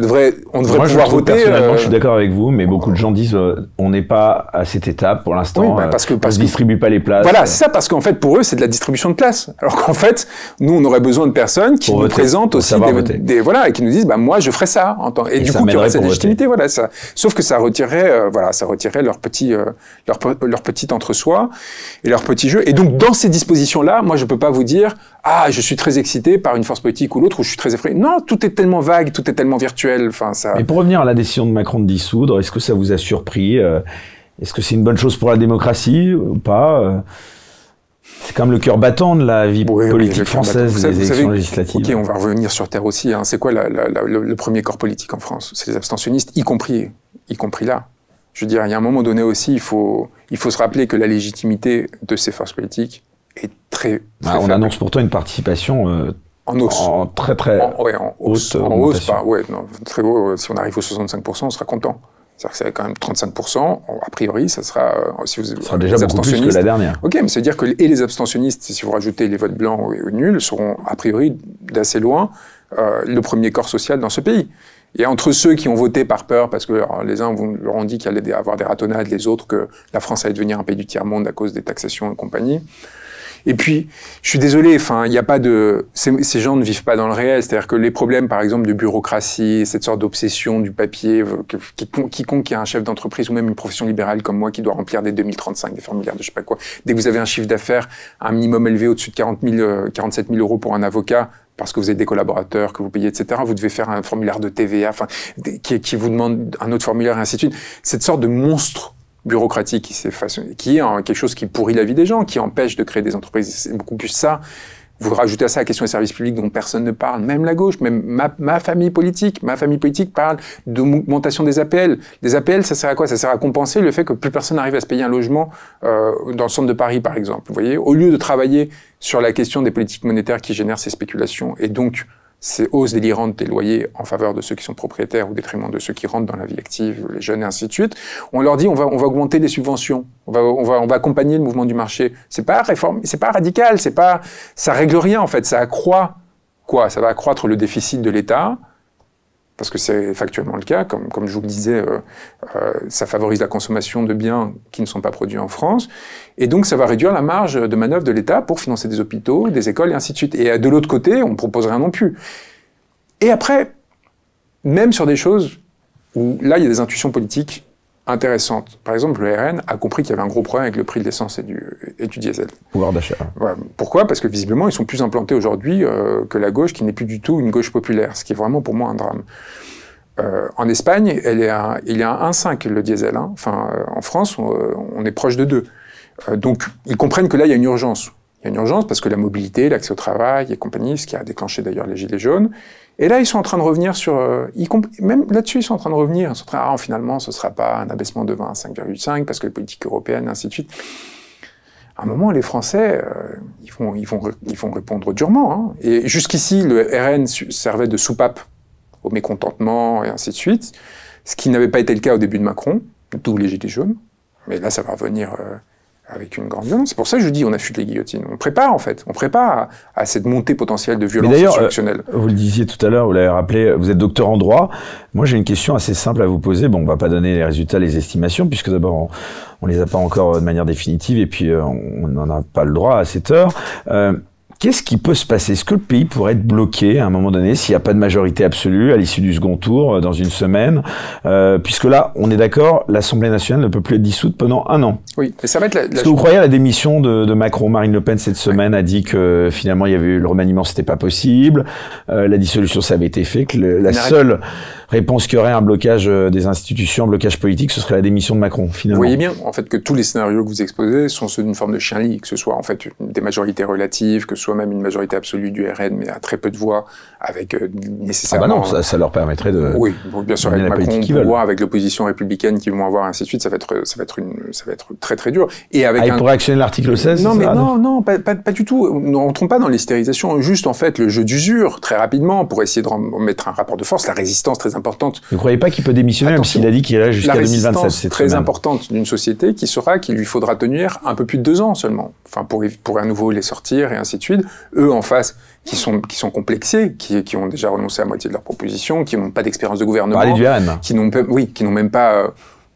S2: devrait, on devrait Moi, pouvoir je voter. Personnellement, je suis euh,
S1: d'accord avec vous, mais beaucoup de gens disent euh, on n'est pas à cette étape pour l'instant. Bah, parce que euh, parce on ne distribue pas les places. Voilà, c'est
S2: ça, parce qu'en fait, pour eux, c'est de la distribution de places. Alors qu'en fait, nous, on aurait besoin de personnes qui nous présentent aussi des, voilà et qui nous disent bah moi, je ferai ça en Et, du coup, qui aurait cette légitimité, voilà. Ça, sauf que ça retirerait, voilà, ça retirerait leur petit, leur, leur petite entre-soi et leur petit jeu. Et donc, dans ces dispositions-là, moi, je peux pas vous dire ah, je suis très excité par une force politique ou l'autre, ou je suis très effrayé. Non, tout est tellement vague, tout est tellement virtuel. Enfin, ça.
S1: Et pour revenir à la décision de Macron de dissoudre, est-ce que ça vous a surpris euh, Est-ce que c'est une bonne chose pour la démocratie ou pas euh c'est comme le cœur battant de la vie
S2: politique française, des élections législatives. Ok, on va revenir sur Terre aussi. Hein. C'est quoi le, premier corps politique en France C'est les abstentionnistes, y compris, y compris là. Je veux dire, il y a un moment donné aussi, il faut, il faut se rappeler que la légitimité de ces forces politiques, bah, on annonce
S1: pourtant une participation euh,
S2: en hausse. très très hausse, en hausse bah, si on arrive aux 65%, on sera content. C'est-à-dire que c'est quand même 35%, a priori, ça sera, euh, si vous, ça déjà beaucoup plus que la dernière. Ok, mais c'est-à-dire que et les abstentionnistes, si vous rajoutez les votes blancs ou, nuls, seront a priori d'assez loin euh, le premier corps social dans ce pays. Et entre ceux qui ont voté par peur, parce que les uns vous, leur ont dit qu'il allait avoir des ratonnades, les autres que la France allait devenir un pays du tiers-monde à cause des taxations et compagnie, et puis, je suis désolé, enfin, il n'y a pas de, ces, gens ne vivent pas dans le réel. C'est-à-dire que les problèmes, par exemple, de bureaucratie, cette sorte d'obsession du papier, quiconque euh, qui a un chef d'entreprise ou même une profession libérale comme moi qui doit remplir des 2035, des formulaires de je sais pas quoi. Dès que vous avez un chiffre d'affaires, un minimum élevé au-dessus de 40 47 000 euros pour un avocat, parce que vous êtes des collaborateurs que vous payez, etc. Vous devez faire un formulaire de TVA, enfin, qui, qui vous demande un autre formulaire, et ainsi de suite. Cette sorte de monstre bureaucratique qui s'est qui est quelque chose qui pourrit la vie des gens, qui empêche de créer des entreprises. C'est beaucoup plus ça. Vous rajoutez à ça la question des services publics dont personne ne parle, même la gauche, même ma, famille politique. Ma famille politique parle d'augmentation des APL. Des APL, ça sert à quoi Ça sert à compenser le fait que plus personne n'arrive à se payer un logement euh, dans le centre de Paris, par exemple. Vous voyez, au lieu de travailler sur la question des politiques monétaires qui génèrent ces spéculations et donc ces hausses délirantes des loyers en faveur de ceux qui sont propriétaires au détriment de ceux qui rentrent dans la vie active, les jeunes et ainsi de suite, on leur dit on va, on va augmenter les subventions, on va, on va, on va accompagner le mouvement du marché. C'est pas réforme, c'est pas radical, c'est pas, ça règle rien en fait, ça accroît quoi Ça va accroître le déficit de l'État, parce que c'est factuellement le cas. Comme, comme je vous le disais, euh, euh, ça favorise la consommation de biens qui ne sont pas produits en France. Et donc, ça va réduire la marge de manœuvre de l'État pour financer des hôpitaux, des écoles, et ainsi de suite. Et euh, de l'autre côté, on ne propose rien non plus. Et après, même sur des choses où là, il y a des intuitions politiques intéressante. Par exemple, le RN a compris qu'il y avait un gros problème avec le prix de l'essence et du, diesel. Pouvoir d'achat. Pourquoi Parce que visiblement, ils sont plus implantés aujourd'hui euh, que la gauche, qui n'est plus du tout une gauche populaire, ce qui est vraiment pour moi un drame. Euh, en Espagne, elle est a il est 1,5 le diesel. Hein. Enfin, euh, en France, on, on, est proche de 2. donc, ils comprennent que là, il y a une urgence. Il y a une urgence parce que la mobilité, l'accès au travail et compagnie, ce qui a déclenché d'ailleurs les gilets jaunes, et là, ils sont en train de revenir sur... Euh, même là-dessus, ils sont en train de revenir. Ils sont en train de, ah, finalement, ce ne sera pas un abaissement de 20 à 5,5 parce que les politiques européennes, ainsi de suite. À un moment, les Français, euh, ils, vont, ils, vont, ils vont répondre durement. Hein. Et jusqu'ici, le RN servait de soupape au mécontentement et ainsi de suite, ce qui n'avait pas été le cas au début de Macron, d'où les Gilets jaunes. Mais là, ça va revenir... Euh, avec une grande violence. C'est pour ça que je dis on affûte les guillotines. On prépare en fait, on prépare à, cette montée potentielle de violence Mais euh,
S1: vous le disiez tout à l'heure, vous l'avez rappelé, euh, vous êtes docteur en droit. Moi j'ai une question assez simple à vous poser. Bon, on va pas donner les résultats, les estimations, puisque d'abord on, les a pas encore euh, de manière définitive et puis on n'en a pas le droit à cette heure. Euh, Qu'est-ce qui peut se passer Est-ce que le pays pourrait être bloqué à un moment donné s'il n'y a pas de majorité absolue à l'issue du second tour euh, dans une semaine euh, Puisque là, on est d'accord, l'Assemblée nationale ne peut plus être dissoute pendant un an.
S2: Oui, mais ça va être la. Est-ce que vous croyez
S1: à la démission de, Macron Marine Le Pen cette semaine a dit que euh, finalement il y avait eu le remaniement, c'était pas possible, euh, la dissolution ça avait été fait, que la seule réponse qu'il y aurait un blocage euh, des institutions, un blocage politique, ce serait la démission de Macron, finalement. Vous voyez bien,
S2: en fait, que tous les scénarios que vous exposez sont ceux d'une forme de chien que ce soit en fait des majorités relatives, que ce soit même une majorité absolue du RN, mais à très peu de voix, avec euh, nécessairement... Ah bah non, ça, ça, leur permettrait de... Oui, bien sûr, avec Macron, pouvoir, avec l'opposition républicaine qu'ils vont avoir, ainsi de suite, ça va être, ça va être, une, ça va être très très dur. Et avec ah, pourrait actionner l'article 16 Non, mais non, non, pas, du tout. On ne rentre pas dans l'hystérisation, juste en fait le jeu d'usure, très rapidement, pour essayer de remettre un rapport de force, la résistance très importante vous ne
S1: croyez pas qu'il peut démissionner même s'il a dit qu'il est là jusqu'à 2027 C'est très
S2: importante d'une société qui saura qu'il lui faudra tenir un peu plus de deux ans seulement, enfin pour, pour à nouveau les sortir et ainsi de suite. Eux en face, qui sont qui sont complexés, qui, qui ont déjà renoncé à moitié de leurs propositions, qui n'ont pas d'expérience de gouvernement, qui n'ont oui, qui n'ont même pas. Euh,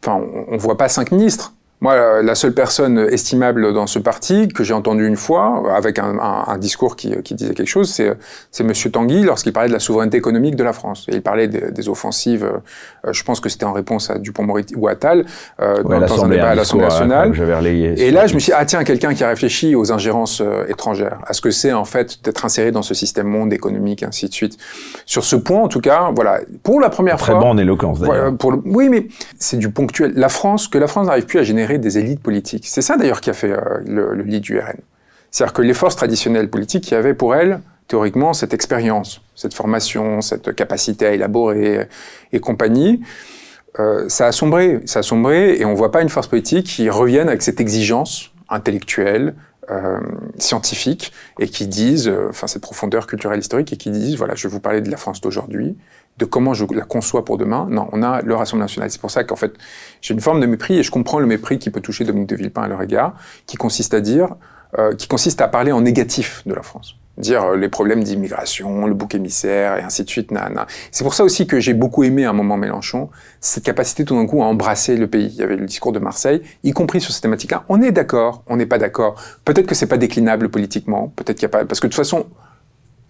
S2: enfin, on, on voit pas cinq ministres. Moi, euh, la seule personne estimable dans ce parti que j'ai entendu une fois, avec un, discours euh, qui, disait quelque chose, c'est euh, M. Tanguy lorsqu'il parlait de la souveraineté économique de la France. Et il parlait des offensives, je pense que c'était en réponse à Dupont-Moretti ou à Tal, dans, à l'Assemblée nationale. et là, je me suis dit, ah tiens, quelqu'un qui a réfléchi aux ingérences étrangères, à ce que c'est en fait d'être inséré dans ce système monde économique, ainsi de suite. Sur ce point, en tout cas, voilà, pour la première fois... Très bonne éloquence, d'ailleurs. oui, mais c'est du ponctuel. La France, que la France n'arrive plus à générer des élites politiques. C'est ça d'ailleurs qui a fait euh, le, lit du RN. C'est-à-dire que les forces traditionnelles politiques qui avaient pour elles, théoriquement, cette expérience, cette formation, cette capacité à élaborer euh, et compagnie, euh, ça a sombré, ça a sombré, et on ne voit pas une force politique qui revienne avec cette exigence intellectuelle, scientifique, et qui dise, enfin cette profondeur culturelle historique, et qui disent, voilà, je vais vous parler de la France d'aujourd'hui, de comment je la conçois pour demain. Non, on a le Rassemblement national. C'est pour ça qu'en fait, j'ai une forme de mépris et je comprends le mépris qui peut toucher Dominique de Villepin à leur égard, qui consiste à dire, euh, qui consiste à parler en négatif de la France. Dire euh, les problèmes d'immigration, le bouc émissaire et ainsi de suite. C'est pour ça aussi que j'ai beaucoup aimé à un moment Mélenchon, cette capacité tout d'un coup à embrasser le pays. Il y avait le discours de Marseille, y compris sur ces thématiques là On est d'accord, on n'est pas d'accord. Peut-être que c'est pas déclinable politiquement, peut-être qu'il n'y a pas, parce que de toute façon,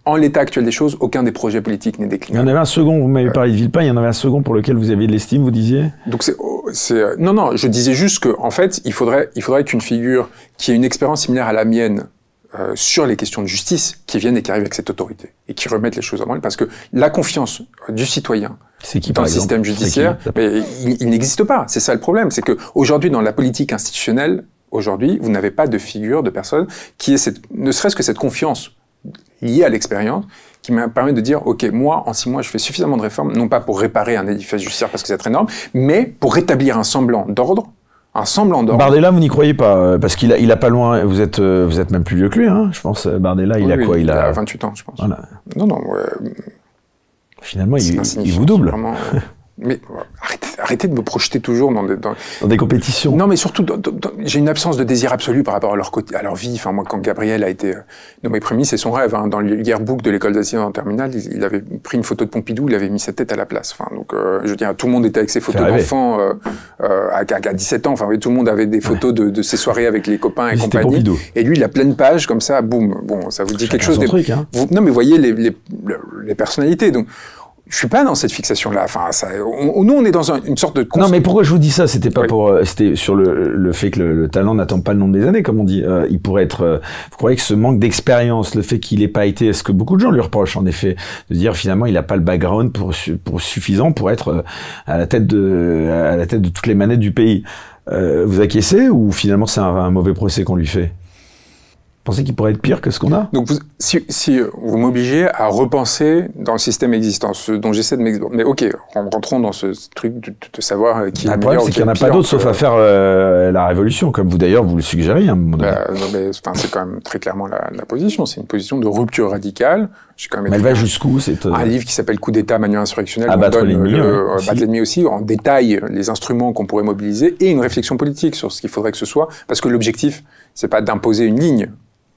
S2: en l'état actuel des choses, aucun des projets politiques n'est décliné.
S1: Il y en avait un second, vous m'avez euh. parlé de Villepin, il y en avait un second pour lequel vous aviez de l'estime, vous disiez
S2: Donc c'est, oh, euh, Non, non, je disais juste qu'en en fait, il faudrait, il faudrait qu'une figure qui ait une expérience similaire à la mienne euh, sur les questions de justice, qui vienne et qui arrive avec cette autorité, et qui remette les choses en ordre, parce que la confiance du citoyen, c'est qui, dans le système judiciaire, il, n'existe pas. C'est ça le problème. C'est qu'aujourd'hui, dans la politique institutionnelle, aujourd'hui, vous n'avez pas de figure de personne qui ait cette, ne serait-ce que cette confiance lié à l'expérience qui m'a permis de dire, OK, moi, en six mois, je fais suffisamment de réformes, non pas pour réparer un édifice judiciaire parce que c'est très énorme, mais pour rétablir un semblant d'ordre un semblant d'ordre. Bardella,
S1: vous n'y croyez pas euh, parce qu'il a, il a pas loin. Vous êtes, euh, vous êtes même plus vieux
S2: que lui, hein, je pense. Euh, Bardella, il a quoi il, a... 28 ans, je pense. Non, non. Finalement, il, vous double. Mais arrêtez, arrêtez, de me projeter toujours dans des, dans... des compétitions. Non, mais surtout, j'ai une absence de désir absolu par rapport à leur, côté, à leur vie. Enfin, moi, quand Gabriel a été euh, nommé premier, c'est son rêve. Hein. Dans le yearbook de l'école d'assistance en terminale, il, avait pris une photo de Pompidou, il avait mis sa tête à la place. Enfin, donc, euh, je veux dire, tout le monde était avec ses photos d'enfants euh, à, 17 ans. Enfin, tout le monde avait des photos de, de, ses soirées avec les copains et compagnie. Et lui, il a pleine page comme ça, boum. Bon, ça vous dit quelque chose. Des... Truc, hein. non, mais voyez les, les, les, personnalités. Donc, je suis pas dans cette fixation-là. Enfin, ça, nous, on est dans une sorte de. Non, mais pourquoi je vous dis ça C'était pas
S1: pour. Euh, c'était sur le, le, fait que le, talent n'attend pas le nombre des années, comme on dit. Euh, il pourrait être. Euh, vous croyez que ce manque d'expérience, le fait qu'il n'ait pas été, est-ce que beaucoup de gens lui reprochent en effet de dire finalement il n'a pas le background pour, pour suffisant pour être à la tête de à la tête de toutes les manettes du pays. vous acquiescez ou finalement c'est un mauvais procès qu'on lui fait
S2: pensez qu'il pourrait être pire que ce qu'on a Donc, si, vous m'obligez à repenser dans le système existant, ce dont j'essaie de m'exprimer... Mais ok, rentrons dans ce truc de, savoir euh, qui est le problème, c'est qu'il n'y en a pas d'autre sauf euh, à faire euh, la révolution, comme vous d'ailleurs vous le suggérez hein, un moment donné. Bah, enfin, c'est quand même très clairement la, la position. C'est une position de rupture radicale. Quand même Mais elle va jusqu'où C'est Un livre qui s'appelle Coup d'État, manuel insurrectionnel, à battre l'ennemi aussi, en détail les instruments qu'on pourrait mobiliser et une réflexion politique sur ce qu'il faudrait que ce soit, parce que l'objectif, c'est pas d'imposer une ligne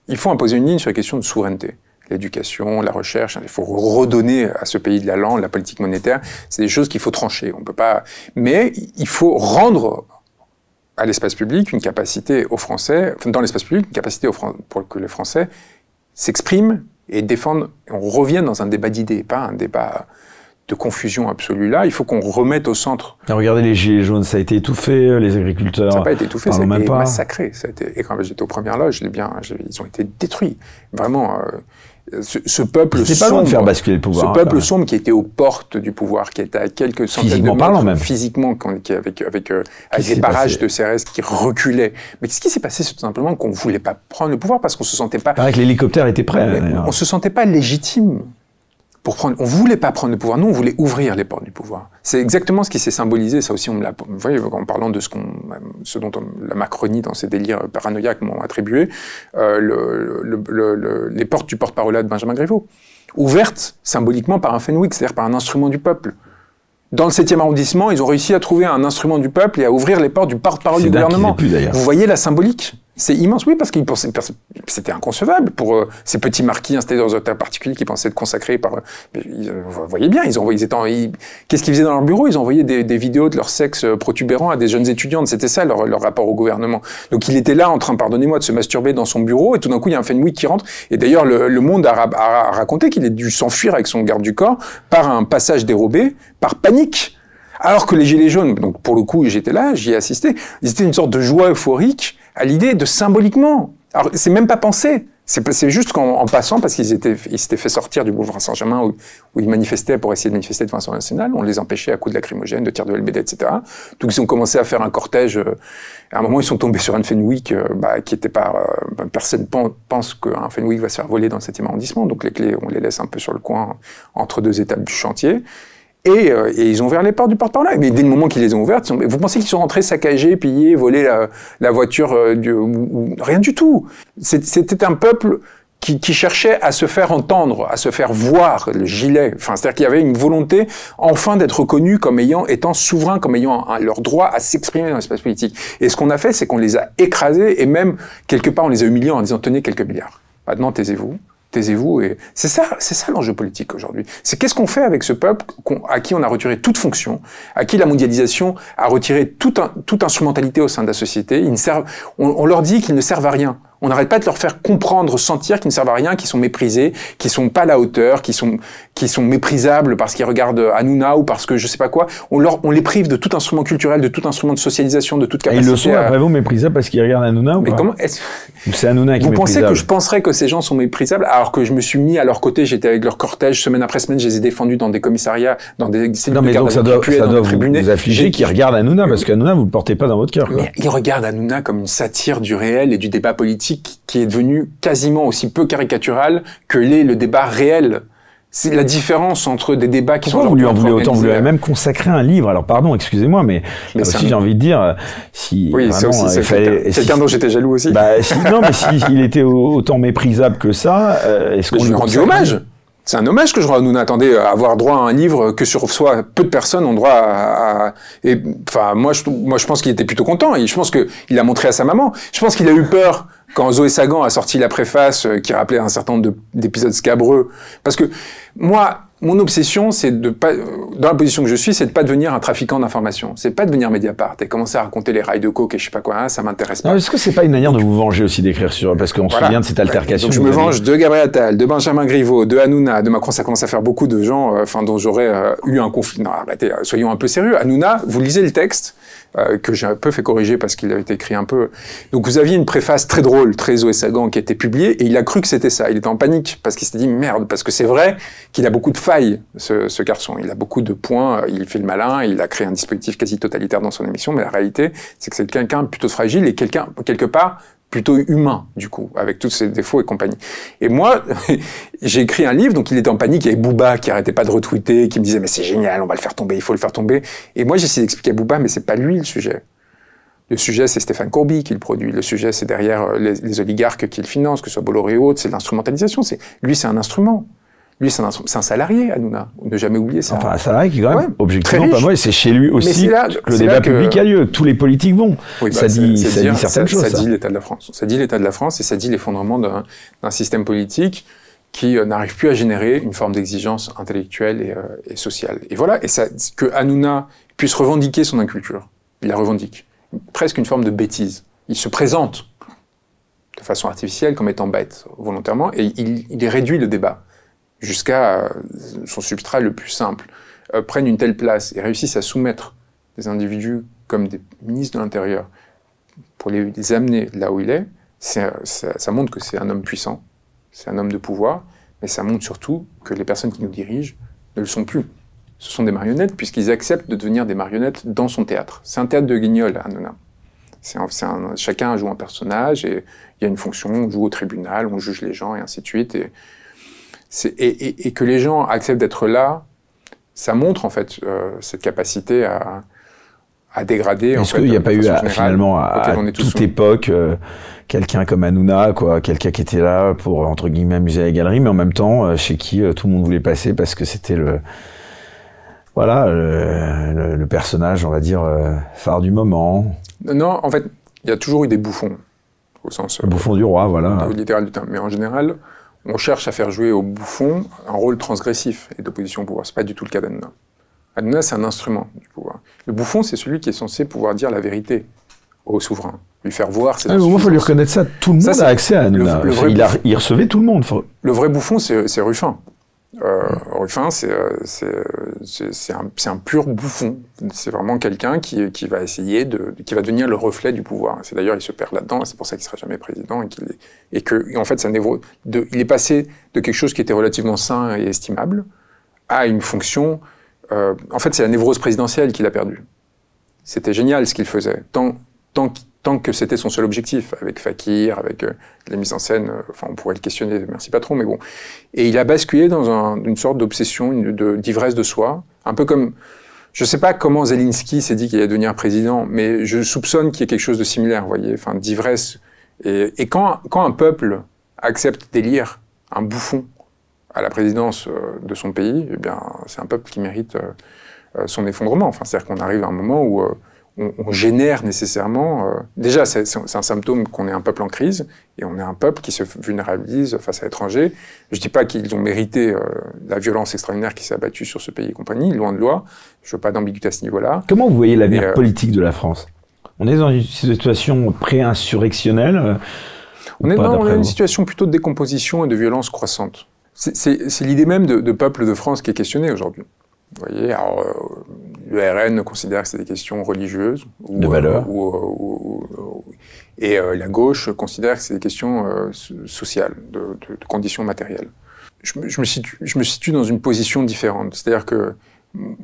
S2: il faut imposer une ligne sur la question de souveraineté. L'éducation, la recherche, il faut redonner à ce pays de la langue, la politique monétaire, c'est des choses qu'il faut trancher. On peut pas, mais il faut rendre à l'espace public une capacité aux Français, dans l'espace public, une capacité pour que les Français s'expriment et défendent. On revient dans un débat d'idées, pas un débat de confusion absolue là. Il faut qu'on remette au centre.
S1: Ah, regardez les gilets jaunes, ça a été étouffé, euh, les agriculteurs. Ça n'a pas été étouffé, ça a été massacré.
S2: Ça Et quand j'étais aux premières loges, bien, ils ont été détruits. Vraiment. Euh, ce, peuple sombre, pas de faire basculer le Ce hein, peuple sombre qui était aux portes du pouvoir, qui était à quelques centaines de mètres, physiquement, avec, avec, euh, avec des barrages de CRS qui reculaient. Mais ce qui s'est passé, c'est tout simplement qu'on voulait pas prendre le pouvoir parce qu'on se sentait pas. que l'hélicoptère était prêt. On, on se sentait pas légitime on ne On voulait pas prendre le pouvoir, nous on voulait ouvrir les portes du pouvoir. C'est exactement ce qui s'est symbolisé, ça aussi on me l'a, vous voyez, en parlant de ce qu'on, dont la Macronie dans ses délires paranoïaques m'ont attribué, euh, les portes du porte-parole de Benjamin Griveaux, ouvertes symboliquement par un Fenwick, c'est-à-dire par un instrument du peuple. Dans le 7e arrondissement, ils ont réussi à trouver un instrument du peuple et à ouvrir les portes du porte-parole du gouvernement. Vous voyez la symbolique c'est immense, oui, parce que c'était inconcevable pour euh, ces petits marquis installés dans un hôtel particulier qui pensaient être consacrés par. Euh, euh, vous voyez bien, ils envoyaient. Qu'est-ce qu'ils faisaient dans leur bureau Ils envoyaient des, des, vidéos de leur sexe protubérant à des jeunes étudiantes. C'était ça leur, rapport au gouvernement. Donc il était là en train, pardonnez-moi, de se masturber dans son bureau, et tout d'un coup il y a un Fenwick qui rentre. Et d'ailleurs le, Monde a, a, a raconté qu'il a dû s'enfuir avec son garde du corps par un passage dérobé, par panique. Alors que les gilets jaunes, donc pour le coup j'étais là, j'y ai assisté, ils étaient une sorte de joie euphorique à l'idée de symboliquement. Alors, c'est même pas pensé. C'est juste qu'en passant, parce qu'ils étaient, ils s'étaient fait sortir du boulevard Saint-Germain où, où, ils manifestaient pour essayer de manifester devant façon nationale, on les empêchait à coups de lacrymogène, de tirs de LBD, etc. Donc ils ont commencé à faire un cortège. Euh, à un moment, ils sont tombés sur un Fenwick euh, bah, qui était pas. Euh, bah, personne pense qu'un Fenwick va se faire voler dans le 7 arrondissement, donc les clés, on les laisse un peu sur le coin entre deux étapes du chantier. Euh, et, ils ont ouvert les portes du porte-parole. Mais dès le moment qu'ils les ont ouvertes, vous pensez qu'ils sont rentrés saccagés, pillés, volés la, voiture euh, du... Rien du tout. C'était un peuple qui, cherchait à se faire entendre, à se faire voir, le gilet. Enfin, c'est-à-dire qu'il y avait une volonté, enfin, d'être reconnu comme ayant, étant souverain, comme ayant leur droit à s'exprimer dans l'espace politique. Et ce qu'on a fait, c'est qu'on les a écrasés et même, quelque part, on les a humiliés en disant, tenez quelques milliards. Maintenant, taisez-vous taisez-vous. Et c'est ça, c'est ça l'enjeu politique aujourd'hui. C'est qu'est-ce qu'on fait avec ce peuple à qui on a retiré toute fonction, à qui la mondialisation a retiré toute, instrumentalité au sein de la société. Ils servent, on, leur dit qu'ils ne servent à rien. On n'arrête pas de leur faire comprendre, sentir qu'ils ne servent à rien, qu'ils sont méprisés, qu'ils sont pas à la hauteur, qu'ils sont qui sont méprisables parce qu'ils regardent Hanouna ou parce que je sais pas quoi. On, leur, on les prive de tout instrument culturel, de tout instrument de socialisation, de toute capacité. Et ils le sont, après
S1: vous, méprisables parce qu'ils regardent Hanouna ou Mais comment est-ce... C'est Vous pensez que je
S2: penserais que ces gens sont méprisables alors que je me suis mis à leur côté, j'étais avec leur cortège, semaine après semaine, je les ai défendus dans des commissariats, dans des cellules non, mais donc ça doit, ça doit vous, affliger qu'ils
S1: regardent Hanouna parce qu'Hanouna, vous le portez pas dans votre cœur. Mais
S2: ils regardent Hanouna comme une satire du réel et du débat politique qui est devenu quasiment aussi peu caricatural que l'est le débat réel c'est la différence entre des débats qui Pourquoi sont vous lui en voulez autant
S1: Vous lui avez même consacré un livre. Alors pardon, excusez-moi, mais, aussi euh, j'ai envie de dire euh, si oui, c'est aussi euh, quelqu'un dont j'étais
S2: jaloux aussi. Bah, non, mais s'il
S1: était autant méprisable que ça, est-ce qu'on lui rend hommage
S2: c'est un hommage que je rends à euh, avoir droit à un livre que sur soi, peu de personnes ont droit à. et enfin, moi, je, moi, je pense qu'il était plutôt content. Et je pense qu'il il a montré à sa maman. Je pense qu'il a eu peur quand Zoé Sagan a sorti la préface euh, qui rappelait un certain nombre d'épisodes scabreux. Parce que moi, mon obsession, c'est de pas, euh, dans la position que je suis, c'est de pas devenir un trafiquant d'informations. C'est pas devenir Mediapart et commencer à raconter les rails de coke et je sais pas quoi. Hein, ça m'intéresse
S1: pas. Est-ce que c'est pas une manière de vous venger aussi d'écrire sur parce qu'on se souvient de cette altercation. je me venge
S2: de Gabriel Attal, de Benjamin Griveaux, de Hanouna, de Macron. Ça commence à faire beaucoup de gens, euh, enfin dont j'aurais euh, eu un conflit. Non, arrêtez, soyons un peu sérieux. Hanouna, vous lisez le texte euh, que j'ai un peu fait corriger parce qu'il avait été écrit un peu. Donc vous aviez une préface très drôle, très Zoé Sagan, qui a été publiée, et il a cru que c'était ça. Il était en panique parce qu'il s'est dit merde, parce que c'est vrai qu'il a beaucoup de failles, ce, ce, garçon. Il a beaucoup de points, euh, il fait le malin, il a créé un dispositif quasi totalitaire dans son émission, mais la réalité, c'est que c'est quelqu'un plutôt fragile et quelqu'un, quelque part, plutôt humain, du coup, avec tous ses défauts et compagnie. Et moi, j'ai écrit un livre, donc il était en panique, il y avait Booba qui arrêtait pas de retweeter, qui me disait, mais c'est génial, on va le faire tomber, il faut le faire tomber. Et moi, j'essaie d'expliquer à Bouba mais c'est pas lui le sujet. Le sujet, c'est Stéphane Courby qui le produit. Le sujet, c'est derrière euh, les, oligarques qui le financent, que ce soit Bolloré ou autre, c'est l'instrumentalisation. c'est Lui, c'est un instrument. Lui, c'est un, salarié, Hanouna. Ne jamais oublier ça. un salarié qui, quand même, objectivement, pas moi, c'est chez lui aussi que le débat public a
S1: lieu. Tous les politiques vont.
S2: ça, bah, dit, ça, dit, certaines choses. Ça, dit l'état de la France. Ça dit l'état de la France et ça dit l'effondrement d'un système politique qui euh, n'arrive plus à générer une forme d'exigence intellectuelle euh, et, sociale. Et voilà, et ça, que Hanouna puisse revendiquer son inculture, il la revendique, presque une forme de bêtise. Il se présente de façon artificielle comme étant bête volontairement et il, il réduit le débat jusqu'à euh, son substrat le plus simple, euh, prennent une telle place et réussissent à soumettre des individus comme des ministres de l'Intérieur pour les, amener là où il est, ça, ça, montre que c'est un homme puissant, c'est un homme de pouvoir, mais ça montre surtout que les personnes qui nous dirigent ne le sont plus. Ce sont des marionnettes puisqu'ils acceptent de devenir des marionnettes dans son théâtre. C'est un théâtre de guignol, un chacun joue un personnage et il y a une fonction, on joue au tribunal, on juge les gens et ainsi de suite. Et, et, que les gens acceptent d'être là, ça montre en fait euh, cette capacité à, dégrader. Est-ce qu'il n'y a pas eu finalement
S1: à, toute époque euh, quelqu'un comme Hanouna, quoi, quelqu'un qui était là pour entre guillemets amuser la galerie, mais en même temps euh, chez qui tout le monde voulait passer parce que c'était le voilà le, personnage, on va dire phare du moment.
S2: Non, en fait, il y a toujours eu des bouffons au sens le bouffon du roi, voilà. Littéral du terme, mais en général, on cherche à faire jouer au bouffon un rôle transgressif et d'opposition au pouvoir. Ce n'est pas du tout le cas d'Anouna. Anouna, c'est un instrument du pouvoir. Le bouffon, c'est celui qui est censé pouvoir dire la vérité au souverain, lui faire voir ses ah,
S1: il faut lui reconnaître ça. Tout le monde a accès à Anouna. il, recevait tout le monde.
S2: Le vrai bouffon, c'est Ruffin. Euh, Ruffin, euh, euh, c'est un, pur bouffon. C'est vraiment quelqu'un qui, va essayer de, qui va devenir le reflet du pouvoir. C'est d'ailleurs, il se perd là-dedans. C'est pour ça qu'il sera jamais président et, qu'il et que, en fait, ça de, il est passé de quelque chose qui était relativement sain et estimable à une fonction. Euh, en fait, c'est la névrose présidentielle qu'il a perdue. C'était génial ce qu'il faisait. Tant, tant, tant que c'était son seul objectif, avec Fakir, avec euh, les mises en scène, euh, enfin on pourrait le questionner, merci trop mais bon. Et il a basculé dans une sorte d'obsession, d'ivresse de, soi, un peu comme, je sais pas comment Zelensky s'est dit qu'il allait devenir président, mais je soupçonne qu'il y ait quelque chose de similaire, vous voyez, enfin d'ivresse. Et, quand, quand, un peuple accepte d'élire un bouffon à la présidence euh, de son pays, eh bien c'est un peuple qui mérite son effondrement. Enfin, c'est-à-dire qu'on arrive à un moment où on, génère nécessairement. Euh, déjà, c'est un symptôme qu'on est un peuple en crise et on est un peuple qui se vulnérabilise face à l'étranger. Je ne dis pas qu'ils ont mérité euh, la violence extraordinaire qui s'est abattue sur ce pays et compagnie, loin de loi. Je ne veux pas d'ambiguïté à ce niveau-là. Comment vous voyez l'avenir euh,
S1: politique de la France On est dans une situation pré-insurrectionnelle.
S2: On est dans une situation plutôt de décomposition et de violence croissante. C'est l'idée même de, peuple de France qui est questionnée aujourd'hui. Vous voyez, alors, le RN considère que c'est des questions religieuses ou, de euh, valeur. Euh, euh, et la gauche considère que c'est des questions sociales, de, conditions matérielles. Je me, situe, je me, situe, dans une position différente, c'est-à-dire que mm,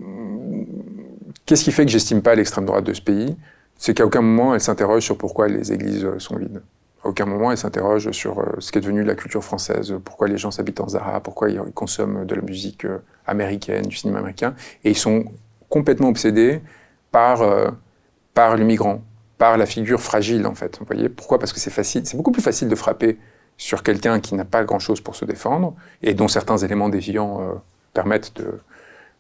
S2: qu'est-ce qui fait que j'estime pas l'extrême droite de ce pays C'est qu'à aucun moment elle s'interroge sur pourquoi les églises sont vides. À aucun moment elle s'interroge sur ce qui est devenu la culture française, pourquoi les gens s'habitent en Zara, pourquoi ils consomment de la musique américaine, du cinéma américain, et ils sont complètement obsédé euh, par, le migrant, par la figure fragile, en fait. Vous voyez Pourquoi Parce que c'est facile, c'est beaucoup plus facile de frapper sur quelqu'un qui n'a pas grand-chose pour se défendre et dont certains éléments déviants euh, permettent de,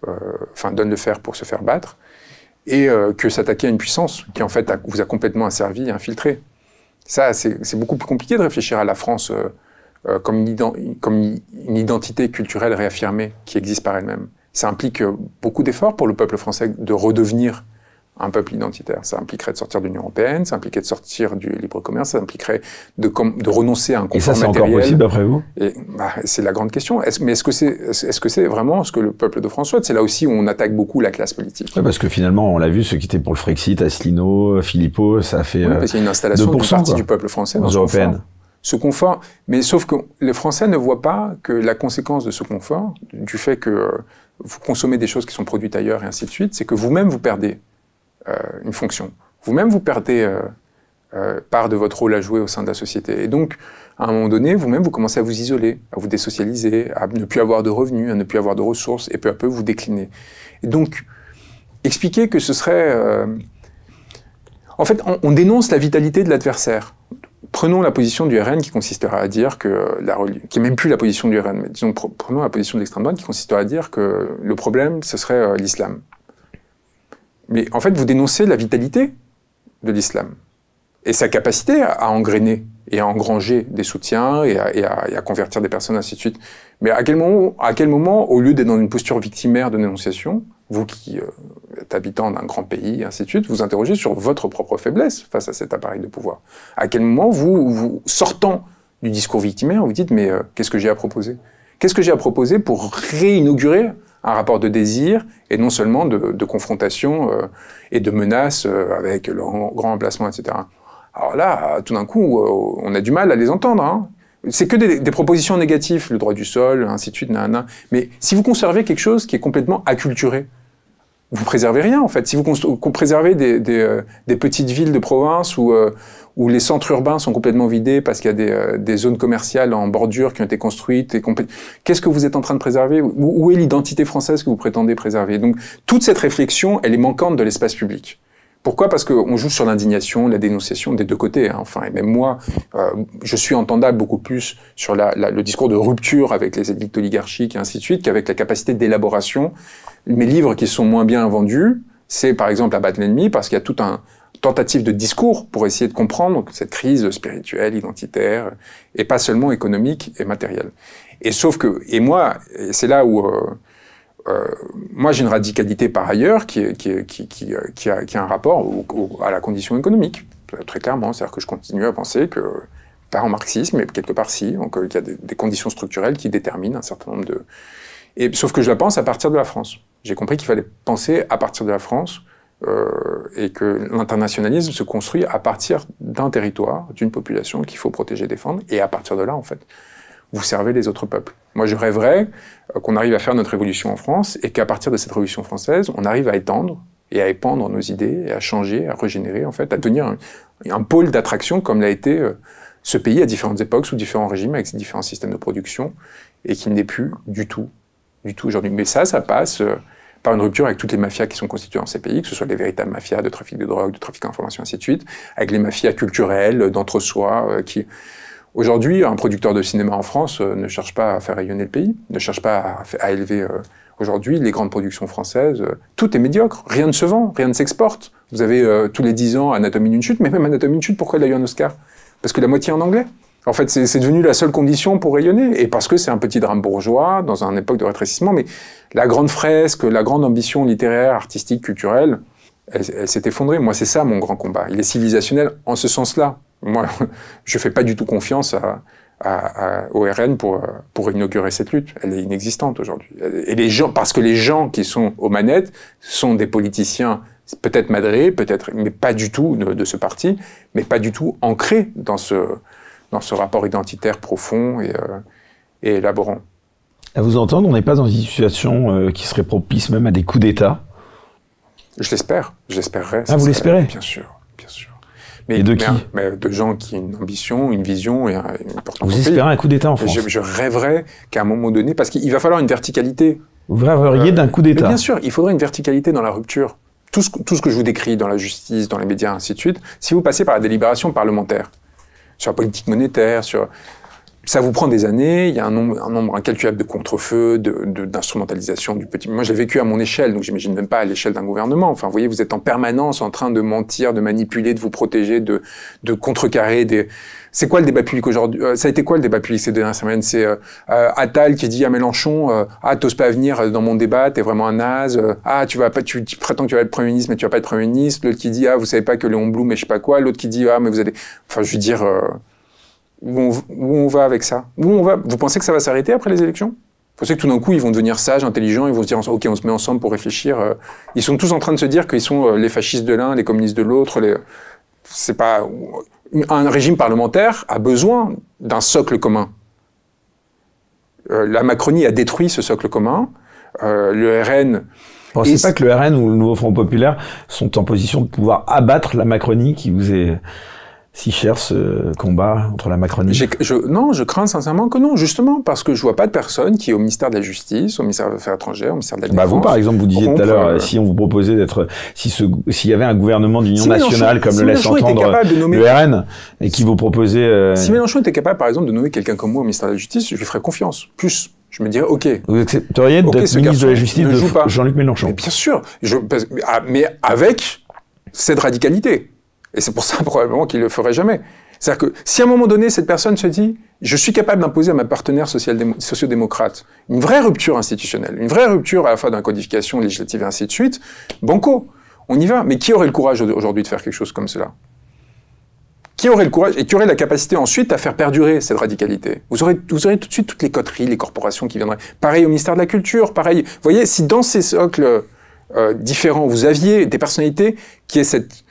S2: euh, enfin, donnent le fer pour se faire battre, et que s'attaquer à une puissance qui, en fait, vous a complètement asservi et infiltré. Ça, c'est beaucoup plus compliqué de réfléchir à la France comme, une, identité culturelle réaffirmée qui existe par elle-même ça implique euh, beaucoup d'efforts pour le peuple français de redevenir un peuple identitaire. Ça impliquerait de sortir de l'Union européenne, ça impliquerait de sortir du libre commerce, ça impliquerait de, de renoncer à un confort Et ça, c'est encore possible d'après vous bah, C'est la grande question. Est -ce, mais est-ce que c'est est -ce c'est vraiment ce que le peuple de France souhaite C'est là aussi où on attaque beaucoup la classe politique.
S1: parce que finalement, on l'a vu, ceux qui étaient pour le Frexit, Asselineau, Philippot, ça fait oui, euh, parce une installation de partie du peuple français dans européenne.
S2: Ce confort, mais sauf que les Français ne voient pas que la conséquence de ce confort, du fait que euh, vous consommez des choses qui sont produites ailleurs et ainsi de suite, c'est que vous-même vous perdez euh, une fonction. Vous-même vous perdez euh, euh, part de votre rôle à jouer au sein de la société. Et donc, à un moment donné, vous-même vous commencez à vous isoler, à vous désocialiser, à ne plus avoir de revenus, à ne plus avoir de ressources, et peu à peu vous déclinez. Et donc, expliquer que ce serait... En fait, on dénonce la vitalité de l'adversaire. Prenons la position du RN qui consistera à dire que la qui n'est même plus la position du RN, mais disons prenons la position de l'extrême droite qui consistera à dire que le problème ce serait euh, l'islam. Mais en fait, vous dénoncez la vitalité de l'islam et sa capacité à, engrainer et à engranger des soutiens et à, convertir des personnes ainsi de suite. Mais à à quel moment, au lieu d'être dans une posture victimaire de dénonciation, vous qui euh, êtes habitant d'un grand pays, ainsi de suite, vous interrogez sur votre propre faiblesse face à cet appareil de pouvoir. À quel moment vous, sortant du discours victimaire, vous dites mais euh, qu'est-ce que j'ai à proposer Qu'est-ce que j'ai à proposer pour réinaugurer un rapport de désir et non seulement de, confrontation euh, et de menace avec le grand emplacement, etc. Alors là, tout d'un coup, on a du mal à les entendre. Hein c'est que des, propositions négatives, le droit du sol, ainsi de suite, nanana. Mais si vous conservez quelque chose qui est complètement acculturé, vous préservez rien en fait. Si vous préservez euh, des, petites villes de province euh, où, les centres urbains sont complètement vidés parce qu'il y a des, euh, zones commerciales en bordure qui ont été construites, qu'est-ce que vous êtes en train de préserver où est l'identité française que vous prétendez préserver Donc toute cette réflexion, elle est manquante de l'espace public. Pourquoi Parce qu'on joue sur l'indignation, la dénonciation des deux côtés. Hein. Enfin, et même moi, euh, je suis entendable beaucoup plus sur la, le discours de rupture avec les élites oligarchiques et ainsi de suite qu'avec la capacité d'élaboration. Mes livres qui sont moins bien vendus, c'est par exemple à battre l'ennemi parce qu'il y a tout un tentative de discours pour essayer de comprendre cette crise spirituelle, identitaire, et pas seulement économique et matérielle. Et sauf que, et moi, c'est là où euh, euh, moi, j'ai une radicalité par ailleurs qui, qui, qui, euh, qui a, a, un rapport à la condition économique, euh, très clairement. C'est-à-dire que je continue à penser que, pas en marxisme, mais quelque part si, donc il y a des, conditions structurelles qui déterminent un certain nombre de. Et, sauf que je la pense à partir de la France. J'ai compris qu'il fallait penser à partir de la France euh, et que l'internationalisme se construit à partir d'un territoire, d'une population qu'il faut protéger, défendre, et à partir de là, en fait vous servez les autres peuples. Moi, je rêverais euh, qu'on arrive à faire notre révolution en France et qu'à partir de cette révolution française, on arrive à étendre et à épandre nos idées, et à changer, à régénérer, en fait, à tenir un, pôle d'attraction comme l'a été euh, ce pays à différentes époques, sous différents régimes, avec ses différents systèmes de production, et qui n'est plus du tout, du tout aujourd'hui. Mais ça, ça passe euh, par une rupture avec toutes les mafias qui sont constituées dans ces pays, que ce soit les véritables mafias de trafic de drogue, de trafic d'informations, ainsi de suite, avec les mafias culturelles, d'entre-soi, qui Aujourd'hui, un producteur de cinéma en France euh, ne cherche pas à faire rayonner le pays, ne cherche pas à, élever euh, Aujourd'hui, les grandes productions françaises, euh, tout est médiocre, rien ne se vend, rien ne s'exporte. Vous avez tous les 10 ans Anatomie d'une chute, mais même Anatomie d'une chute, pourquoi il a eu un Oscar Parce que la moitié en anglais. En fait, c'est devenu la seule condition pour rayonner, et parce que c'est un petit drame bourgeois dans une époque de rétrécissement, mais la grande fresque, la grande ambition littéraire, artistique, culturelle, elle s'est effondrée. Moi, c'est ça mon grand combat. Il est civilisationnel en ce sens-là moi, je ne fais pas du tout confiance à, à, au RN pour, pour inaugurer cette lutte. Elle est inexistante aujourd'hui. Et les gens, parce que les gens qui sont aux manettes sont des politiciens peut-être madrés, peut-être, mais pas du tout de, ce parti, mais pas du tout ancrés dans ce, dans ce rapport identitaire profond euh, et, élaborant.
S1: À vous entendre, on n'est pas dans une situation euh, qui serait propice même à des coups d'État.
S2: Je l'espère, j'espérerais. Ah, vous l'espérez Bien sûr. Mais, de qui De gens qui ont une ambition, une vision et une Vous espérez un
S1: coup d'État en France
S2: Je, rêverais qu'à un moment donné, parce qu'il va falloir une verticalité. Vous
S1: rêveriez euh, d'un coup d'État Bien
S2: sûr, il faudrait une verticalité dans la rupture. Tout ce, tout ce que je vous décris dans la justice, dans les médias, ainsi de suite, si vous passez par la délibération parlementaire, sur la politique monétaire, sur ça vous prend des années, il y a un nombre, un nombre incalculable de contrefeux, d'instrumentalisation de, de, du petit. Moi, j'ai vécu à mon échelle, donc j'imagine même pas à l'échelle d'un gouvernement. Enfin, vous voyez, vous êtes en permanence en train de mentir, de manipuler, de vous protéger, de, de contrecarrer des. C'est quoi le débat public aujourd'hui euh, Ça a été quoi le débat public ces dernières semaines C'est euh, euh Attal qui dit à Mélenchon euh, Ah, t'oses pas venir dans mon débat, t'es vraiment un naze. Euh, ah, tu vas pas, tu, prétends que tu vas être premier ministre, mais tu vas pas être premier ministre. L'autre qui dit Ah, vous savez pas que Léon Blum, mais je sais pas quoi. L'autre qui dit Ah, mais vous allez. Enfin, je veux dire où on, va avec ça Où on va Vous pensez que ça va s'arrêter après les élections Vous pensez que tout d'un coup, ils vont devenir sages, intelligents, ils vont se dire OK, on se met ensemble pour réfléchir. Euh, ils sont tous en train de se dire qu'ils sont euh, les fascistes de l'un, les communistes de l'autre. Les... C'est pas un régime parlementaire a besoin d'un socle commun. Euh, la Macronie a détruit ce socle commun. le RN. C'est
S1: pensez pas que le RN ou le Nouveau Front Populaire sont en position de pouvoir abattre la Macronie qui vous est si cher ce combat entre la Macronie
S2: je, Non, je crains sincèrement que non, justement, parce que je vois pas de personne qui est au ministère de la Justice, au ministère des Affaires étrangères, au ministère de la Défense. Bah vous, par
S1: exemple, vous disiez tout à l'heure, euh, si euh, on vous proposait d'être, si s'il y avait un gouvernement d'union nationale, comme le laisse entendre le RN, et qui vous proposait. Euh, si
S2: Mélenchon était capable, par exemple, de nommer quelqu'un comme moi au ministère de la Justice, je lui ferais confiance. Plus, je me dirais, OK.
S1: Vous accepteriez
S2: d'être ministre de la Justice de Jean-Luc Mélenchon Bien sûr. Ah, mais avec cette radicalité. Et c'est pour ça probablement qu'il le ferait jamais. C'est-à-dire que si à un moment donné, cette personne se dit, je suis capable d'imposer à ma partenaire sociodémocrate une vraie rupture institutionnelle, une vraie rupture à la fois d'un codification législative et ainsi de suite, banco, on y va. Mais qui aurait le courage aujourd'hui de faire quelque chose comme cela qui aurait le courage et qui aurait la capacité ensuite à faire perdurer cette radicalité vous aurez, vous tout de suite toutes les coteries, les corporations qui viendraient. Pareil au ministère de la Culture, pareil. Vous voyez, si dans ces socles euh, différents, vous aviez des personnalités qui aient cette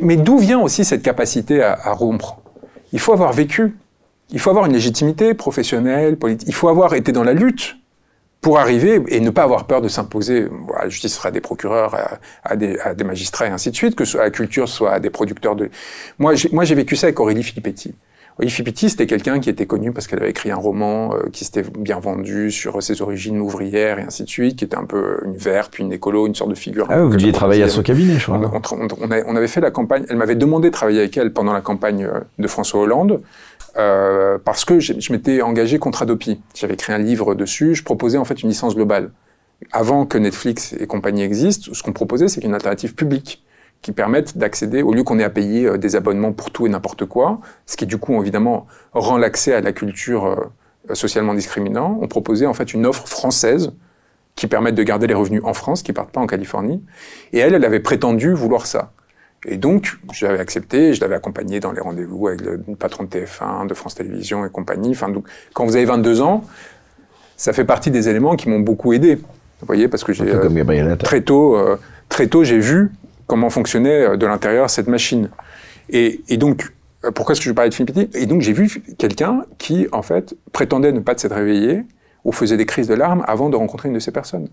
S2: mais d'où vient aussi cette capacité à, rompre Il faut avoir vécu. Il faut avoir une légitimité professionnelle, politique. Il faut avoir été dans la lutte pour arriver et ne pas avoir peur de s'imposer à la justice, à des procureurs, à, des, des, magistrats et ainsi de suite, que ce soit à la culture, soit à des producteurs de... Moi, j'ai vécu ça avec Aurélie Filippetti. Philippe c'était quelqu'un qui était connu parce qu'elle avait écrit un roman euh, qui s'était bien vendu sur ses origines ouvrières et ainsi de suite, qui était un peu une verte, puis une écolo, une sorte de figure. Ah, vous deviez travailler à son cabinet, je crois. On, avait fait la campagne, elle m'avait demandé de travailler avec elle pendant la campagne euh, de François Hollande. Euh, parce que je m'étais engagé contre Adopi. J'avais écrit un livre dessus, je proposais en fait une licence globale. Avant que Netflix et compagnie existent, ce qu'on proposait, c'est une alternative publique qui permettent d'accéder, au lieu qu'on ait à payer euh, des abonnements pour tout et n'importe quoi, ce qui du coup évidemment rend l'accès à la culture euh, socialement discriminant, on proposait en fait une offre française qui permette de garder les revenus en France, qui partent pas en Californie. Et elle, elle avait prétendu vouloir ça. Et donc, j'avais accepté, je l'avais accompagné dans les rendez-vous avec le patron de TF1, de France Télévisions et compagnie. Enfin, donc, quand vous avez 22 ans, ça fait partie des éléments qui m'ont beaucoup aidé. Vous voyez, parce que j'ai euh, très tôt, très tôt, j'ai vu comment fonctionnait euh, de l'intérieur cette machine. Et, donc, euh, pourquoi est-ce que je parlais de Finpiti Et donc, j'ai vu quelqu'un qui, en fait, prétendait ne pas s'être réveillé ou faisait des crises de larmes avant de rencontrer une de ces personnes,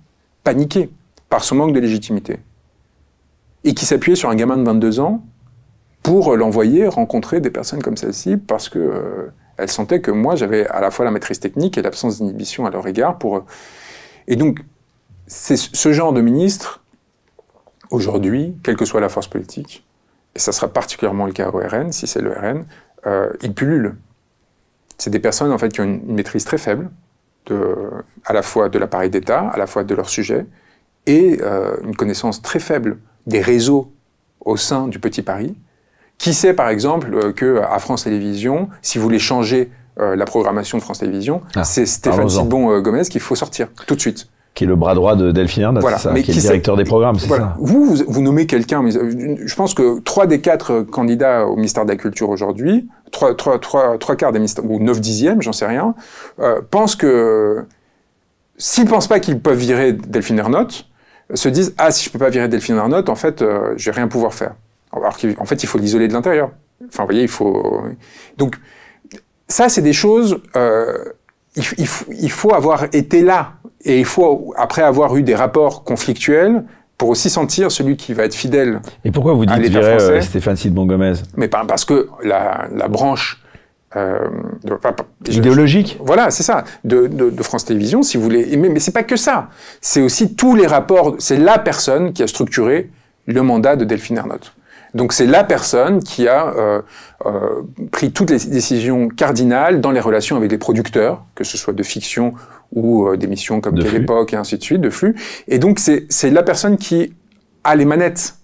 S2: paniqué par son manque de légitimité, et qui s'appuyait sur un gamin de 22 ans pour l'envoyer rencontrer des personnes comme celle-ci parce que euh, elle sentait que moi j'avais à la fois la maîtrise technique et l'absence d'inhibition à leur égard pour et donc c'est ce genre de ministre Aujourd'hui, quelle que soit la force politique, et ça sera particulièrement le cas au RN, si c'est le RN, euh, ils pullulent. C'est des personnes en fait qui ont une, maîtrise très faible, à la fois de l'appareil d'État, à la fois de leur sujet, et euh, une connaissance très faible des réseaux au sein du Petit Paris. Qui sait par exemple euh, que à France Télévisions, si vous voulez changer la programmation de France Télévisions, ah, c'est Stéphane Sibon Gomez qu'il faut sortir tout de suite qui est le bras droit de Delphine ça, qui est, directeur des programmes, c'est ça vous, vous, nommez quelqu'un, mais euh, je pense que trois des quatre euh, candidats au ministère de la Culture aujourd'hui, trois, trois, quarts des ministères, ou neuf dixièmes, j'en sais rien, euh, pensent que s'ils pensent pas qu'ils peuvent virer Delphine Ernotte, se disent ah si je peux pas virer Delphine Ernotte, en fait j'ai je vais rien pouvoir faire. Alors qu'en fait il faut l'isoler de l'intérieur. Enfin vous voyez il faut donc ça c'est des choses il, il, faut avoir été là et il faut, après avoir eu des rapports conflictuels, pour aussi sentir celui qui va être fidèle. Et pourquoi vous dites virer, euh, français,
S1: Stéphane Sidbon
S2: Gomez Mais parce que la, branche euh, idéologique. voilà, c'est ça, de, France Télévisions, si vous voulez. Mais, mais c'est pas que ça. C'est aussi tous les rapports. C'est la personne qui a structuré le mandat de Delphine Ernotte. Donc c'est la personne qui a euh, pris toutes les décisions cardinales dans les relations avec les producteurs, que ce soit de fiction ou euh, des missions comme de l'époque et ainsi de suite, de flux. Et donc, c'est la personne qui a les manettes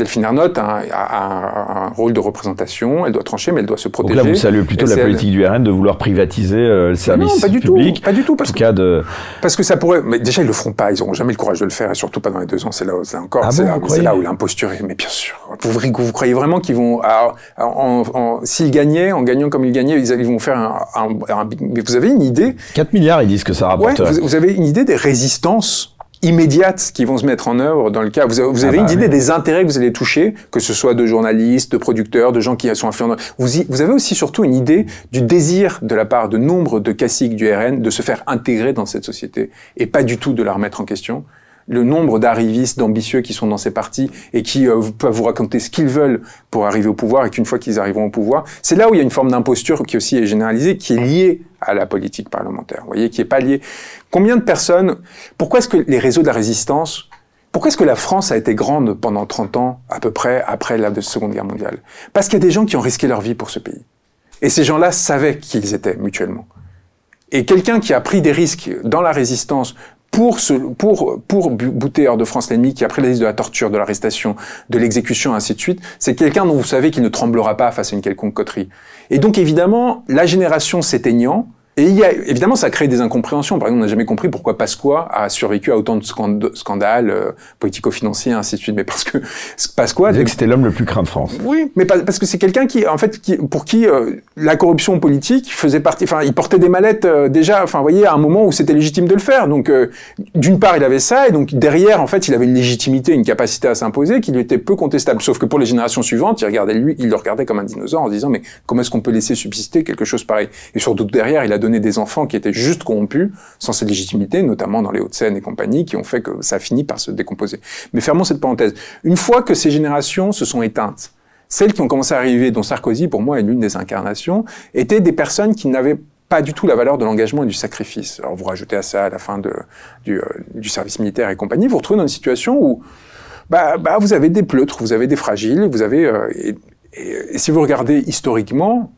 S2: Delphine Arnault a un, rôle de représentation, elle doit trancher, mais elle doit se protéger. Donc là, vous saluez plutôt la politique du RN de vouloir privatiser euh, le service pas du public. Tout, pas du tout, parce, en que, de... parce que ça pourrait. Mais déjà, ils le feront pas, ils n'auront jamais le courage de le faire, et surtout pas dans les deux ans. C'est là, c'est encore, ah c'est là, où l'imposture est. Mais bien sûr, vous, croyez vraiment qu'ils vont, s'ils gagnaient, en gagnant comme ils gagnaient, ils, vont faire un, Mais vous avez une idée 4 milliards, ils disent que ça rapporte. vous, avez une idée des résistances immédiates qui vont se mettre en œuvre dans le cas. Vous avez, ah une bah idée des intérêts que vous allez toucher, que ce soit de journalistes, de producteurs, de gens qui sont influents. Vous, vous avez aussi surtout une idée du désir de la part de nombre de caciques du RN de se faire intégrer dans cette société et pas du tout de la remettre en question le nombre d'arrivistes, d'ambitieux qui sont dans ces partis et qui euh, peuvent vous raconter ce qu'ils veulent pour arriver au pouvoir et qu'une fois qu'ils arriveront au pouvoir, c'est là où il y a une forme d'imposture qui aussi est généralisée, qui est liée à la politique parlementaire, vous voyez, qui est pas liée. Combien de personnes, pourquoi est-ce que les réseaux de la résistance, pourquoi est-ce que la France a été grande pendant 30 ans, à peu près, après la Seconde Guerre mondiale Parce qu'il y a des gens qui ont risqué leur vie pour ce pays. Et ces gens-là savaient qui ils étaient mutuellement. Et quelqu'un qui a pris des risques dans la résistance pour, ce, pour, pour bouter hors de France l'ennemi qui a pris la liste de la torture, de l'arrestation, de l'exécution, ainsi de suite, c'est quelqu'un dont vous savez qu'il ne tremblera pas face à une quelconque coterie. Et donc évidemment, la génération s'éteignant, et a, évidemment, ça crée des incompréhensions. Par exemple, on n'a jamais compris pourquoi Pasqua a survécu à autant de scandales euh, politico-financiers, ainsi de suite. Mais parce que Pasqua... que c'était l'homme le plus craint de France. Oui, mais parce que c'est quelqu'un qui, en fait, qui, pour qui euh, la corruption politique faisait partie... Enfin, il portait des mallettes euh, déjà, enfin, vous voyez, à un moment où c'était légitime de le faire. Donc, d'une part, il avait ça, et donc derrière, en fait, il avait une légitimité, une capacité à s'imposer qui lui était peu contestable. Sauf que pour les générations suivantes, il regardait lui, il le regardait comme un dinosaure en se disant, mais comment est-ce qu'on peut laisser subsister quelque chose pareil Et surtout derrière, il a donné des enfants qui étaient juste corrompus, sans cette légitimité, notamment dans les Hauts-de-Seine et compagnie, qui ont fait que ça a fini par se décomposer. Mais fermons cette parenthèse. Une fois que ces générations se sont éteintes, celles qui ont commencé à arriver, dont Sarkozy pour moi est l'une des incarnations, étaient des personnes qui n'avaient pas du tout la valeur de l'engagement et du sacrifice. Alors vous rajoutez à ça à la fin de, du, euh, service militaire et compagnie, vous vous retrouvez dans une situation où bah, bah vous avez des pleutres, vous avez des fragiles, vous avez... Euh, et, si vous regardez historiquement,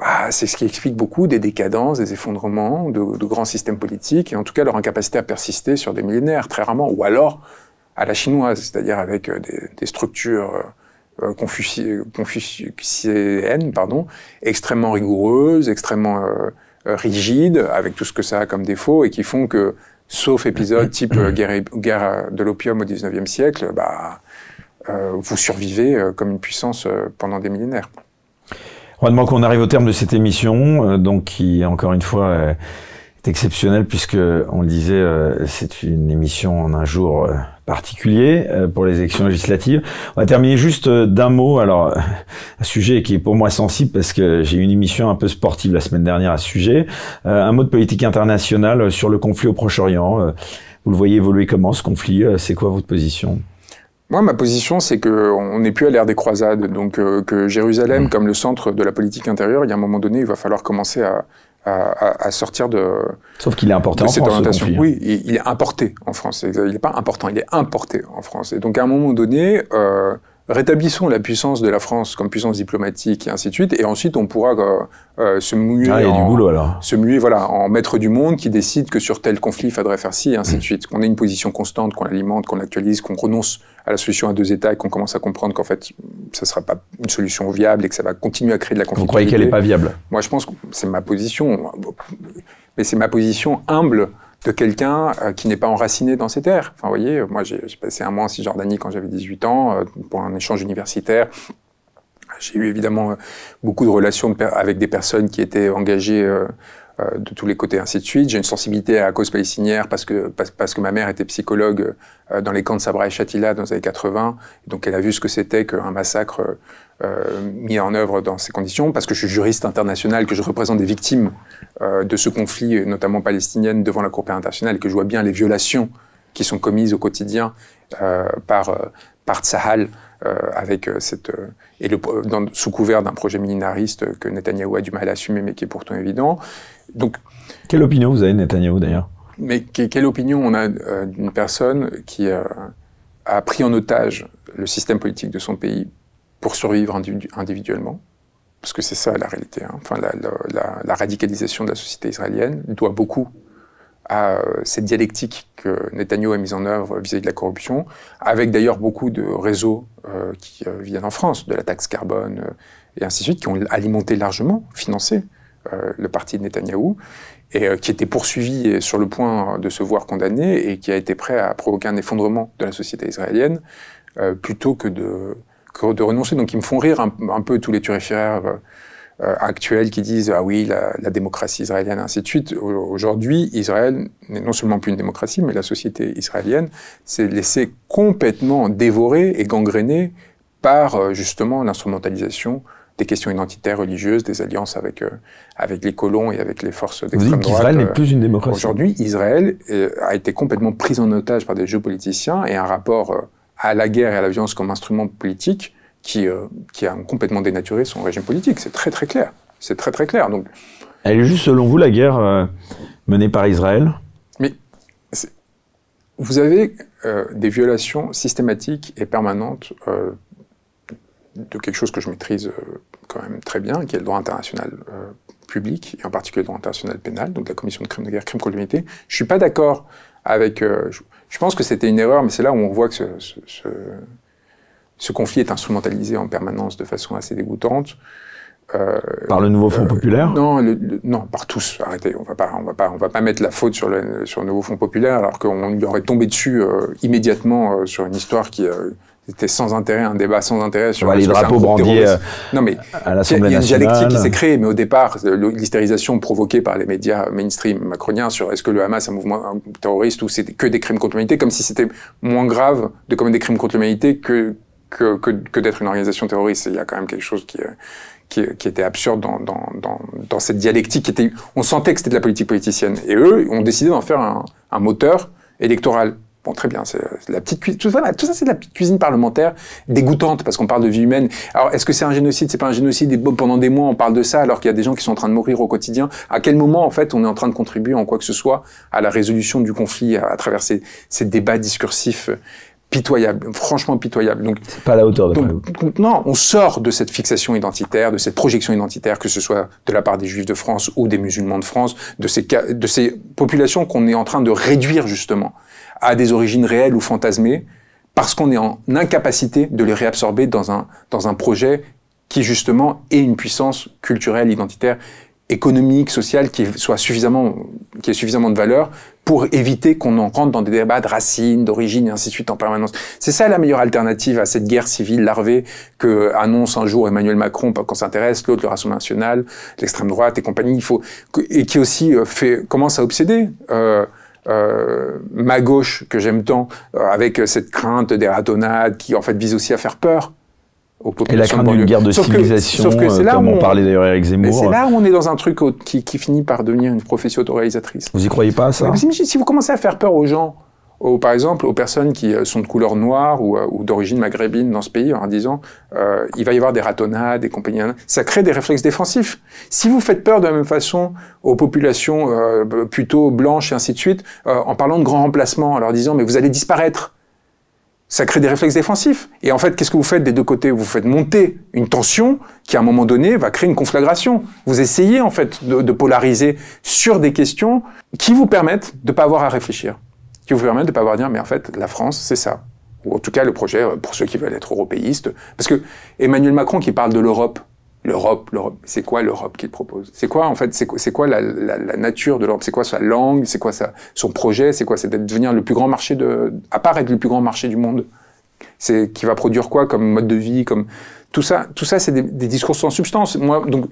S2: bah, c'est ce qui explique beaucoup des décadences, des effondrements, de, grands systèmes politiques, et en tout cas leur incapacité à persister sur des millénaires, très rarement, ou alors à la chinoise, c'est-à-dire avec euh, des, structures euh, euh, confuciennes, pardon, extrêmement rigoureuses, extrêmement rigides, avec tout ce que ça a comme défaut, et qui font que, sauf épisode type guerre, de l'opium au 19 siècle, bah, vous survivez comme une puissance pendant des millénaires
S1: demander qu'on arrive au terme de cette émission, euh, donc qui encore une fois euh, est exceptionnelle puisque on le disait, euh, c'est une émission en un jour particulier pour les élections législatives. On va terminer juste d'un mot, alors un sujet qui est pour moi sensible parce que j'ai eu une émission un peu sportive la semaine dernière à ce sujet. un mot de politique internationale sur le conflit au Proche-Orient. vous le voyez évoluer comment ce conflit C'est quoi votre position
S2: moi, ma position, c'est on n'est plus à l'ère des croisades, donc euh, que Jérusalem, mm. comme le centre de la politique intérieure, il y a un moment donné, il va falloir commencer à, à, à sortir de.
S1: Sauf qu'il est important en France. Orientation. Hein. oui,
S2: il, est importé en France. Il n'est pas important, il est importé en France. Et donc, à un moment donné, euh, rétablissons la puissance de la France comme puissance diplomatique et ainsi de suite, et ensuite on pourra euh, euh, se muer, ah, en, se muer voilà, en maître du monde qui décide que sur tel conflit il faudrait faire ci et ainsi de hmm. suite. Qu'on ait une position constante, qu'on l'alimente, qu'on actualise, qu'on renonce à la solution à deux États et qu'on commence à comprendre qu'en fait ça ne sera pas une solution viable et que ça va continuer à créer de la conflit. Vous croyez qu'elle n'est pas viable Moi je pense que c'est ma position, mais c'est ma position humble de quelqu'un euh, qui n'est pas enraciné dans ses terres. Enfin, vous voyez, moi, j'ai passé un mois en Cisjordanie quand j'avais 18 ans euh, pour un échange universitaire. J'ai eu évidemment euh, beaucoup de relations avec des personnes qui étaient engagées euh, de tous les côtés, ainsi de suite. J'ai une sensibilité à la cause palestinienne parce que, parce, que ma mère était psychologue euh, dans les camps de Sabra et Shatila dans les années 80. Donc elle a vu ce que c'était qu'un massacre euh, mis en œuvre dans ces conditions, parce que je suis juriste international, que je représente des victimes de ce conflit, notamment palestinienne, devant la Cour pénale internationale, et que je vois bien les violations qui sont commises au quotidien par, par Tsahal, avec cette, et le, sous couvert d'un projet millénariste que Netanyahou a du mal à assumer, mais qui est pourtant évident. Donc, quelle opinion vous avez de Netanyahu d'ailleurs Mais quelle opinion on a euh, d'une personne qui euh, a pris en otage le système politique de son pays pour survivre individuellement Parce que c'est ça la réalité. Hein. Enfin, la, radicalisation de la société israélienne doit beaucoup à euh, cette dialectique que Netanyahu a mise en œuvre vis à -vis de la corruption, avec d'ailleurs beaucoup de réseaux qui viennent en France, de la taxe carbone et ainsi de suite, qui ont alimenté largement, financé euh, le parti de Netanyahou, et euh, qui était poursuivi et sur le point de se voir condamné et qui a été prêt à provoquer un effondrement de la société israélienne euh, plutôt que de, renoncer. Donc ils me font rire un, peu tous les turiféraires actuels qui disent ah oui la, démocratie israélienne ainsi de suite. Aujourd'hui, Israël n'est non seulement plus une démocratie, mais la société israélienne s'est laissée complètement dévorer et gangrénée par justement l'instrumentalisation des questions identitaires, religieuses, des alliances avec, euh, avec les colons et avec les forces d'extrême droite. Israël n'est euh, plus une démocratie. Aujourd'hui, Israël euh, a été complètement prise en otage par des géopoliticiens et un rapport à la guerre et à la violence comme instrument politique qui, qui a complètement dénaturé son régime politique. C'est très très clair. C'est très très clair. Donc, Elle est juste, selon vous, la
S1: guerre menée par Israël
S2: Mais vous avez des violations systématiques et permanentes de quelque chose que je maîtrise quand même très bien, qui est le droit international euh, public, et en particulier le droit international pénal, donc la commission de crimes de guerre, crimes contre l'humanité. Je suis pas d'accord avec... Euh, je, pense que c'était une erreur, mais c'est là où on voit que ce, ce, conflit est instrumentalisé en permanence de façon assez dégoûtante. Euh, par le nouveau Fonds populaire Non, non, par tous. Arrêtez, on va pas, on va pas, on va pas mettre la faute sur le sur le nouveau Fonds populaire, alors qu'on lui aurait tombé dessus immédiatement sur une histoire qui c'était sans intérêt, un débat sans intérêt sur les drapeaux euh, non, mais nationale. Il y a une dialectique qui s'est créée, mais au départ, l'hystérisation provoquée par les médias mainstream macroniens sur est-ce que le Hamas est un mouvement terroriste ou c'est que des crimes contre l'humanité, comme si c'était moins grave de commettre des crimes contre l'humanité que, que, que, d'être une organisation terroriste. Il y a quand même quelque chose qui, qui, était absurde dans, dans, dans, dans, cette dialectique. Qui était, on sentait que c'était de la politique politicienne. Et eux ont décidé d'en faire un, un moteur électoral. Bon, très bien, c'est euh, la petite cuisine. Tout, ça, c'est de la petite cuisine parlementaire dégoûtante parce qu'on parle de vie humaine. Alors, est-ce que c'est un génocide C'est pas un génocide. pendant des mois, on parle de ça alors qu'il y a des gens qui sont en train de mourir au quotidien. À quel moment, en fait, on est en train de contribuer en quoi que ce soit à la résolution du conflit à, travers ces, débats discursifs euh, pitoyables, franchement pitoyables. Donc, c'est pas à la hauteur. De donc, non, on sort de cette fixation identitaire, de cette projection identitaire, que ce soit de la part des Juifs de France ou des musulmans de France, de ces, de ces populations qu'on est en train de réduire justement à des origines réelles ou fantasmées, parce qu'on est en incapacité de les réabsorber dans un, dans un projet qui justement ait une puissance culturelle, identitaire, économique, sociale, qui soit suffisamment, qui ait suffisamment de valeur pour éviter qu'on en rentre dans des débats de racines, d'origine et ainsi de suite en permanence. C'est ça la meilleure alternative à cette guerre civile larvée que annonce un jour Emmanuel Macron quand s'intéresse, l'autre le Rassemblement National, l'extrême droite et compagnie. Il faut et qui aussi euh, fait commence à obséder. Euh, euh, ma gauche que j'aime tant, euh, avec euh, cette crainte des ratonnades qui en fait vise aussi à faire peur aux populations. Et la crainte guerre de civilisation, là comme on, parlait d'ailleurs avec Zemmour. C'est là où on est dans un truc qui, finit par devenir une prophétie autoréalisatrice. Vous y croyez pas ça Si vous commencez à faire peur aux gens par exemple aux personnes qui euh, sont de couleur noire ou, euh, ou d'origine maghrébine dans ce pays en disant euh, il va y avoir des ratonnades, des compagnies, ça crée des réflexes défensifs. Si vous faites peur de la même façon aux populations euh, plutôt blanches et ainsi de suite, euh, en parlant de grands remplacements, en leur disant mais vous allez disparaître, ça crée des réflexes défensifs. Et en fait, qu'est-ce que vous faites des deux côtés Vous faites monter une tension qui, à un moment donné, va créer une conflagration. Vous essayez en fait de, de polariser sur des questions qui vous permettent de ne pas avoir à réfléchir qui vous permettent de ne pas avoir dire, mais en fait, la France, c'est ça. Ou en tout cas, le projet, euh, pour ceux qui veulent être européistes. Parce que Emmanuel Macron qui parle de l'Europe, L'Europe, l'Europe, c'est quoi l'Europe qu'il propose C'est quoi en fait C'est quoi, la, nature de l'Europe C'est quoi sa langue C'est quoi son projet C'est quoi C'est d'être devenir le plus grand marché de, à part être le plus grand marché du monde. C'est qui va produire quoi comme mode de vie, comme tout ça, tout ça, c'est des, discours sans substance. Moi, donc,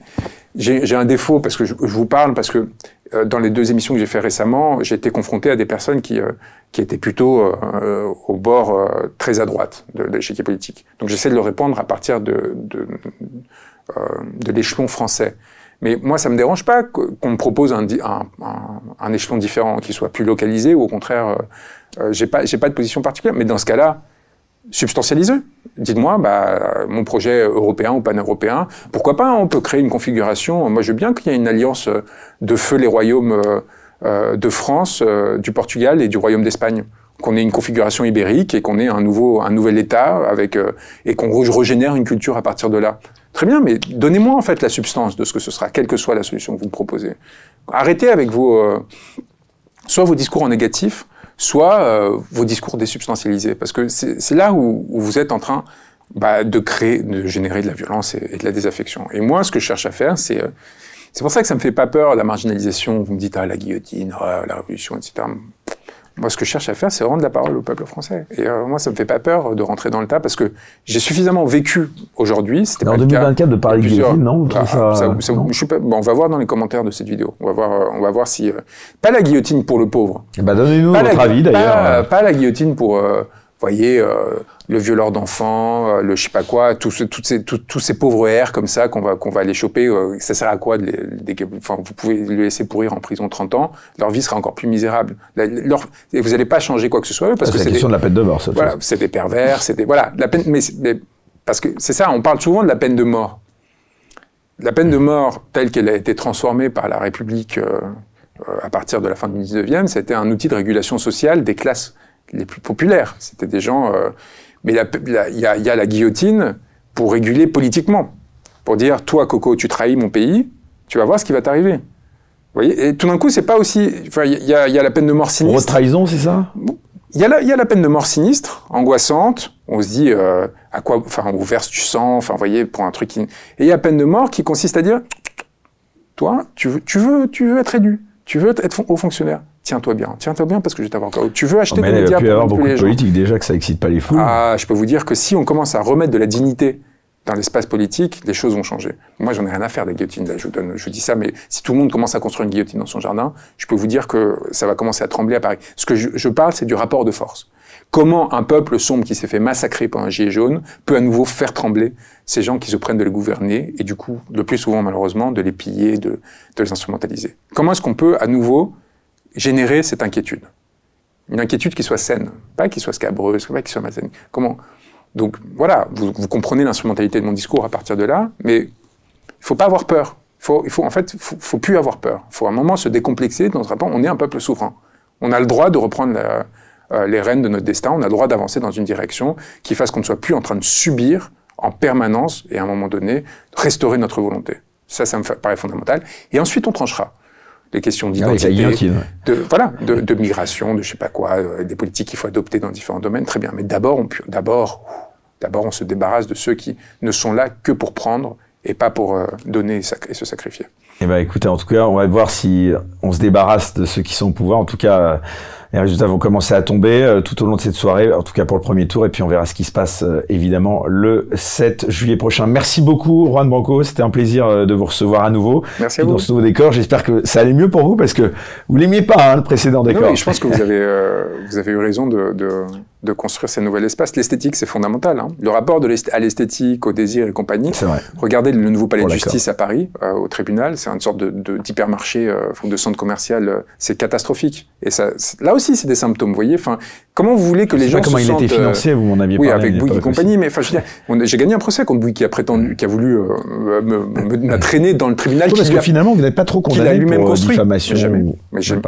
S2: j'ai un défaut parce que je, vous parle parce que euh, dans les deux émissions que j'ai fait récemment, j'ai été confronté à des personnes qui euh, qui étaient plutôt euh, au bord très à droite de, de l'échiquier politique. Donc, j'essaie de le répondre à partir de de, de l'échelon français. Mais moi, ça me dérange pas qu'on me propose un, un, un, un échelon différent, qui soit plus localisé ou au contraire, j'ai pas j'ai pas de position particulière. Mais dans ce cas-là substantialisé Dites-moi, bah, mon projet européen ou pan-européen, pourquoi pas On peut créer une configuration. Moi, je veux bien qu'il y ait une alliance euh, de feu les royaumes euh, euh, de France, du Portugal et du Royaume d'Espagne qu'on ait une configuration ibérique et qu'on ait un nouveau un nouvel État avec et qu'on régénère une culture à partir de là. Très bien, mais donnez-moi en fait la substance de ce que ce sera, quelle que soit la solution que vous proposez. Arrêtez avec vos soit vos discours en négatif, soit euh, vos discours désubstantialisés. Parce que c'est là où, vous êtes en train bah, de créer, de générer de la violence et, de la désaffection. Et moi, ce que je cherche à faire, c'est... Euh, c'est pour ça que ça me fait pas peur, la marginalisation. Vous me dites, ah, la guillotine, ah, la révolution, etc. Moi, ce que je cherche à faire, c'est rendre la parole au peuple français. Et euh, moi, ça me fait pas peur de rentrer dans le tas parce que j'ai suffisamment vécu aujourd'hui. C'était pas en 2024
S1: de parler plusieurs... guillotine, non, ah, ça...
S2: Je suis pas... bon, on va voir dans les commentaires de cette vidéo. On va voir, euh, on va voir si euh, pas la guillotine pour le pauvre. Eh ben, donnez-nous votre avis d'ailleurs. Pas, la guillotine pour voyez, euh, le violeur d'enfants, euh, le je sais pas quoi, tous ces, pauvres R comme ça qu'on va, qu'on va aller choper, euh, ça sert à quoi Vous pouvez les laisser pourrir en prison 30 ans, leur vie sera encore plus misérable. et vous n'allez pas changer quoi que ce soit. Parce ah, que c'est la question de la peine de mort, Voilà, c'est pervers, c'était Voilà, la peine... parce que c'est ça, on parle souvent de la peine de mort. La peine de mort, telle qu'elle a été transformée par la République à partir de la fin du 19e, c'était un outil de régulation sociale des classes les plus populaires. C'était des gens. Euh, mais il y, y, a la guillotine pour réguler politiquement, pour dire toi Coco, tu trahis mon pays, tu vas voir ce qui va t'arriver. Vous voyez Et tout d'un coup, c'est pas aussi. Enfin, il y, y, a la peine de mort sinistre. trahison, c'est ça Il y, y, a la peine de mort sinistre, angoissante. On se dit euh, à quoi Enfin, on verse du sang. Enfin, vous voyez, pour un truc. Et il y a la peine de mort qui consiste à dire toi, tu veux, tu veux, tu veux être édu. Tu veux être haut fonctionnaire Tiens-toi bien. Tiens-toi bien parce que je vais t'avoir Tu veux acheter des médias pour avoir beaucoup de politique déjà que ça excite pas les fous. Ah, je peux vous dire que si on commence à remettre de la dignité dans l'espace politique, les choses vont changer. Moi, j'en ai rien à faire des guillotines. Là, je, donne, je dis ça, mais si tout le monde commence à construire une guillotine dans son jardin, je peux vous dire que ça va commencer à trembler à Paris. Ce que je parle, c'est du rapport de force. Comment un peuple sombre qui s'est fait massacrer par un gilet jaune peut à nouveau faire trembler ces gens qui se prennent de les gouverner et du coup, le plus souvent malheureusement, de les piller, de, les instrumentaliser Comment est-ce qu'on peut à nouveau générer cette inquiétude Une inquiétude qui soit saine, pas qui soit scabreuse, pas qui soit malsaine. Comment Donc voilà, vous, comprenez l'instrumentalité de mon discours à partir de là, mais il faut pas avoir peur. il faut en fait, il faut, faut plus avoir peur. Il faut à un moment se décomplexer dans ce rapport. On est un peuple souverain. On a le droit de reprendre la, euh, les rênes de notre destin. On a le droit d'avancer dans une direction qui fasse qu'on ne soit plus en train de subir en permanence et à un moment donné restaurer notre volonté. Ça, ça me paraît fondamental. Et ensuite, on tranchera les questions ah d'identité, de voilà, de, migration, de je sais pas quoi, euh, des politiques qu'il faut adopter dans différents domaines. Très bien, mais d'abord, on d'abord, d'abord, on se débarrasse de ceux qui ne sont là que pour prendre et pas pour euh, donner et, se sacrifier.
S1: Et eh ben, écoutez, en tout cas, on va voir si on se débarrasse de ceux qui sont au pouvoir. En tout cas. Les résultats vont commencer à tomber euh, tout au long de cette soirée, en tout cas pour le premier tour, et puis on verra ce qui se passe euh, évidemment le 7 juillet prochain. Merci beaucoup Juan Branco, c'était un plaisir euh, de vous recevoir à nouveau Merci à vous. dans ce nouveau décor. J'espère que ça allait mieux pour vous parce que vous l'aimiez pas hein, le précédent décor. Non, je pense que vous avez,
S2: vous avez eu raison de, de, construire ces nouvel espace. L'esthétique, c'est fondamental. Hein. Le rapport de à l'esthétique, au désir et compagnie. C'est Vrai. Regardez le nouveau palais de justice à Paris, au tribunal, c'est une sorte d'hypermarché, de, centre commercial, c'est catastrophique. Et ça, là aussi, c'est des symptômes. Vous voyez, enfin, comment vous voulez que les gens comment il sentent, était euh, financé Vous m'en aviez parlé. Oui, avec Bouygues et compagnie. Mais enfin, j'ai gagné un procès contre Bouygues qui a prétendu, qui a voulu euh, euh, me traîner dans le tribunal. parce que finalement, vous n'avez pas trop condamné pour construit. diffamation. Mais jamais. Mais, je ne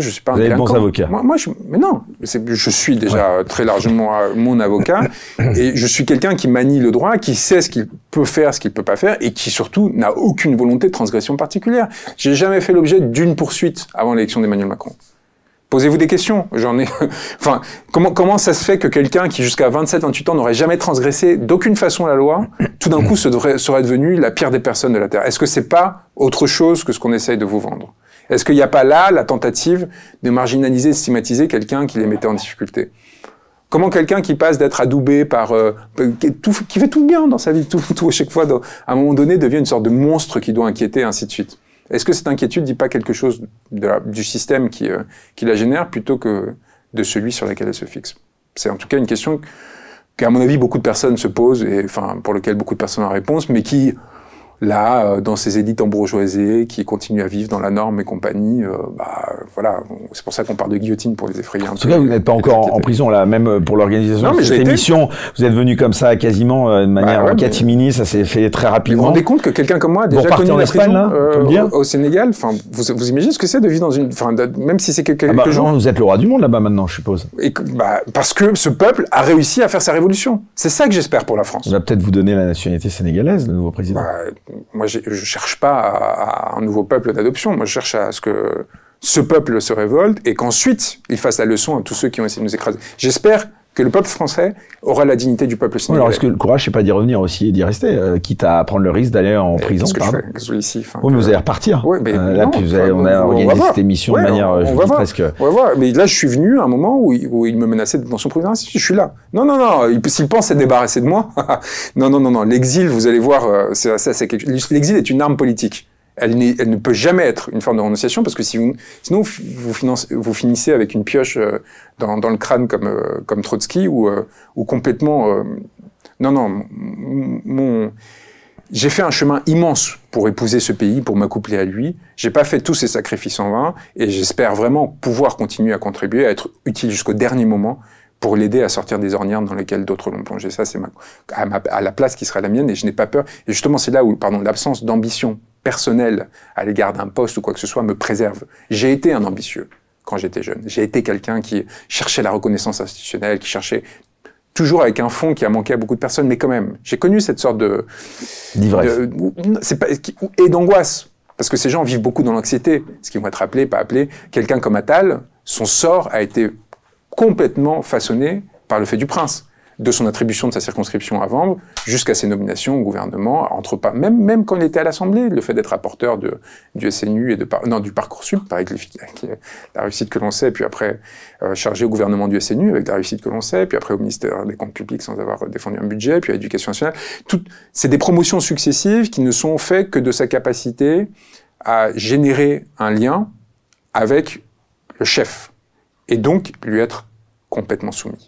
S2: suis pas vous un avez bons avocats. Moi, mais non, je suis déjà très largement mon avocat et je suis quelqu'un qui manie le droit, qui sait ce qu'il peut faire, ce qu'il peut pas faire et qui surtout n'a aucune volonté de transgression particulière. J'ai jamais fait l'objet d'une poursuite avant l'élection d'Emmanuel Macron. Posez-vous des questions. J'en ai. enfin, comment, comment ça se fait que quelqu'un qui jusqu'à 27, 28 ans n'aurait jamais transgressé d'aucune façon la loi, tout d'un mm. coup serait devenu la pire des personnes de la Terre Est-ce que c'est pas autre chose que ce qu'on essaye de vous vendre Est-ce qu'il n'y a pas là la tentative de marginaliser, de stigmatiser quelqu'un qui les mettait en difficulté Comment quelqu'un qui passe d'être adoubé par euh, qui fait tout bien dans sa vie, tout, tout à chaque fois, à un moment donné, devient une sorte de monstre qui doit inquiéter, ainsi de suite. Est-ce que cette inquiétude ne dit pas quelque chose du système qui, euh, qui la génère plutôt que de celui sur lequel elle se fixe C'est en tout cas une question qu'à mon avis beaucoup de personnes se posent et enfin pour laquelle beaucoup de personnes ont la réponse, mais qui Là, euh, dans ces élites ambourgeoisées qui continuent à vivre dans la norme et compagnie, euh, bah, voilà, c'est pour ça qu'on parle de guillotine pour les effrayer. En tout cas,
S1: vous n'êtes pas encore en prison là, même euh, pour l'organisation de cette émission. Vous êtes venu comme ça, quasiment de manière bah catimini, ça s'est fait
S2: très rapidement. vous vous rendez compte que quelqu'un comme moi a déjà connu la Espagne, Au, Sénégal. Enfin, vous, imaginez ce que c'est de vivre dans une, enfin, même si c'est que ah bah, quelques Vous êtes le roi du monde là-bas maintenant, je suppose. Et, bah, parce que ce peuple a réussi à faire sa révolution. C'est ça que j'espère pour la France. On va peut-être vous donner la nationalité sénégalaise, le nouveau président. Bah, moi, je ne cherche pas à, un nouveau peuple d'adoption. Moi, je cherche à ce que ce peuple se révolte et qu'ensuite, il fasse la leçon à tous ceux qui ont essayé de nous écraser. J'espère que le peuple français aura la dignité du peuple sénégalais. alors est-ce que
S1: le courage, c'est pas d'y revenir aussi et d'y rester, euh, quitte à prendre le risque d'aller en euh, prison Qu'est-ce que je fais mais vous allez repartir. Euh, là, puis vous on a organisé cette émission de manière presque.
S2: On va voir. Mais là, je suis venu à un moment où il, me menaçait de détention provisoire. Je suis là. Non, non, non. S'il pense être débarrasser de moi, non, non, non, non. L'exil, vous allez voir, ça, c'est quelque... L'exil est une arme politique elle, ne peut jamais être une forme de renonciation parce que si vous, sinon vous, vous finissez avec une pioche euh, dans, le crâne comme, euh, comme Trotsky ou, euh, ou complètement. non, non, mon. J'ai fait un chemin immense pour épouser ce pays, pour m'accoupler à lui. J'ai pas fait tous ces sacrifices en vain et j'espère vraiment pouvoir continuer à contribuer, à être utile jusqu'au dernier moment pour l'aider à sortir des ornières dans lesquelles d'autres l'ont plongé. Ça, c'est à, la place qui sera la mienne et je n'ai pas peur. Et justement, c'est là où, pardon, l'absence d'ambition personnel à l'égard d'un poste ou quoi que ce soit me préserve. J'ai été un ambitieux quand j'étais jeune. J'ai été quelqu'un qui cherchait la reconnaissance institutionnelle, qui cherchait toujours avec un fond qui a manqué à beaucoup de personnes, mais quand même, j'ai connu cette sorte de d'ivresse et d'angoisse parce que ces gens vivent beaucoup dans l'anxiété, ce qu'ils vont être appelés, pas appelés. Quelqu'un comme Attal, son sort a été complètement façonné par le fait du prince de son attribution de sa circonscription à vendre jusqu'à ses nominations au gouvernement, entre pas, même, même quand il était à l'Assemblée, le fait d'être rapporteur de, du SNU et de, non, du Parcoursup, avec la réussite que l'on sait, puis après euh, chargé au gouvernement du SNU avec la réussite que l'on sait, puis après au ministère des Comptes publics sans avoir défendu un budget, puis à l'éducation nationale. C'est des promotions successives qui ne sont faites que de sa capacité à générer un lien avec le chef et donc lui être complètement soumis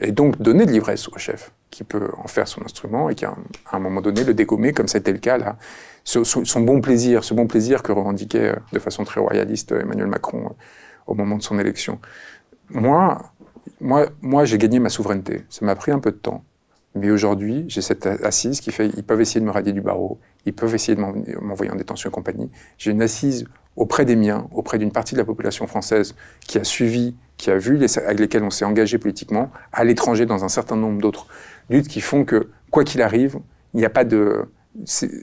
S2: et donc donner de l'ivresse au chef qui peut en faire son instrument et qui, à un moment donné, le dégommer, comme c'était le cas là. Ce, son bon plaisir, ce bon plaisir que revendiquait euh, de façon très royaliste euh, Emmanuel Macron euh, au moment de son élection. Moi, moi, moi j'ai gagné ma souveraineté. Ça m'a pris un peu de temps. Mais aujourd'hui, j'ai cette assise qui fait, ils peuvent essayer de me radier du barreau, ils peuvent essayer de m'envoyer en détention et compagnie. J'ai une assise auprès des miens, auprès d'une partie de la population française qui a suivi qui a vu, avec lesquels on s'est engagé politiquement, à l'étranger dans un certain nombre d'autres luttes qui font que, quoi qu'il arrive, il n'y a pas de...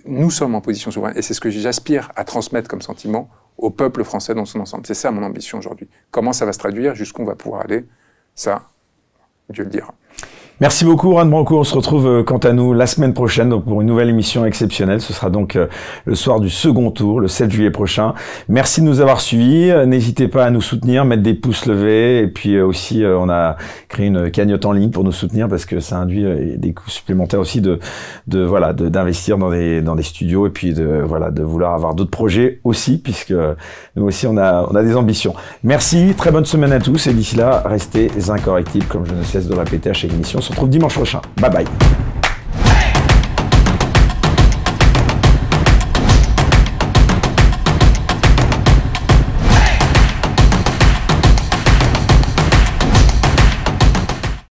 S2: Nous sommes en position souveraine et c'est ce que j'aspire à transmettre comme sentiment au peuple français dans son ensemble. C'est ça mon ambition aujourd'hui. Comment ça va se traduire, jusqu'où on va pouvoir aller, ça, Dieu le dira.
S1: Merci beaucoup, Ron Brancourt. On se retrouve, euh, quant à nous, la semaine prochaine pour une nouvelle émission exceptionnelle. Ce sera donc euh, le soir du second tour, le 7 juillet prochain. Merci de nous avoir suivis. Euh, n'hésitez pas à nous soutenir, mettre des pouces levés. Et puis aussi, on a créé une cagnotte en ligne pour nous soutenir parce que ça induit des coûts supplémentaires aussi de, de voilà, d'investir dans des, dans studios et puis de, voilà, de vouloir avoir d'autres projets aussi puisque nous aussi, on a, on a des ambitions. Merci. Très bonne semaine à tous. Et d'ici là, restez incorrectibles comme je ne cesse de répéter à chaque émission on se retrouve dimanche prochain. Bye bye.